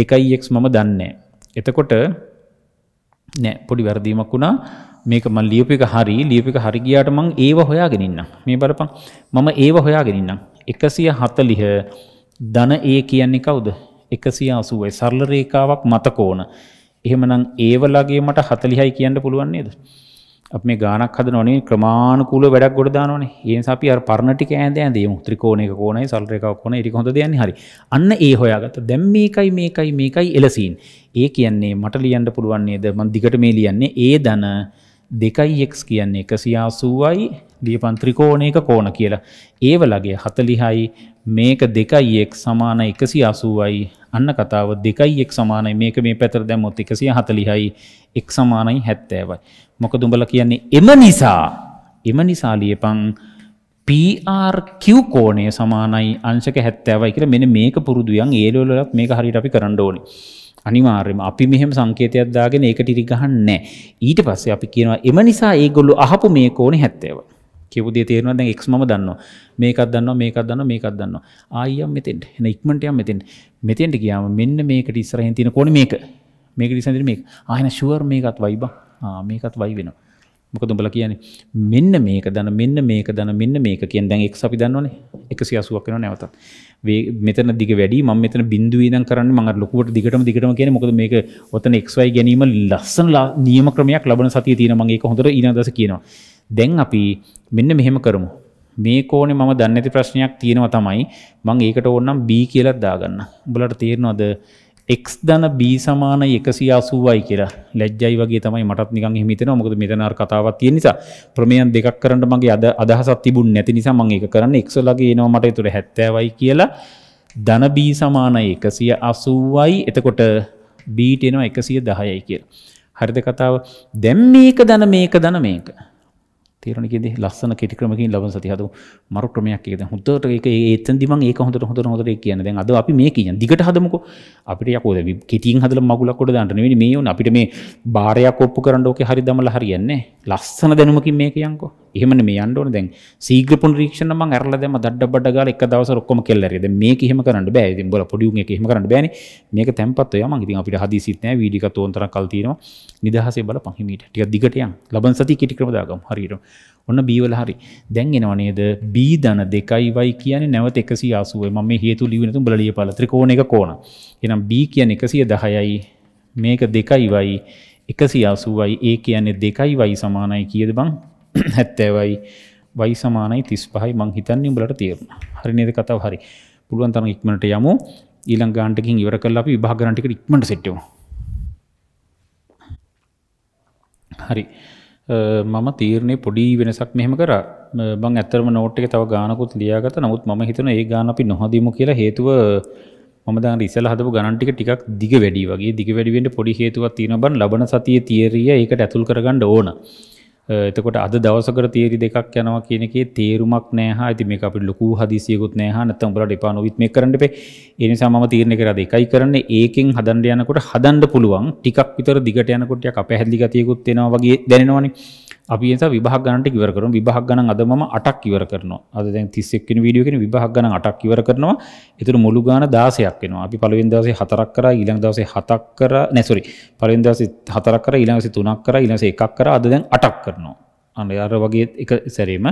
දෙකයික් මම දන්නේ. එතකොට නෑ පොඩි වැරදීමක් වුණා මේක මල් ලියපු එක හරි ලියපු එක හරි ගියාට මං ඒව හොයාගෙන ඉන්නම් මේ බලපන් මම ඒව හොයාගෙන ඉන්නම් 140 ධන A කියන්නේ කවුද 180යි සරල රේඛාවක් මතක ඕන එහෙමනම් ඒව ලගේ මට 40යි කියන්න පුළුවන් නේද අප මේ ගානක් හදනවනේ ක්‍රමානුකූල වැඩක් ගොඩ දානවනේ. ඒ නිසා අපි අර පරණ ටික ඈඳ ඈඳ යමු. ත්‍රිකෝණයක කෝණයි සල් රේඛාවක් කෝණයි ඒක හොඳ දෙයන්නේ හරි. අන්න ඒ හොයාගත්තා. දැන් මේකයි මේකයි මේකයි එලසීන්. ඒ කියන්නේ මට ලියන්න පුළුවන් නේද? මම දිගට මේ ලියන්නේ ඒ ධන දෙකයි එක් කියන්නේ එකසියාසූවයි ලියපන් ත්‍රිකෝණයක කෝණ කියලා. ඒවලගේ හතලිහයි මේක දෙකයි එක් සමාන එකසි අසුවයි අන්න කතාව දෙකයි එක් සමානයි මේක මේ පැතර දැම්මොත් එකසිය හතලිහයි එක් සමානයි හැත්තෑවයි. මොක දුඹල කියන්නේ එම නිසා එම නිසා ලියපං PRQ කෝණය සමානයි අංශක හැත්තෑවයි කියලා මෙන මේක පුරුදුයන් ඒලොලත් මේක හරිට අපි කරන්න ඕනේ. අනිවාර්යම අපි මෙහෙම සංකේතයක් දාගෙන ඒක ටිරි ගහන්නේ ඊට පස්සේ අපි කියනවා එම නිසා ඒගොල්ලෝ අහපු මේ කෝණේ 70. කියපු දේ තේරෙනවා දැන් x මම දන්නවා. මේකක් දන්නවා මේකක් දන්නවා මේකක් දන්නවා. ආයියම් මෙතෙන්ට. එන ඉක්මනට යම් මෙතෙන්ට. මෙතෙන්ට ගියාම මෙන්න මේකට ඉස්සරහින් තියෙන කෝණේ මේක. මේකට ඉස්සරහින් මේක. ආ එහෙනම් ෂුවර් මේකත් වයි බා. ආ මේකත් වයි වෙනවා. මොකද උඹලා කියන්නේ මෙන්න මේක දන මෙන්න මේක දන මෙන්න මේක කියන දැන් x අපි දන්නවනේ 180ක් වෙනවා නැවතත්. මෙතන දිග වැඩි මම මෙතන බිඳුව ඉඳන් කරන්නේ මම අර ලොකුවට දිගටම දිගටම කියන්නේ මොකද මේක ඔතන xy ගැනීම ලස්සන නියම ක්‍රමයක් ලබන සතියේ තියෙනවා මම ඒක හොඳට ඊළඟ දවසේ කියනවා. දැන් අපි මෙන්න මෙහෙම කරමු. මේ කෝනේ මම දන්නේ නැති ප්‍රශ්නයක් තියෙනවා තමයි මම ඒකට ඕනනම් B කියලා දාගන්න. උඹලට තේරෙනවද x ධන b සමාන 180යි කියලා ලැජ්ජයි වගේ තමයි මටත් නිකන් එහෙම හිතෙනවා මොකද මෙතන අර කතාවක් තියෙන නිසා ප්‍රමේයන් දෙකක් කරන්න මගේ අද අදහසක් තිබුණ නැති නිසා මම ඒක කරන්නේ x වලගේ එනවා මට ඒතර 70යි කියලා ධන b සමාන 180යි එතකොට b ට එනවා 110යි කියලා හරිද කතාව දැන් මේක ධන මේක ධන මේක තේරණකෙද ලස්සන කෙටික්‍රමකින් ලබන සති හදමු මරු ක්‍රමයක් ඒක දැන් හොඳට ඒක එතෙන්දි මම ඒක හොඳට හොඳට හොඳට කියන්නේ දැන් අද අපි මේ කියන දිගට හදමුකෝ අපිට යකෝ දැන් කෙටියෙන් හදලා මගුලක් උඩ දාන්න නෙවෙයි මේ උන අපිට මේ බාරයක් ඔප්පු කරන්න ඕකේ හරි දමලා හරියන්නේ ලස්සන දැනුමකින් මේ කියන්කෝ එහෙමනේ මේ යන්න ඕනේ දැන් සීඝ්‍ර පුනරීක්ෂණ මම අරලා දැම්ම දඩඩ බඩ ගාලා එක දවසර ඔක්කොම කෙල්ලරිය. දැන් මේක එහෙම කරන්න බෑ. ඉතින් උඹලා පොඩි උන් එක එහෙම කරන්න බෑනේ. මේක තැම්පත් වෙනවා. මං ඉතින් අපිට හදිසිත් නෑ. වීඩියෝ එක තෝන් තරම් කල් තියෙනවා. නිදහසේ බලපන් හිමීට. ටිකක් දිගට යන්. ලබන සතිය කිටි ක්‍රම දාගමු. හරියට. ඔන්න බීවල හරි දැන් එනවා නේද බී ධන දෙකයි වයි කියන්නේ නැවත 180යි මම මේ හේතු ලියුවේ නැතුඹ ලියපළ ත්‍රිකෝණ එක කෝණ එහෙනම් b කියන්නේ 110යි මේක දෙකයි වයි 180යි a කියන්නේ දෙකයි වයි සමානයි කීයද බං හැත්තෑවයි වයි සමානයි තිස් පහයි මං හිතන්න උඹලට තේරුණ හරි නේද කතාව හරි පුළුවන් තරම් ඉක්මනට යමු ඊළඟ ගානටකින් ඉවර කරලා අපි විභාග ගණන් ටික ඉක්මනට සෙට් වෙමු හරි මම තීරණය පොඩි වෙනසක් මෙහෙම කර බං ඇතරම නෝට් එක තව ගානකුත් ලියාගත නමුත් මම හිතන ඒ ගාන අපි නොහදීම කියලා හේතුව මම දැන් ඉස්සෙල් හදපු ගණන් ටික ටිකක් දිග වැඩි වගේ දිග වැඩි වෙන්න පොඩි හේතුවක් තියෙනවා බං ලබන සතියේ තියරිය ඒකට ඇතුල් කරගන්න ඕන. එතකොට අද දවසකට තේරි දෙකක් යනවා කියන එකේ තේරුමක් නෑ හා ඉතින් මේක අපිට ලොකු හදිසියකුත් නෑ හා නැත්නම් උඹලාට එපා නොවිත් මේක කරන්න එපේ ඒ නිසා මම තීරණය කරා දෙකයි කරන්නේ ඒකෙන් හදන්න යනකොට හදන්න පුළුවන් ටිකක් විතර දිගට යනකොට ටිකක් අපැහැදිලි ගතියකුත් එනවා වගේ දැනෙනවනේ අපි එස විභාග ගණන්ට ඉවර කරනවා විභාග ගණන් අද මම 8ක් ඉවර කරනවා අද දැන් 31 වෙනි වීඩියෝ එකේ විභාග ගණන් 8ක් ඉවර කරනවා ඒතර මුළු ගාන 16ක් වෙනවා අපි පළවෙනි දවසේ 4ක් කරා ඊළඟ දවසේ 7ක් කරා නෑ සෝරි පළවෙනි දවසේ 4ක් කරා ඊළඟ දවසේ 3ක් කරා ඊළඟ දවසේ 1ක් කරා අද දැන් 8ක් කරනවා අනයාර වගේ එක සැරීම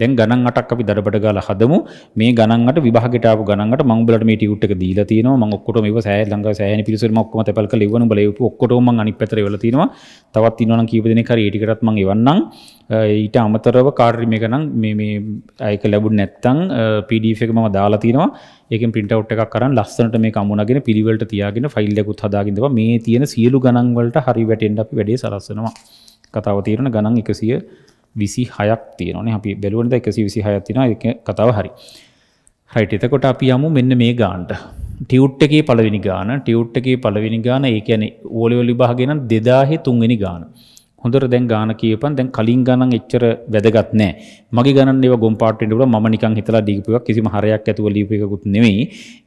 දැන් ගණන් අටක් අපි දඩබඩ ගාලා හදමු මේ ගණන් අට විභාගයට ආපු ගණන් අට මම උඹලට මේ ටියුට් එක දීලා තියෙනවා මම ඔක්කොටම මේව සෑය ළඟ සෑයනි පිළිසෙල මම ඔක්කොම තැපල් කරලා ඉවවන උඹලා ඒක ඔක්කොටම මම අනිත් පැත්තට එවලා තියෙනවා තවත් ඉන්නවා නම් කීප දෙනෙක් හරි ඒ ටිකටත් මම එවන්නම් ඊට අමතරව කාර්ය මේක නම් මේ මේ ඒක ලැබුණ නැත්නම් PDF එක මම දාලා තියෙනවා ඒකෙන් print out එකක් කරන් ලස්සනට මේක අමුණගෙන පිළිවෙලට තියාගෙන ෆයිල් එකකුත් හදාගෙන දවා මේ තියෙන සියලු ගණන් වලට හරි වැටෙන්න අපි වැඩේ සලස්සනවා කතාව තීරණ ගණන් එකසිය විසි හයක් තියනේ අපි බැලුවනද එකසි විසි හයත්තින එක කතාව හරි හයිට එතකොට අපි යමු මෙන්න මේ ගාන්ට ටියුට් එකේ පලවිනි ගාන ටියුට් එකේ පලවිනි ගාන ඒ ඇන ඕලවලි භාගෙන දෙදාහෙ තුන්වෙනි ගාන හොඳට දැන් ගාන කියපන් දැන් කලින් ගණන් එච්චර වැදගත් නෑ මගේ ගණන් ඒවා ගොම් පාට වෙන්න පුළුවන් මම නිකන් හිතලා දීපු එකක් කිසිම හරයක් ඇතුව ලියපු එකකුත් නෙමෙයි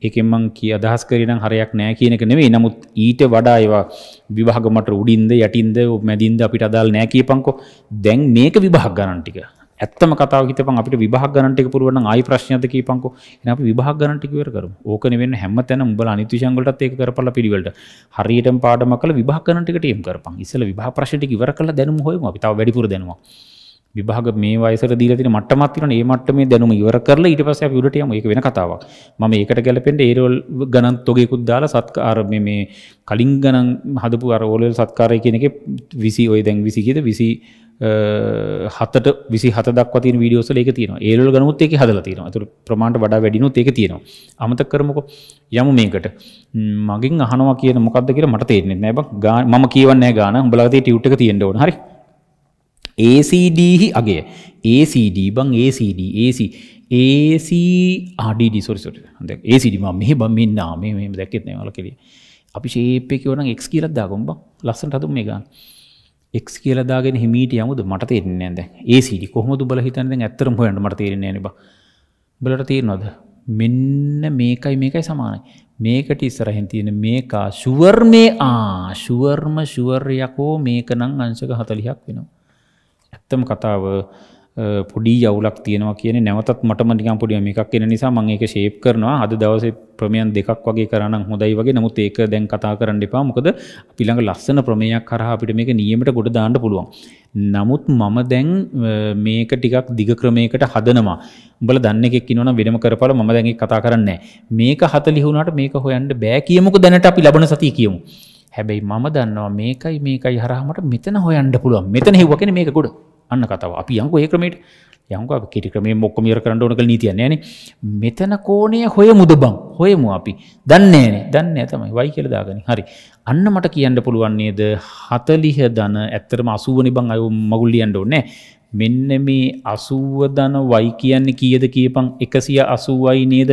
ඒකෙන් මං කිය අදහස් කරේ නම් හරයක් නෑ කියන එක නෙමෙයි නමුත් ඊට වඩා ඒවා විභාග මට උඩින්ද යටින්ද මැදින්ද අපිට අදාළ නෑ කියපන්කෝ දැන් මේක විභාග ගණන් ටික ඇත්තම කතාව හිතපන් අපිට විභාග ගණන් ටික පුරවන්න නම් ආයි ප්‍රශ්නයක්ද කියපන්කෝ එහෙනම් අපි විභාග ගණන් ටික ඉවර කරමු ඕක නෙවෙන්න හැමතැනම උඹලා අනිත් විෂයන් වලටත් ඒක කරපළා පිළිවෙලට හරියටම පාඩම කළා විභාග ගණන් ටිකට එම් කරපන් ඉස්සෙල්ලා විභාග ප්‍රශ්න ටික ඉවර කළා දැනුම හොයමු අපි තව වැඩිපුර දැනුමක් විභාග මේ වයසට දීලා තියෙන මට්ටමක් තියෙනවා ඒ මට්ටමේ දැනුම ඉවර කරලා ඊට පස්සේ අපි උඩට යමු ඒක වෙන කතාවක් මම ඒකට ගැලපෙන්න ඒ රෝල් ගණන් තොගයකුත් දාලා සත්කාර මේ මේ කලින් ගණන් හදපු අර ඕලෙල් සත්කාරය කියන එකේ 20 ඔය දැන් 20 කීයද 20 හතට විසි හතක් වති වීඩියෝස ඒක තියන ඒල් ගනුත් ඒක හදල තියෙන තුර ප්‍රමාණට වඩා වැඩිනු ඒක තියෙනවා අමත කරමක යමු මේකට මගින් අහනවා කියන මොකක්ද කියෙන මට තේරන්නේ නෑ ගා ම කියවන්න ගාන බලතේ ටියුට්ක තියෙන්ටව හරි ACDහි අගේ ACD බං ACD AC AC ආඩඩ සොරිසොට ACD ම මෙහ බ මෙන්න මේ දැක්කෙත් නෑවල කෙරේ අපි ශේපය කියවන එක් කියලත් දාගොම්බ ලස්සට හතුම් මේ ගන්න එක් කියලදාගෙන හිමීට යමුද මට තේරෙන්නේ නැහැ දැන් ඒ සීඩි කොහොමද උඹලා හිතන්නේ දැන් ඇත්තටම හොයන්න මට තේරෙන්නේ නැහැ නේ උඹලට තේරෙනවද මෙන්න මේකයි මේකයි සමානයි මේකට ඉස්සරහින් තියෙන මේකා ෂුවර් මේ ආ ෂුවර්ම ෂුවර් යකෝ මේක නම් අංශක 40ක් වෙනවා ඇත්තම කතාව පොඩි යවුලක් තියෙනවා කියන නැවතත් මටම නිකම් පොඩි මේකක් කියන නිසා මම ඒක ෂේප් කරනවා අද දවසේ ප්‍රමේයන් දෙකක් වගේ කරා නම් හොඳයි වගේ නමුත් ඒක දැන් කතා කරන්න එපා මොකද අපි ළඟ ලස්සන ප්‍රමේයක් කරා අපිට මේක නියමයට ගොඩ දාන්න පුළුවන් නමුත් මම දැන් මේක ටිකක් දිග ක්‍රමයකට හදනවා. උඹලා දන්න එකෙක් ඉන්නවනම් වෙනම කරපළ මම දැන් ඒක කතා කරන්නේ මේක 40 වුණාට මේක හොයන්න බෑ කියමුකෝ දැනට අපි ලබන සතිය කියමු. හැබැයි මම දන්නවා මේකයි මේකයි හරහා මට මෙතන හොයන්න පුළුවන්. මෙතන හෙව්වා කියන්නේ මේක ගොඩ. අන්න කතාව අපි යංකු ඒ ක්‍රමේට යංක කෙටි ක්‍රමේ මොක්කම ඉර කරන්න ඕනක නීතියන්නේ නේ මෙතන කෝණය හොය මුද බං හොයමු අපි දන්නේ නේ දන්නේ තමයි වයි කියලා දාගනි හරි අන්න මට කියන්න පුළුවන් නේද 40 ධන ඇත්තටම 80 නේ බං අය මගුල් ලියන්න ඕනේ මෙන්න මේ 80 ධන y කියන්නේ කීයද කියපන් 180යි නේද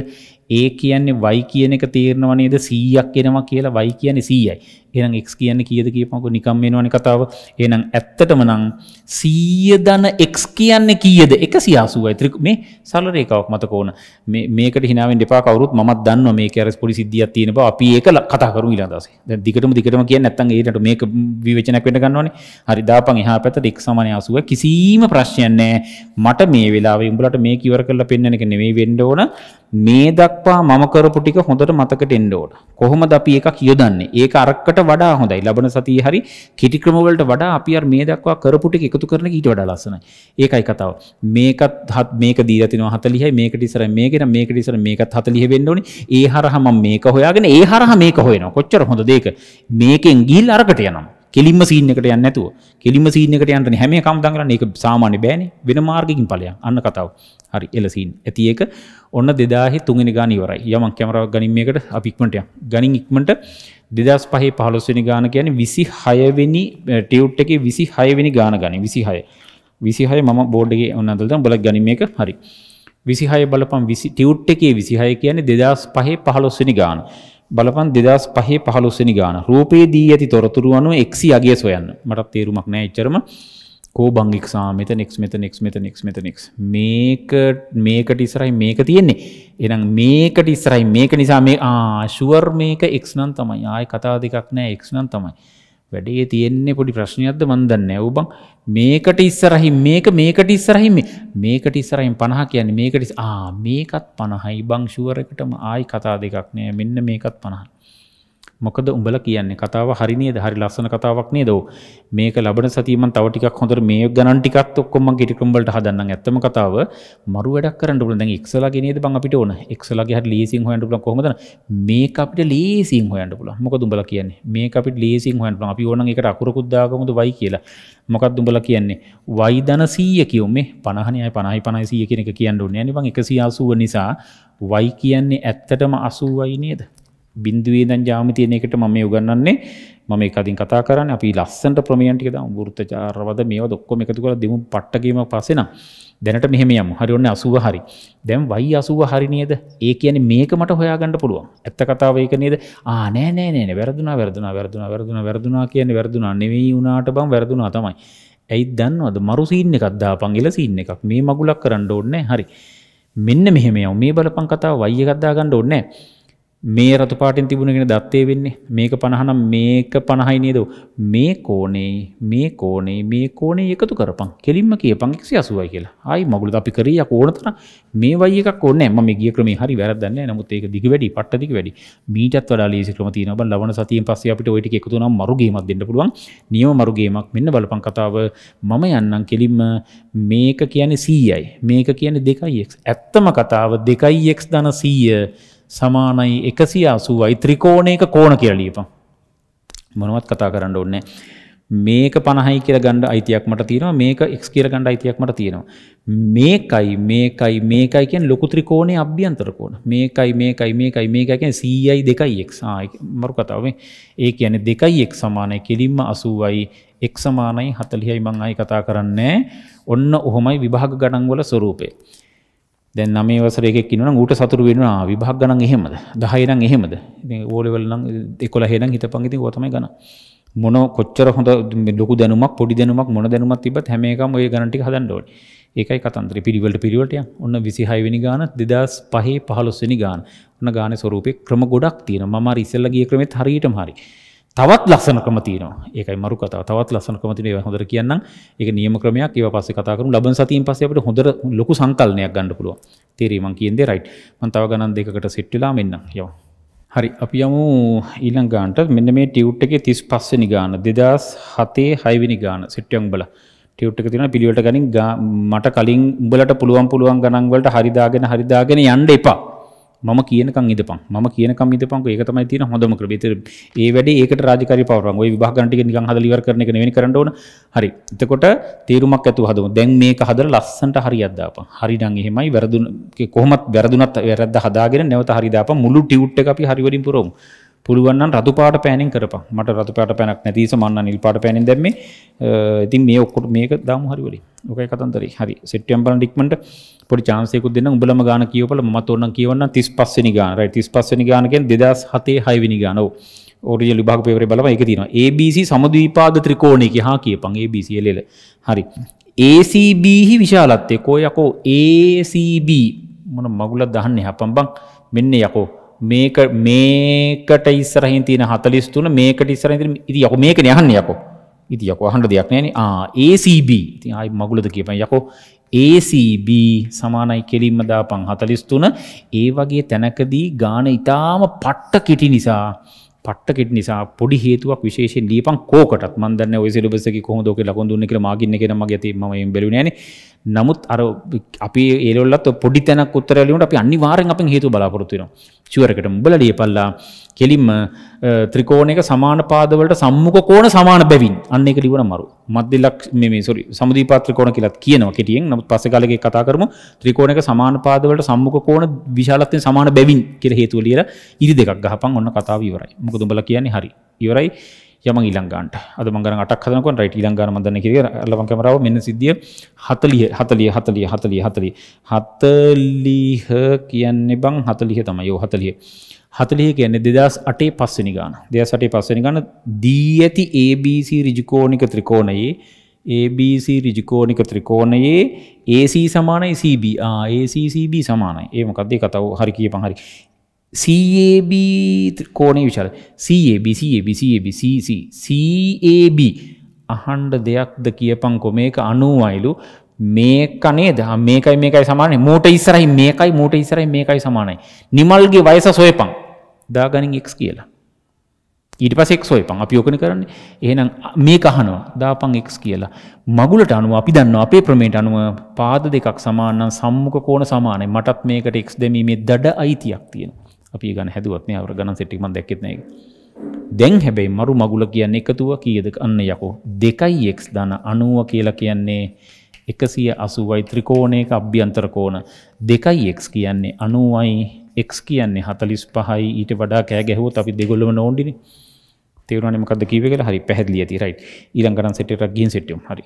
ඒ කියන්නේ වයි කියන එක තේරණවනේද සීයක් එනවා කියලා වයි කියන්නේ සීයයි එනම් එක් කියන්න කියද කියපමක නිකම් වෙනවන කතාව එනම් ඇත්තටම නං සීය දන එක් කියන්න කියද එක සියාසුවයි ත්‍රික මේ සල්ලරේකාවක් මතකෝන මේකට හිනාවෙන් දෙපා කවරුත් මත් දන්න මේ කැරස් පොලි සිද්ධියත් තියෙන බව අපි ඒක කතාකරු ඉලාදසේ දිගටම දිගටම කිය නැත්තන් ඒට මේක විවචනක් වෙන ගන්නවනේ හරි දාපන් එහා පැත එක් සමනය අසුව කිසිීම ප්‍රශ්යන්නෑ මට මේ වෙලා උඹලට මේ කිවර කරලා පෙන්න්නන එක නෙවෙයි වෙන්ඩ ඕන මේ දක්වා මම කරපු ටික හොඳට මතකට එන්න ඕන. කොහොමද අපි එකක් යොදන්නේ? ඒක අරකට වඩා හොඳයි. ලබන සතියේ හරි කිටි ක්‍රම වලට වඩා අපි අර මේ දක්වා කරපු ටික එකතු කරන එක ඊට වඩා ලස්සනයි. ඒකයි කතාව. මේකත් මේක දීලා තිනවා 40යි. මේකට ඉස්සර මේකේ නම් මේකට ඉස්සර මේකත් 40 වෙන්න ඕනේ. ඒ හරහා මම මේක හොයාගෙන ඒ හරහා මේක හොයනවා. කොච්චර හොඳ දෙයක. මේකෙන් ගිහිල්ලා අරකට යනවා. කෙලින්ම සීන් එකට යන්නේ නැතුව කෙලින්ම සීන් එකට යන්න හැම එකම දන් කරන්නේ ඒක සාමාන්‍ය බෑනේ වෙන මාර්ගකින් ඵලයන් අන්න කතාව හරි එල සීන් ඇති ඒක ඔන්න 2003 වෙනි ගාන ඉවරයි යමන් කැමරාවක් ගනින් මේකට අපි ඉක්මනට යමු ගනින් ඉක්මනට 2005 15 වෙනි ගාන කියන්නේ 26 වෙනි ටියුට් එකේ 26 වෙනි ගාන ගනින් 26 26 මම බෝඩ් එකේ ඔන්න අතල දැන් බලක් ගනින් මේක හරි 26 බලපන් 20 ටියුට් එකේ 26 කියන්නේ 2005 15 වෙනි ගාන බලපන් 2005 15 වෙනි ගාන. රූපේ දී ඇති තොරතුරු අනුව x යගය සොයන්න. මට තේරුමක් නෑ එච්චරම. කෝබං x ආ මෙතන x මෙතන x මෙතන x මෙතන x. මේක මේකට ඉස්සරහින් මේක තියෙන්නේ. එහෙනම් මේකට ඉස්සරහින් මේක නිසා මේ ආ ෂුවර් මේක x නම් තමයි. ආයේ කතාව දෙකක් නෑ x නම් තමයි. වැඩේ තියෙන්නේ පොඩි ප්‍රශ්නයක්ද මන් දන්නේ ඔබ මේකට ඉස්සරහින් මේක මේකට ඉස්සරහින් මේකට ඉස්සරහින් 50 කියන්නේ මේකට ආ මේකත් 50යි බං ෂුවර් එකටම ආයි කතා දෙකක් නෑ මෙන්න මේකත් 50 මොකද උඹලා කියන්නේ කතාව හරි නේද? හරි ලස්සන කතාවක් නේද? මේක ලබන සතිය මම තව ටිකක් හොඳට මේ ගණන් ටිකක් ඔක්කොම මම කිටිකම් වලට හදන්නම්. ඇත්තම කතාව මරු වැඩක් කරන්න ඕන. දැන් එක්සලාගේ නේද බං අපිට ඕන. එක්සලාගේ හරි ලීසින් හොයන්න පුළුවන් කොහොමද? මේක අපිට ලීසින් හොයන්න පුළුවන්. මොකද උඹලා කියන්නේ? මේක අපිට ලීසින් හොයන්න පුළුවන්. අපි ඕන නම් ඒකට අකුරකුත් දාගමුද y කියලා. මොකක්ද උඹලා කියන්නේ? y ධන 100 කියුමේ 50නේ අය 50යි 50යි 100 කියන එක කියන්න ඕනේ. يعني බං 180 නිසා y කියන්නේ ඇත්තටම 80යි නේද? බින්දුවේ දන් ජාමතියන එකට මම යුගන්නන්නේ මම එකතින් කතා කරන්න අපි ලස්සට ප්‍රමියන්ටික වෘත චාරවද මේ දොක්කොම එකතු කළ දෙමු පට්ටකීම පසෙන දැනට මෙහෙම යම් හරි ඔන්න අසුව හරි දැම් වයි අසුව හරි නේද ඒ කියන මේක මට හොයාගන්න පුළුවන් ඇත්ත කතාව ඒක නේද ආනෑ නෑනෑ වැරදුනා වැරදුනා වැරදුනා වැරදුනා වැරදුනා කියන වැරදුනා නෙවෙයි වුණට බං වැරදුනා තමයි ඇයි දන්නවද මරු සීන්න එකක් දාපන් එල සීන්න එකක් මේ මගුලක් කරන්න ඕන්නෑ හරි මෙන්න මෙහෙම යව මේ බලපන් කතාව වයිය ගත්දා ගන්න ඕන්නෑ මේ රතුපාටින් තිබුණගෙන දත්තේ වෙන්නේ මේක පණහනම් මේක පණහයි නේද මේ කෝනේ මේ කෝනේ මේ කෝනේ එකතු කරපන් කෙලින්ම කියපන් 180යි කියලා. ආයි මගුලද අපි කරේ යක් ඕන තරම් මේ වයි එකක් ඕනේ නැහැ. මම ගිය ක්‍රමේ හරි වැරද්දක් නැහැ. නමුත් ඒක දිග වැඩි, පට්ට දිග වැඩි. මීටත් වඩා ලීසි ක්‍රම තියෙනවා. බල ලවණ සතියෙන් පස්සේ අපිට ওই ටික එකතු වුණාම මරු ගේමක් දෙන්න පුළුවන්. නියම මරු ගේමක් මෙන්න බලපන් කතාව මම යන්නම් කෙලින්ම මේක කියන්නේ 100යි. මේක කියන්නේ 2x. ඇත්තම කතාව 2x 100 සමානයි එකසි අසුවයි ත්‍රිකෝණයක කෝණ කියලියපා. මොනවත් කතා කරන්න ඔන්න. මේක පණහයි කියර ගණඩ අයිතියක් මට තියෙනවා මේක එක්ස් කියර ගණඩ අයිතියක් මට තියෙනවා. මේකයි මේකයි මේකයිකෙන් ලොකු ත්‍රිකෝණය අභ්‍යන්තරකෝන මේකයි මේකයි මේකයි මේකයිකෙන් සීයි දෙකයි එක් මරු කතාවේ ඒ කියන දෙකයි එක් සමානය කෙලින්ම අසුවයි එක් සමානයි හතලිහයි මං අයි කතා කරන්නේ ඔන්න ඔහොමයි විභාග ගඩන්වල ස්වරූපය. දැන් 9 වසරේ එකෙක් ඉන්නවනම් ඌට සතුරු වෙනවා විභාග ගණන් එහෙමද 10 නම් එහෙමද ඉතින් ඕ ලෙවල් නම් 11 නම් හිතපන් ඉතින් ඕවා තමයි ගණන් මොන කොච්චර හොඳ ලොකු දැනුමක් පොඩි දැනුමක් මොන දැනුමක් තිබ්බත් හැම එකම ওই ගණන් ටික හදන්න ඕනේ ඒකයි කතන්දරේ පිරිවලට පිරිවලට යන ඔන්න 26 වෙනි ගාන 2005 15 වෙනි ගාන ඔන්න ගානේ ස්වරූපේ ක්‍රම ගොඩක් තියෙනවා මම අර ඉස්සෙල්ලා ගිය ක්‍රමෙත් හරියටම හරියි තවත් ලස්සනකම තියෙනවා ඒකයි මරු කතාව තවත් ලස්සනකම තියෙන ඒවා හොඳට කියන්නම් ඒක නියම ක්‍රමයක් ඒවා පස්සේ කතා කරමු ලබන සතියෙන් පස්සේ අපිට හොඳට ලොකු සංකල්පනයක් ගන්න පුළුවන් තේරෙයි මං කියන්නේ රයිට් මං තව ගණන් දෙකකට සෙට් වෙලා මෙන්නම් යව හරි අපි යමු ඊළඟ ගානට මෙන්න මේ ටියුට් එකේ 35 වෙනි ගාන 2007 6 වෙනි ගාන සෙට් එකක් බලලා ටියුට් එක තියෙනවා පිළිවෙලට ගනින් මට කලින් උඹලට පුළුවන් පුළුවන් ගණන් වලට හරි දාගෙන හරි දාගෙන යන්න එපා මම කියනකම් ඉදපන් මම කියනකම් ඉදපන් ඒක තමයි තියෙන හොඳම ක්‍රමය. ඒතර ඒ වැඩේ ඒකට රාජකාරී පවරන. ওই විභාග ගණන් ටික නිකන් හදලා ඉවර කරන එක නෙවෙයි කරන්න ඕන. හරි. එතකොට තීරුමක් ඇතුව හදමු. දැන් මේක හදලා ලස්සනට හරියක් දාපන්. හරි නම් එහෙමයි වැරදුන කොහොමත් වැරදුනත් වැරද්ද හදාගෙන නැවත හරි දාපන්. මුළු ටියුට් එක අපි හරි වලින් පුරවමු. පුළුවන් නම් රතු පාට පෑනින් කරපන් මට රතු පාට පැනක් නැතිස මන්න නිල් පාට පැනින් දැම්මේ ඉතින් මේ ඔක්කොට මේක දාමු හරි වලින් ඔකයි කතන්දරේ හරි සෙප්ටැම්බර් ඩික්මන්ට් පොඩි chance එකක් දෙන්න උඹලම ගාන කියවපල මමත් ඕනම් කියවන්න 35 වෙනි ගාන right 35 වෙනි ගාන කියන්නේ 2007 6 වෙනි ගාන ඔව් ඔරිජිනල් විභාග පේපරේ බලපන් ඒක තියෙනවා ABC සමද්විපාද ත්‍රිකෝණික හා කියපන් ABC එලෙල හරි ACB හි විශාලත්වය කෝ යකෝ ACB මොන මගුලක් දහන්නේ හපම් බං මෙන්න යකෝ මේක මේකට ඉස්සරහින් තියෙන 43 මේකට ඉස්සරහින් තියෙන ඉතින් යකෝ මේකනේ අහන්නේ යකෝ. ඉතින් යකෝ අහන්න දෙයක් නැහැ නේ. ආ ACB. ඉතින් ආයි මගුලද කියපන් යකෝ. ACB සමානයි කෙලින්ම දාපන් 43. ඒ වගේ තැනකදී ගාන ඊටාම පට්ට කිටි නිසා පට්ටකට නිසා පොඩි හේතුවක් විශේෂෙන් ලියපන් කෝකටත් මන්දන්න ඔය සිලබසක කොහොදෝක ලකුඳුන්න එක මාගින්න කෙනම ඇති ම බැලු නෑන නමුත් අර අපි ඒලොත් පොඩි තැනක් උත්තරලීමට අපි අනිවාරෙන් අප හේතු බලාපොරොත්තුවෙන චුවරකට උඹල ලියපල්ලා කෙලින්ම ත්‍රිකෝණයක සමාන පාදවලට සම්මුඛ කෝණ සමාන බැවින් අන්න එක ලිවන මරු. මධ්‍ය ලක්ෂ මේ සෝරි සමදීපා ත්‍රිකෝණ කියලා කියනවා කෙටියෙන්. නමුත් පස්සේ කාලෙක කතා කරමු ත්‍රිකෝණයක සමාන පාදවලට සම්මුඛ කෝණ විශාලත්වයෙන් සමාන බැවින් කියලා හේතුව ලියලා ඉරි දෙකක් ගහපන් ඔන්න කතාව ඉවරයි. මොකද උඹලා කියන්නේ හරි. ඉවරයි. යම ඊළංගාන්ට අද මංගර අටක් හදනකො රයිට ඊළංගාන මදන්න කිර ලවන් කැමරාව මෙන්න සිද්ධිය හතලිය හතලිය හතලිය හතලිය හතලිය හතලිහ කියන්නේ බං හතලිහ තමයි යෝ හතලිය හතලිහි කියන්නේ දෙදස් අටේ පස්සනි ගාන දෙදස් අටේ පස්සනි ගන්න දී ඇති ABC රිජිකෝනික ත්‍රිකෝණයේ ABC රිජිකෝනික ත්‍රිකෝණයේ AC සමානයි CB ACCB සමානයි ඒ මොකක්ද ඒ කතාව හරි කියපන් හරි CAB ත්‍රිකෝණේ විචාර CAB CAB CAB CC CAB අහන්න දෙයක්ද කියපන්කො මේක 90 අයලු මේක නේද මේකයි මේකයි සමානයි මූට ඉස්සරයි මේකයි මූට ඉස්සරයි මේකයි සමානයි නිමල්ගේ වයස සොයපන් දාගනින් එක් කියලා. ඊට පස් එක් සොයපං අපි යෝකන කරන්න එහෙනම් මේ කහනවා දාපං එක් කියලා මගුලට අනුව අපි දන්න අපේ ප්‍රමේට අනුව පාද දෙකක් සමානන් සම්මුක කෝන සමානයි මටත් මේකට එක්ස් දෙමීමේ දඩ අයිතියක් තියෙන අපි ගන හැදුවත්න අවර ගණන් සිටිම දැක්ෙත්නෑ. දැන් හැබැයි මරු මගුල කියන්න එකතුව කියද අන්න යකෝ දෙකයි එක් දන අනුව කියලා කියන්නේ එකසිය අසුවයි ත්‍රිකෝණයක අභ්‍යන්තරකෝන දෙකයි එක් කියන්නේ අනුවයි එක් කියන්නේ හතලිස් පහයි ඊට වඩා කෑ ගැහුවොත් අපි දෙගොල්ලම නෝන්ඩිනි තේරුණනේ මොකද්ද කිව්වේ කියලා හරි පැහැදිලි ඇති රයිට් ඊළඟ ගණන් සෙට් එකක් ගිහින් සෙට් හරි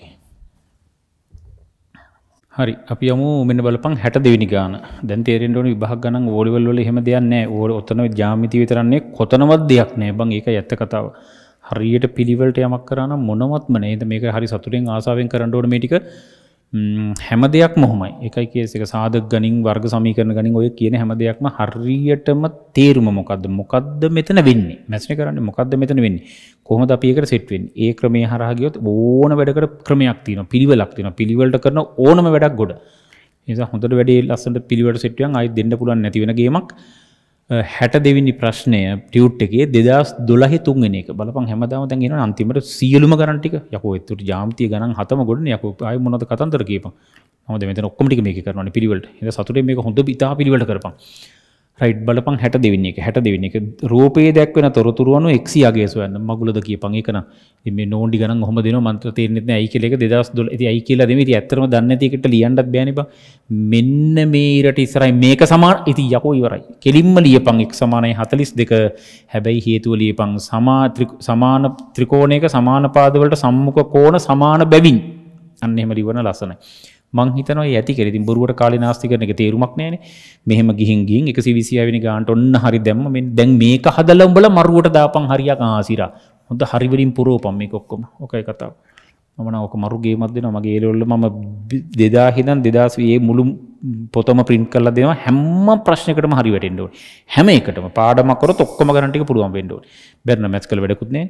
හරි අපි යමු මෙන්න බලපන් 62 වෙනි ගාන දැන් තේරෙන්න ඕනේ විභාග ගණන් වෝලිවල් වල එහෙම දෙයක් නැහැ ඕල ඔතන ජ්‍යාමිති විතරන්නේ කොතනවත් දෙයක් නැහැ බං ඒක ඇත්ත කතාව හරියට පිළිවෙලට යමක් කරා නම් මොනවත්ම නැහැ මේක හරි සතුටෙන් ආසාවෙන් කරන්න ඕනේ මේ ටික හැම දෙයක් මොහොමයි එකයි කියසක සාධ ගනින් වර්ග සමීකරන ගනින් ඔය කියන හැම දෙයක්ම හරියටම තේරුම මොකක්ද මොකක්ද මෙතන වෙන්නේ මැස්න කරන්න මොකක්ද මෙතන වෙන්නේ කොහොම අපියකට සෙට්වෙන් ඒ ක්‍රමේ හරහගියොත් ඕන වැඩකට ක්‍රමයක් තින පිළිවලක් තින පිළිවලට කරන ඕනම වැඩක් ගොඩ නිසා හොඳට වැඩේ ලස්සට පිළිවට සෙට්ියන් අයි දෙන්න පුලන් නැතිවෙනගේීමක් හැට දෙවිනි ප්‍රශ්නය ටියුට් එකේ දෙදස් දොලහි තුන්ගෙන එක බලපන් හැමදාම දැන්ගෙන අන්තිමට සියලුම කරටික යකෝ එතුට ජාමතිය ගන හතම ගොඩන යක අය මොනද කතන්තර කියප හම මෙත ඔක්කමටි මේ කරන පිරිවලට සතුට මේ හොඳ ඉතා පිළිවට කරපා රයිට් බලපං හැට දෙවින්න එක හැට දෙවින්න එක රෝපේ දැක්වෙන තොරතුරුවනු එක්සියාගේ සොයන්න මගුලද කිය පංගේකන මේ නෝඩි ගන හොම දෙන මන්ත්‍ර තේරනෙත් ඇයි කෙක දෙදස් දුල ඇති අයි කියලා දෙම ඇතරම දන්නතිකට ලියන්ඩක් බැනිබ මෙන්න මේරට ඉස්සරයි මේක සමාර ඉති යකෝ ඉවරයි කෙලින්ම ලිය පංෙක් සමානයි හතලිස් දෙක හැබැයි හේතුව ලියපං සමාන ත්‍රිකෝණයක සමානපාදවලට සම්මුඛ කෝන සමාන බැවින් අන්න එම ලිවන ලසනයි. මංහිතන ඇති කෙරෙති බොරුවට කාල නාස්තිකරන එක තේරුමක් නෑන මෙහම ගිහින්ගින් එක විසියවෙනි ගාන්ට ඔන්න හරි දැම්ම මෙ දැන් මේක හදල උඹල මරුවට දාපන් හරියක් ආසිර හොඳ හරිවලින් පුරෝපම් මේ කොක්කොම ඕකයි කතාව මන ඕක මරුගේ මදන මගේ ලොල්ල ම දෙදා හිදන් දෙදස් වයේ මුළු පොතම පින් කල දෙවා හැම්ම ප්‍රශ්නකටම හරි වැටෙන්ඩෝ හැම එකටම පාඩමකර ොක්කම ගනටික පුළුවන් වෙන්ඩෝ බැරන මැස් කල වැඩකුත්නේ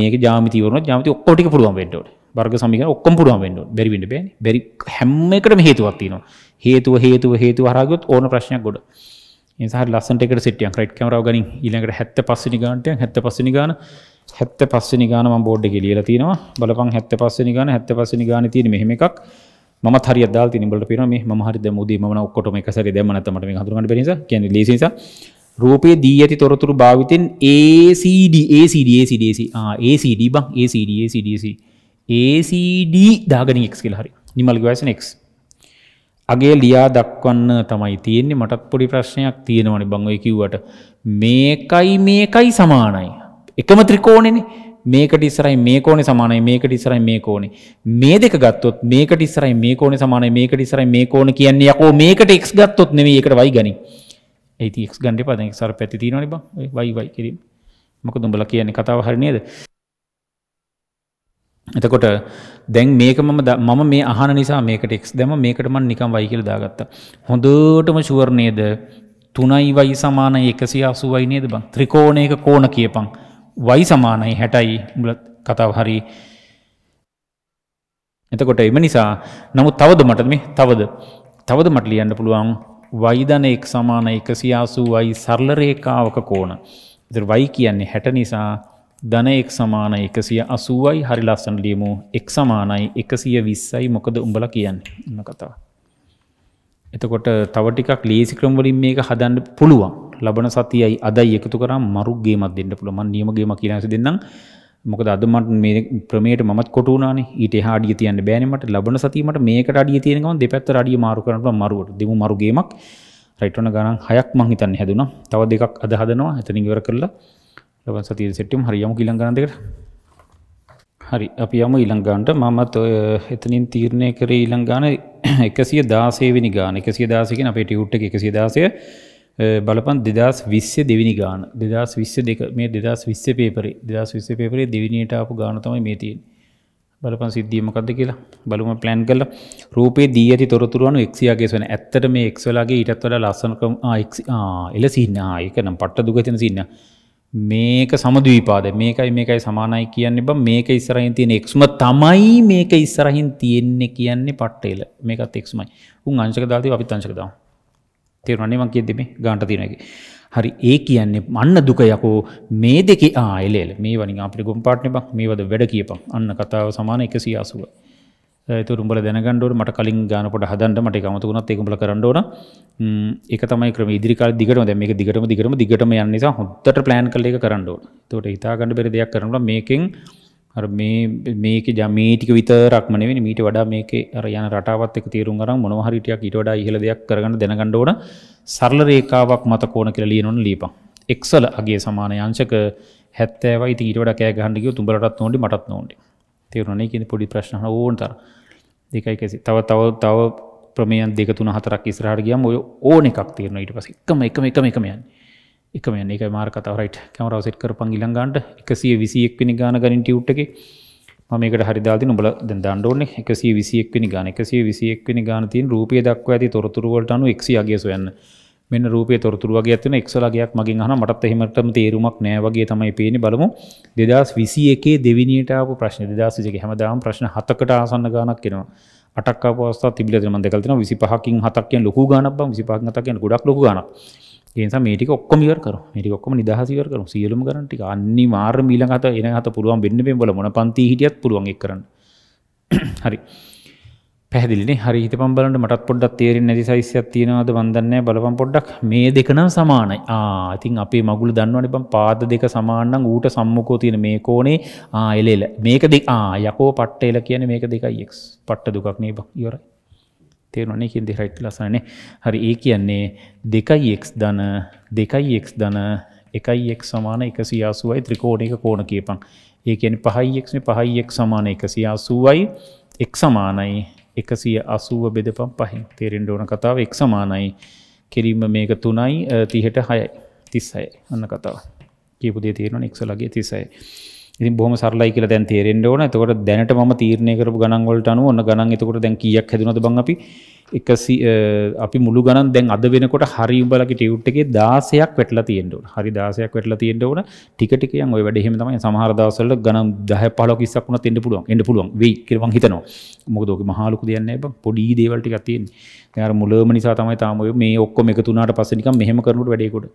මේක ජාමිතවරන ජාමති ඔක්කොටි පුළුවන් වෙන්ඩෝට බර්ග සමික ඔක්කොම පුළුවන් වෙන්න ඕන බැරි වෙන්න බෑනේ බැරි හැම එකටම හේතුවක් තියෙනවා හේතුව හේතුව හේතුව හරහා ගියොත් ඕන ප්‍රශ්නයක් ගොඩ ඒ නිසා හරි ලස්සනට එකට සෙට් එකක් රයිට් කැමරාව ගනින් ඊළඟට 75 වෙනි ගානට 75 වෙනි ගාන 75 වෙනි ගාන මම බෝඩ් එකේ ලියලා තියෙනවා බලපන් 75 වෙනි ගාන 75 වෙනි ගානේ තියෙන මෙහෙම එකක් මම හරි අදාල් තියෙන උඹලට පේනවා මේ මම හරි දැන් මුදී මම ඔක්කොටම එක සැරේ දැම්ම නැත්නම් මට මේක හඳුනගන්න බැරි නිසා කියන්නේ ලීසි නිසා රූපයේ දී ඇති තොරතුරු භාවිතෙන් ACD ACD ACD ACD ආ ACD බං ACD ACD ACD ACD දාගනික් කියල හරි නිමල්ග වැසන එක් අගේ ලියා දක්වන්න තමයි තියෙන්නේ මටත් පොඩි ප්‍රශ්නයක් තියෙනවනි බංවය කිව්වට මේකයි මේකයි සමානයි එකම ත්‍රිකෝණෙන මේකට ඉස්සරයි මේ කෝනෙ සමානයි මේකට ඉස්සරයි මේ කෝනේ මේ දෙක ගත්තොත් මේකට ඉස්සරයි මේ කෝනෙ සමානයි මේකට ඉස්සරයි මේ කෝන කියන්නේ යකෝ මේකට එක් ගත්තොත් නෙමේ ඒකට වයි ගනි ඒති එක් ගන්ඩ පදෙක් සර පැති තියෙනනි බ වයි වයි කිරීම මොක දුඹල කියන්නේ කතාව හරි නේද එතකොට දැන් මේක මම මම මේ අහන නිසා මේකට එක්ස් දැම මේකට මන් නිකම් වයි කියලා දාගත්තා. හොඳටම ෂුවර් නේද? 3යි y සමානයි 180යි නේද බං? ත්‍රිකෝණයක කෝණ කියපන්. y සමානයි 60යි. උඹලා කතාව හරි. එතකොට එම නිසා නමුත් තවද මට මේ තවද තවද මට ලියන්න පුළුවන් y ධන x සමාන 180යි සරල රේඛාවක කෝණ. ඒතර y කියන්නේ 60 නිසා ධන එක් සමාන එකසිය අසුවයි හරි ලස්සන ලියමු එක් සමානයි එකසිය විස්සයි මොකද උඹල කියන්න ඉන්න කතාව. එතකොට තවටිකක් ලේසි ක්‍රම්වලින් මේක හදන්න පුළුවන් ලබන සතියයි අදයි එකතු කරා මරුගේ මත් දෙන්න පුළුවන් නියමගේම කියනස දෙන්නම් මොකද අදමට මේ ප්‍රමේයට මත් කොටුනාන ඊට හාඩිය තියන්න බෑනීමට ලබන සතීමට මේකට අඩිය තියෙනවා දෙපැත්ත අඩිය මාරු කරනට මරුවට දෙමු මරුගේමක් රයිටන ගණන් හයක් මංහිතන්න හැදුන තව දෙකක් අදහදනවා ඇතනිගවර කරලා ලබන සතියේ සෙට්ටුම් හරියමු ඊළඟ ගණන් දෙකට හරි අපි යමු ඊළඟ ගානට මමත් ඔය එතනින් තීරණය කරේ ඊළඟ ගාන 116 වෙනි ගාන 116 කියන අපේ ටියුට් එක 116 බලපන් 2020 දෙවෙනි ගාන 2022 මේ 2020 පේපරේ 2020 පේපරේ දෙවෙනියට ආපු ගාන තමයි මේ තියෙන්නේ බලපන් සිද්ධිය මොකක්ද කියලා බලුම ප්ලෑන් කළා රූපේ දී ඇති තොරතුරු අනුව x යගේ වෙන. ඇත්තට මේ x වලගේ ඊටත් වඩා ලස්සන ක්‍රම ආ x ආ එල සිහින ආ ඒක නම් පට්ට දුක තියෙන සිහින. මේක සමදවිපාද මේකයි මේකයි සමානයි කියන්න බ මේක ඉස්සරහින් තියෙන එක්ම තමයි මේක ඉස්සරහින් තියෙන්නේ කියන්නේ පට්ටේල මේකත් එක්මයි උන් අංශක දාති අපි අංශකදා තේරුණන්නේම කියදෙම ගාන්ට තියනකි හරි ඒ කියන්නේ අන්න දුක යකෝ මේ දෙක ආයලෙල් මේ වනි අපි ගොම්පාට්න බක් මේවද වැඩ කියපක් අන්න කතාව සමාන එක සියාසුව තුරුම්ඹල දැනගණ්ඩුවට මට කලින් ගානපට හදන්ට මට එකමතුුණත් එකකුල කරන්නඩෝන එක තමයි ක්‍රම ඉදිරිකාල දිගට දැම මේ දිගටම දිගටම දිගටම යන්නනිසා හොත්තට ප්ලෑන් කල එක කරන්නඩෝ තොට ඉතාගඩ පෙර දෙයක් කරනවා මේකින් මේක ජමීටික විතරක්මනවෙනි මීට වඩා මේක අර යන රටාවත් එක තේරුම් අරම් මොනහරිටයක් ඉට වඩා ඉහල දෙයක් කරගන්න දෙනගණ්ඩෝන සරල රේකාවක් මත කෝන කියල ලියනුන් ලීපන්. එක්සල අගේ සමාන යංශක හැත්තෑවයි තීට වඩ කෑ ගහන්ඩික තුඹලටත් නොඩි මටත් නොඩේ තේරුණනේ කියන පොඩි ප්‍රශ්න ඕනතර දෙකයි කැසි තව තව තව ප්‍රමේයන් දෙක තුන හතරක් ඉස්රහට ගියම් ඔය ඕන එකක් තියෙන ඊට පස්සේ එකම එකම එකම එකම යන්නේ එකම යන්නේ ඒකයි මාර කතාව රයිට් කැමරාව සෙට් කරපන් ඊළඟ ගානට 121 වෙනි ගාන ගණන් ටියුට් එකේ මම මේකට හරි දාලා තියෙන උඹලා දැන් දාන්න ඕනේ 121 වෙනි ගාන 121 වෙනි ගාන තියෙන රූපය දක්වා ඇති තොරතුරු වලට අනුව x අගය සොයන්න මෙන්න රූපය තොරතුරු වගේ ඇතින එක්සලගයක් මගින් හන මටත් එහෙමටම තේරුමක් නෑ වගේ තමයි පේනි බලමු දෙදස් විසි එකේ දෙවිනිටාපු ප්‍රශ්න දෙදස්සික හැමදාම් ප්‍රශ්න හතකට ආසන්න ගානක් කෙනවා අටක් පවස්ථ තිබිල දෙම දෙකල්තින විසි පහකින් හතක්යෙන් ලොකු ගානක් බං විසි පහක් තකෙන් ගොඩක් ලොක ගාන ඒසා මේටික ඔක්කොමිවර කර මේටි ඔක්කම නිදහසිවර කරු සියලුම කරනටි අන්නේ මාර් මීලගත එන හත පුළුවන් බෙන්න්න පෙන් බල මොන පන්ති හිටියත් පුළුවන් එක් කරන්න [COUGHS] හරි පැහදිලි හරි හිත පම්බලට මටත් පොඩ්ඩක් තේරෙන් නැති සයිසියක් තියෙනවාද වන්දන්න බලපම් පොඩ්ඩක් මේ දෙකනම් සමානයි ආතින් අපේ මගුල දන්නවන එපම් පාද දෙක සමාන්නම් ඌට සම්මකෝ තියෙන මේ කෝනේ ආයලෙල මේක දෙ ආ යකෝ පට්ටේල කියන මේක දෙකයික් පට්ට දුකක් නේ බක් ඉවරයි තේරුණනේ කිය දෙරයිට් ලසනේ හරි ඒ කියන්නේ දෙකයික් දන දෙකයික් දන එකයික් සමාන එක සියාසුවයි ත්‍රිකෝණක කෝණ කියපන් ඒ කියන පහයික්න පහයික් සමාන එක සියාසුවයි එක් සමානයි එකසිය අසුව බෙදපම් පහින් තේරෙන්ඩ ඕන කතාව එක් සමානයි කෙරීම මේක තුනයි තිහට හයයි තිස්සයි අන්න කතාව කියපුදේ තේරෙන එක්සලගේ තිසයි. ඉතින් බොහොම සරලයි කියලා දැන් තේරෙන්න ඕන. එතකොට දැනට මම තීරණය කරපු ගණන් වලට අනුව ඔන්න ගණන් එතකොට දැන් කීයක් හැදුනද බං අපි 100 අපි මුළු ගණන් දැන් අද වෙනකොට හරි උඹලගේ ටියුට් එකේ 16ක් වැටලා තියෙන්න ඕන. හරි 16ක් වැටලා තියෙන්න ඕන. ටික ටික යන් ওই වැඩේ එහෙම තමයි සමහර දවස්වල ගණන් 10 15 20ක් වුණත් එන්න පුළුවන්. එන්න පුළුවන්. වෙයි කියලා මං හිතනවා. මොකද ඔගේ මහා ලොකු දෙයක් නෑ බං. පොඩි දේවල් ටිකක් තියෙන්නේ. දැන් අර මුලම නිසා තමයි තාම ඔය මේ ඔක්කොම එකතු වුණාට පස්සේ නිකන් මෙහෙම කරනකොට වැඩේ කොට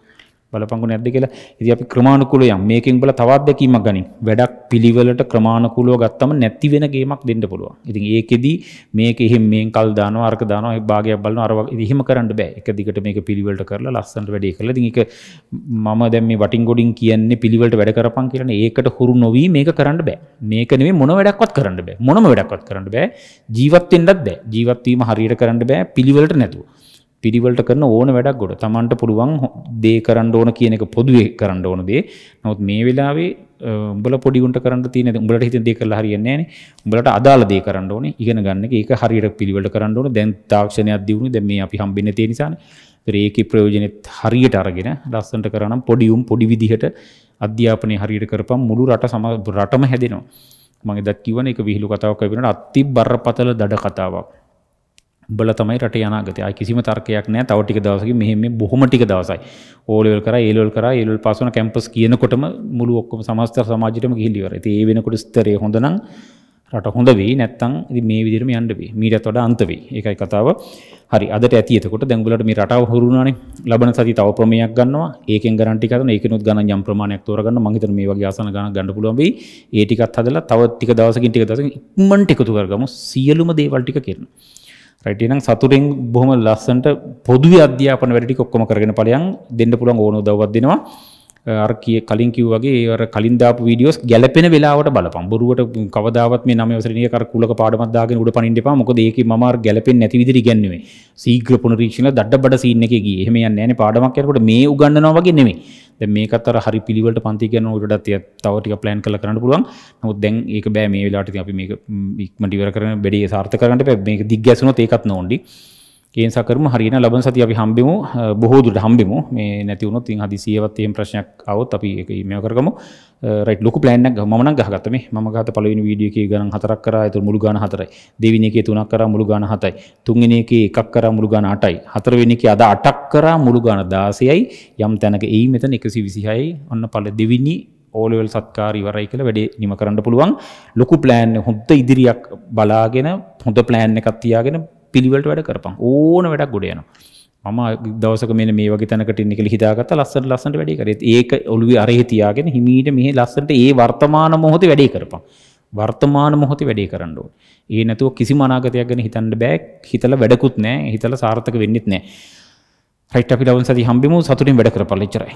බලපංගු නැද්ද කියලා ඉතින් අපි ක්‍රමානුකූලව යම් මේකෙන් උඹලා තව අත්දැකීමක් ගනින් වැඩක් පිළිවෙලට ක්‍රමානුකූලව ගත්තම නැති වෙන ගේමක් දෙන්න පුළුවන් ඉතින් ඒකෙදි මේක එහෙම මේන් කල් දානවා අරක දානවා ඒ භාගයක් බලනවා අර වගේ එහෙම කරන්න බෑ එක දිගට මේක පිළිවෙලට කරලා ලස්සනට වැඩේ කරලා ඉතින් ඒක මම දැන් මේ වටින් ගොඩින් කියන්නේ පිළිවෙලට වැඩ කරපන් කියලා ඒකට හුරු නොවි මේක කරන්න බෑ මේක නෙමෙයි මොන වැඩක්වත් කරන්න බෑ මොනම වැඩක්වත් කරන්න බෑ ජීවත් වෙන්නත් බෑ ජීවත් වීම හරියට කරන්න බෑ පිළිවෙලට නැතුව පිළිවෙලට කරන ඕන වැඩක් ගොඩ තමන්ට පුළුවන් දේ කරන්න ඕන කියන එක පොදුවේ කරන්න ඕන දේ නොත් මේ වෙලාවේ උඹල පොඩිගුන්ට කරන්න තියෙන උඹලට හිතන දේ කරලා හරියන්නේ නැහැ උඹලට අදාළ දේ කරන්න ඕනේ ඉගෙන ගන්න එක ඒක හරියට පිළිවෙලට කරන්න ඕනේ දැන් තාක්ෂණයක් දියුණුයි දැන් මේ අපි හම්බෙන්නේ තියෙන නිසානේ ඒකේ ප්‍රයෝජනෙත් හරියට අරගෙන ලස්සනට කරනම් පොඩි උම් පොඩි විදිහට අධ්‍යාපනය හරියට කරපම් මුළු රට සම රටම හැදෙනවා මම එදත් කිව්වනේ ඒක විහිළු කතාවක් වෙනකොට අති බරපතල දඩ කතාවක් උඹලා තමයි රටේ අනාගතය. ආයි කිසිම තර්කයක් නැහැ. තව ටික දවසකින් මෙහෙම මේ බොහොම ටික දවසයි. ඕ ලෙවල් කරා, ඒ ලෙවල් කරා, ඒ ලෙවල් පාස් වුණා කැම්පස් කියනකොටම මුළු ඔක්කොම සමස්ත සමාජයටම ගිහිලි ඉවරයි. ඉතින් ඒ වෙනකොට ස්තරේ හොඳ නම් රට හොඳ වෙයි. නැත්තම් ඉතින් මේ විදිහටම යන්න වෙයි. මීටත් වඩා අන්ත වෙයි. ඒකයි කතාව. හරි අදට ඇති එතකොට දැන් උඹලට මේ රටාව හුරුුණානේ. ලබන සතිය තව ප්‍රමේයක් ගන්නවා. ඒකෙන් ගණන් ටික හදන. ඒකිනුත් ගණන් යම් ප්‍රමාණයක් තෝරගන්න. මම හිතන මේ වගේ ආසන ගණන් ගන්න පුළුවන් වෙයි. ඒ ටිකත් හදලා තව ටික දවසකින් ටික දවසකින් ඉක්මනට එකතු කරගමු. සියලුම දේවල් ටික කරනවා. රටනම් සතුරෙන් බොහොම ලස්සන්ට පොදු අධ්‍යාපන වැඩටි කොක්කොම කරගෙන පලයන් දෙන්න පුළන් ඕනු දවත්දෙනවා අර කිය කලින් කිව්වගේ අර කලින් දාපු වීඩියෝස් ගැලපෙන වෙලාවට බලපන් බොරුවට කවදාවත් මේ නම වසරණිය කර කුලක පාඩමක් දාගෙන උඩ පනින්න එපා මොකද ඒකේ මම අර ගැලපෙන්නේ නැති විදිහට ඉගැන්නුවේ ශීඝ්‍ර පුනරීක්ෂණ දඩ බඩ සීන් එකේ ගියේ එහෙම යන්නේ නැහැනේ පාඩමක් කරනකොට මේ උගන්වනවා වගේ නෙමෙයි දැන් මේකත් අර හරි පිළිවෙලට පන්ති ගන්න උඩටත් තව ටික ප්ලෑන් කරලා කරන්න පුළුවන් නමුත් දැන් ඒක බෑ මේ වෙලාවට ඉතින් අපි මේක ඉක්මනට ඉවර කරගෙන බෙඩේ සාර්ථක කරගන්න බෑ මේක දිග්ගැසුනොත් ඒකත් නෝන්ඩි කේන්සා කරමු හරියන ලබන සතිය අපි හම්බෙමු බොහෝ දුරට හම්බෙමු මේ නැති වුණොත් ඉතින් හදිසියෙවත් එහෙම ප්‍රශ්නයක් ආවොත් අපි ඒක ඊමේල් කරගමු රයිට් ලොකු ප්ලෑන් එකක් මම නම් ගහගත්තා මේ මම ගහත පළවෙනි වීඩියෝ එකේ ගණන් හතරක් කරා ඒතර මුළු ගාන හතරයි දෙවෙනි එකේ තුනක් කරා මුළු ගාන හතයි තුන්වෙනි එකේ එකක් කරා මුළු ගාන අටයි හතරවෙනි එකේ අද අටක් කරා මුළු ගාන 16යි යම් තැනක එයි මෙතන 126යි ඔන්න පළ දෙවෙනි ඕලවල් සත්කාර ඉවරයි කියලා වැඩේ නිම කරන්න පුළුවන් ලොකු ප්ලෑන් හොඳ ඉදිරියක් බලාගෙන හොඳ ප්ලෑන් එකක් තියාගෙන පිළිවලට වැඩ කරපං ඕන වැඩක් ගොඩ යනවා මම දවසක මෙන්න මේ වගේ තැනකට ඉන්න කියලා හිතාගත්තා ලස්සනට ලස්සනට වැඩේ කරේ ඒක ඔළුවේ අරේ තියාගෙන හිමීට මෙහි ලස්සනට ඒ වර්තමාන මොහොතේ වැඩේ කරපං වර්තමාන මොහොතේ වැඩේ කරන්න ඕන. ඒ නැතුව කිසිම අනාගතයක් ගැන හිතන්න බෑ. හිතලා වැඩකුත් නෑ. හිතලා සාර්ථක වෙන්නෙත් නෑ. රයිට් අපි දවස් සති හම්බෙමු සතුටින් වැඩ කරපළ ඉච්චරයි.